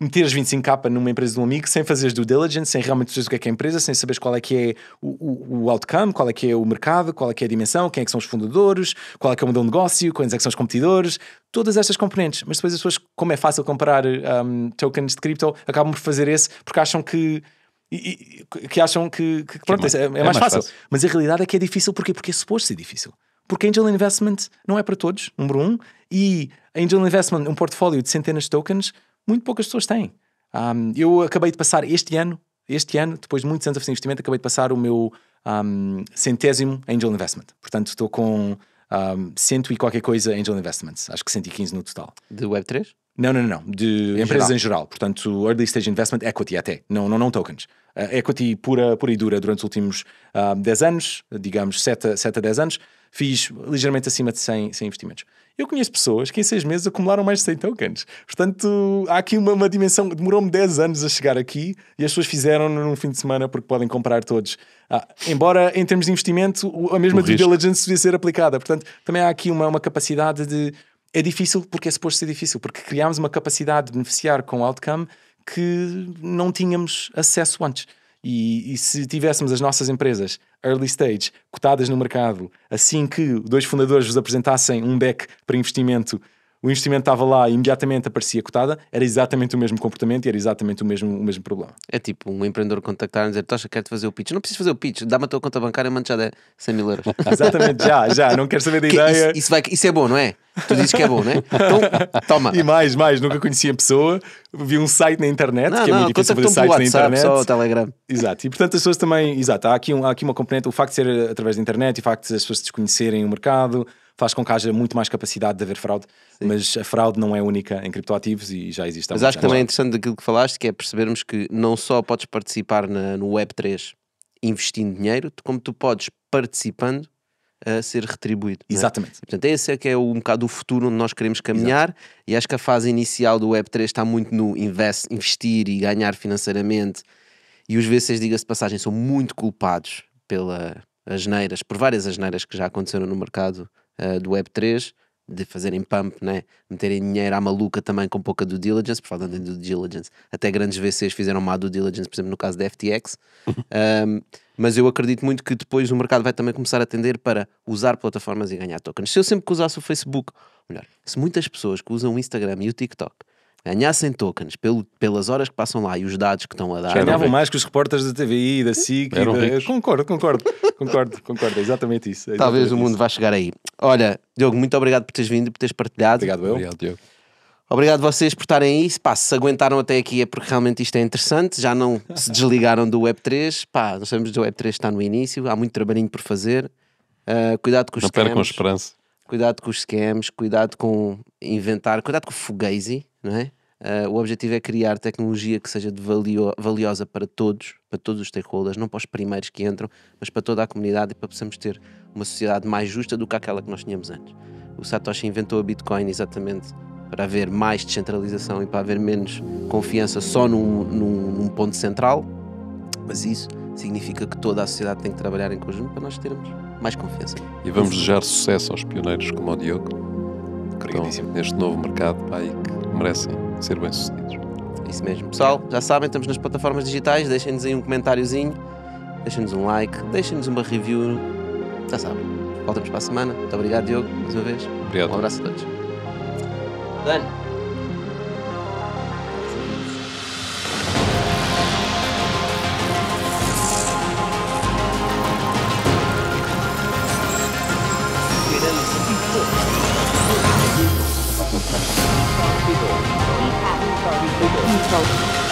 meteres 25k numa empresa de um amigo sem fazeres due diligence, sem realmente saberes o que é que é a empresa, sem saberes qual é que é o, o, o, outcome, qual é que é o mercado, qual é que é a dimensão, quem é que são os fundadores, qual é que é o modelo de negócio, quais é que são os competidores, todas estas componentes. Mas depois as pessoas, como é fácil comprar um, tokens de cripto, acabam por fazer esse porque acham que e, e, que acham que, que, que é pronto, mais, é, é, é mais, é mais fácil. fácil. Mas a realidade é que é difícil porque, porque é suposto ser difícil. Porque Angel Investment não é para todos, número um, e Angel Investment, um portfólio de centenas de tokens, muito poucas pessoas têm. Um, eu acabei de passar este ano, este ano, depois de muitos anos a fazer investimento, acabei de passar o meu um, centésimo Angel Investment. Portanto, estou com um, cento e qualquer coisa Angel Investments, acho que 115 no total. De Web3? Não, não, não. De em empresas geral. em geral. Portanto, early stage investment, equity até. Não, não, não tokens. Uh, equity pura, pura e dura durante os últimos uh, ah, 10 anos, digamos 7 a, 7 a 10 anos, fiz ligeiramente acima de 100, 100 investimentos. Eu conheço pessoas que em 6 meses acumularam mais de 100 tokens. Portanto, há aqui uma, uma dimensão. Demorou-me 10 anos a chegar aqui e as pessoas fizeram num fim de semana porque podem comprar todos. Ah, embora, em termos de investimento, a mesma due diligence devia ser aplicada. Portanto, também há aqui uma, uma capacidade de é difícil porque é suposto ser difícil, porque criámos uma capacidade de beneficiar com o outcome que não tínhamos acesso antes. E, e, se tivéssemos as nossas empresas early stage, cotadas no mercado, assim que dois fundadores vos apresentassem um deck para investimento o investimento estava lá e imediatamente aparecia cotada, era exatamente o mesmo comportamento e era exatamente o mesmo, o mesmo problema. É tipo um empreendedor contactar e dizer: Tocha, quero-te fazer o pitch. Não preciso fazer o pitch, dá-me a tua conta bancária, mando já 100 mil euros. exatamente, já, já, não quero saber da que ideia. Isso, isso, vai, isso é bom, não é? Tu dizes que é bom, não é? Então, toma. E mais, mais, nunca conheci a pessoa, vi um site na internet, não, que é muito difícil fazer sites WhatsApp, na internet. Só o Telegram. Exato, e portanto as pessoas também, exato, há aqui, um, há aqui uma componente, o facto de ser através da internet e o facto de as pessoas desconhecerem o mercado faz com que haja muito mais capacidade de haver fraude, Sim. mas a fraude não é única em criptoativos e já existe. Mas acho que também é interessante aquilo que falaste, que é percebermos que não só podes participar na, no Web3 investindo dinheiro, como tu podes participando a ser retribuído. É? Exatamente. É? E, portanto, esse é que é o, um bocado o futuro onde nós queremos caminhar Exato. e acho que a fase inicial do Web3 está muito no invest, investir e ganhar financeiramente e os VCs, diga-se de passagem, são muito culpados pelas asneiras, por várias asneiras que já aconteceram no mercado uh, do Web3 de fazerem pump, né? meterem dinheiro à maluca também com pouca due diligence, por falta do due diligence. Até grandes VCs fizeram má due diligence, por exemplo, no caso da FTX. um, mas eu acredito muito que depois o mercado vai também começar a tender para usar plataformas e ganhar tokens. Se eu sempre que usasse o Facebook, melhor, se muitas pessoas que usam o Instagram e o TikTok ganhassem tokens pelo, pelas horas que passam lá e os dados que estão a dar. Ganhavam mais que os repórteres da TVI, da SIC. Da... Concordo, concordo, concordo, concordo, é exatamente isso. É exatamente Talvez isso. o mundo vá chegar aí. Olha, Diogo, muito obrigado por teres vindo, por teres partilhado. Obrigado, eu. Obrigado, Diogo. Obrigado vocês por estarem aí. Pá, se aguentaram até aqui é porque realmente isto é interessante. Já não se desligaram do Web3. Pá, nós sabemos que o Web3 está no início, há muito trabalhinho por fazer. Uh, cuidado com os não scams. Não percam a esperança. Cuidado com os scams, cuidado com inventar, cuidado com o fugazi, não é? Uh, o objetivo é criar tecnologia que seja valio, valiosa para todos, para todos os stakeholders, não para os primeiros que entram, mas para toda a comunidade e para possamos ter uma sociedade mais justa do que aquela que nós tínhamos antes. O Satoshi inventou a Bitcoin exatamente para haver mais descentralização e para haver menos confiança só num, num, num ponto central, mas isso significa que toda a sociedade tem que trabalhar em conjunto para nós termos mais confiança. E vamos desejar sucesso aos pioneiros como o Diogo estão neste novo mercado pai, que merecem ser bem-sucedidos. Isso mesmo. Pessoal, já sabem, estamos nas plataformas digitais, deixem-nos aí um comentáriozinho, deixem-nos um like, deixem-nos uma review, já sabem. Voltamos para a semana. Muito obrigado, Diogo, mais uma vez. Obrigado. Um abraço a todos. Dani. 遇到。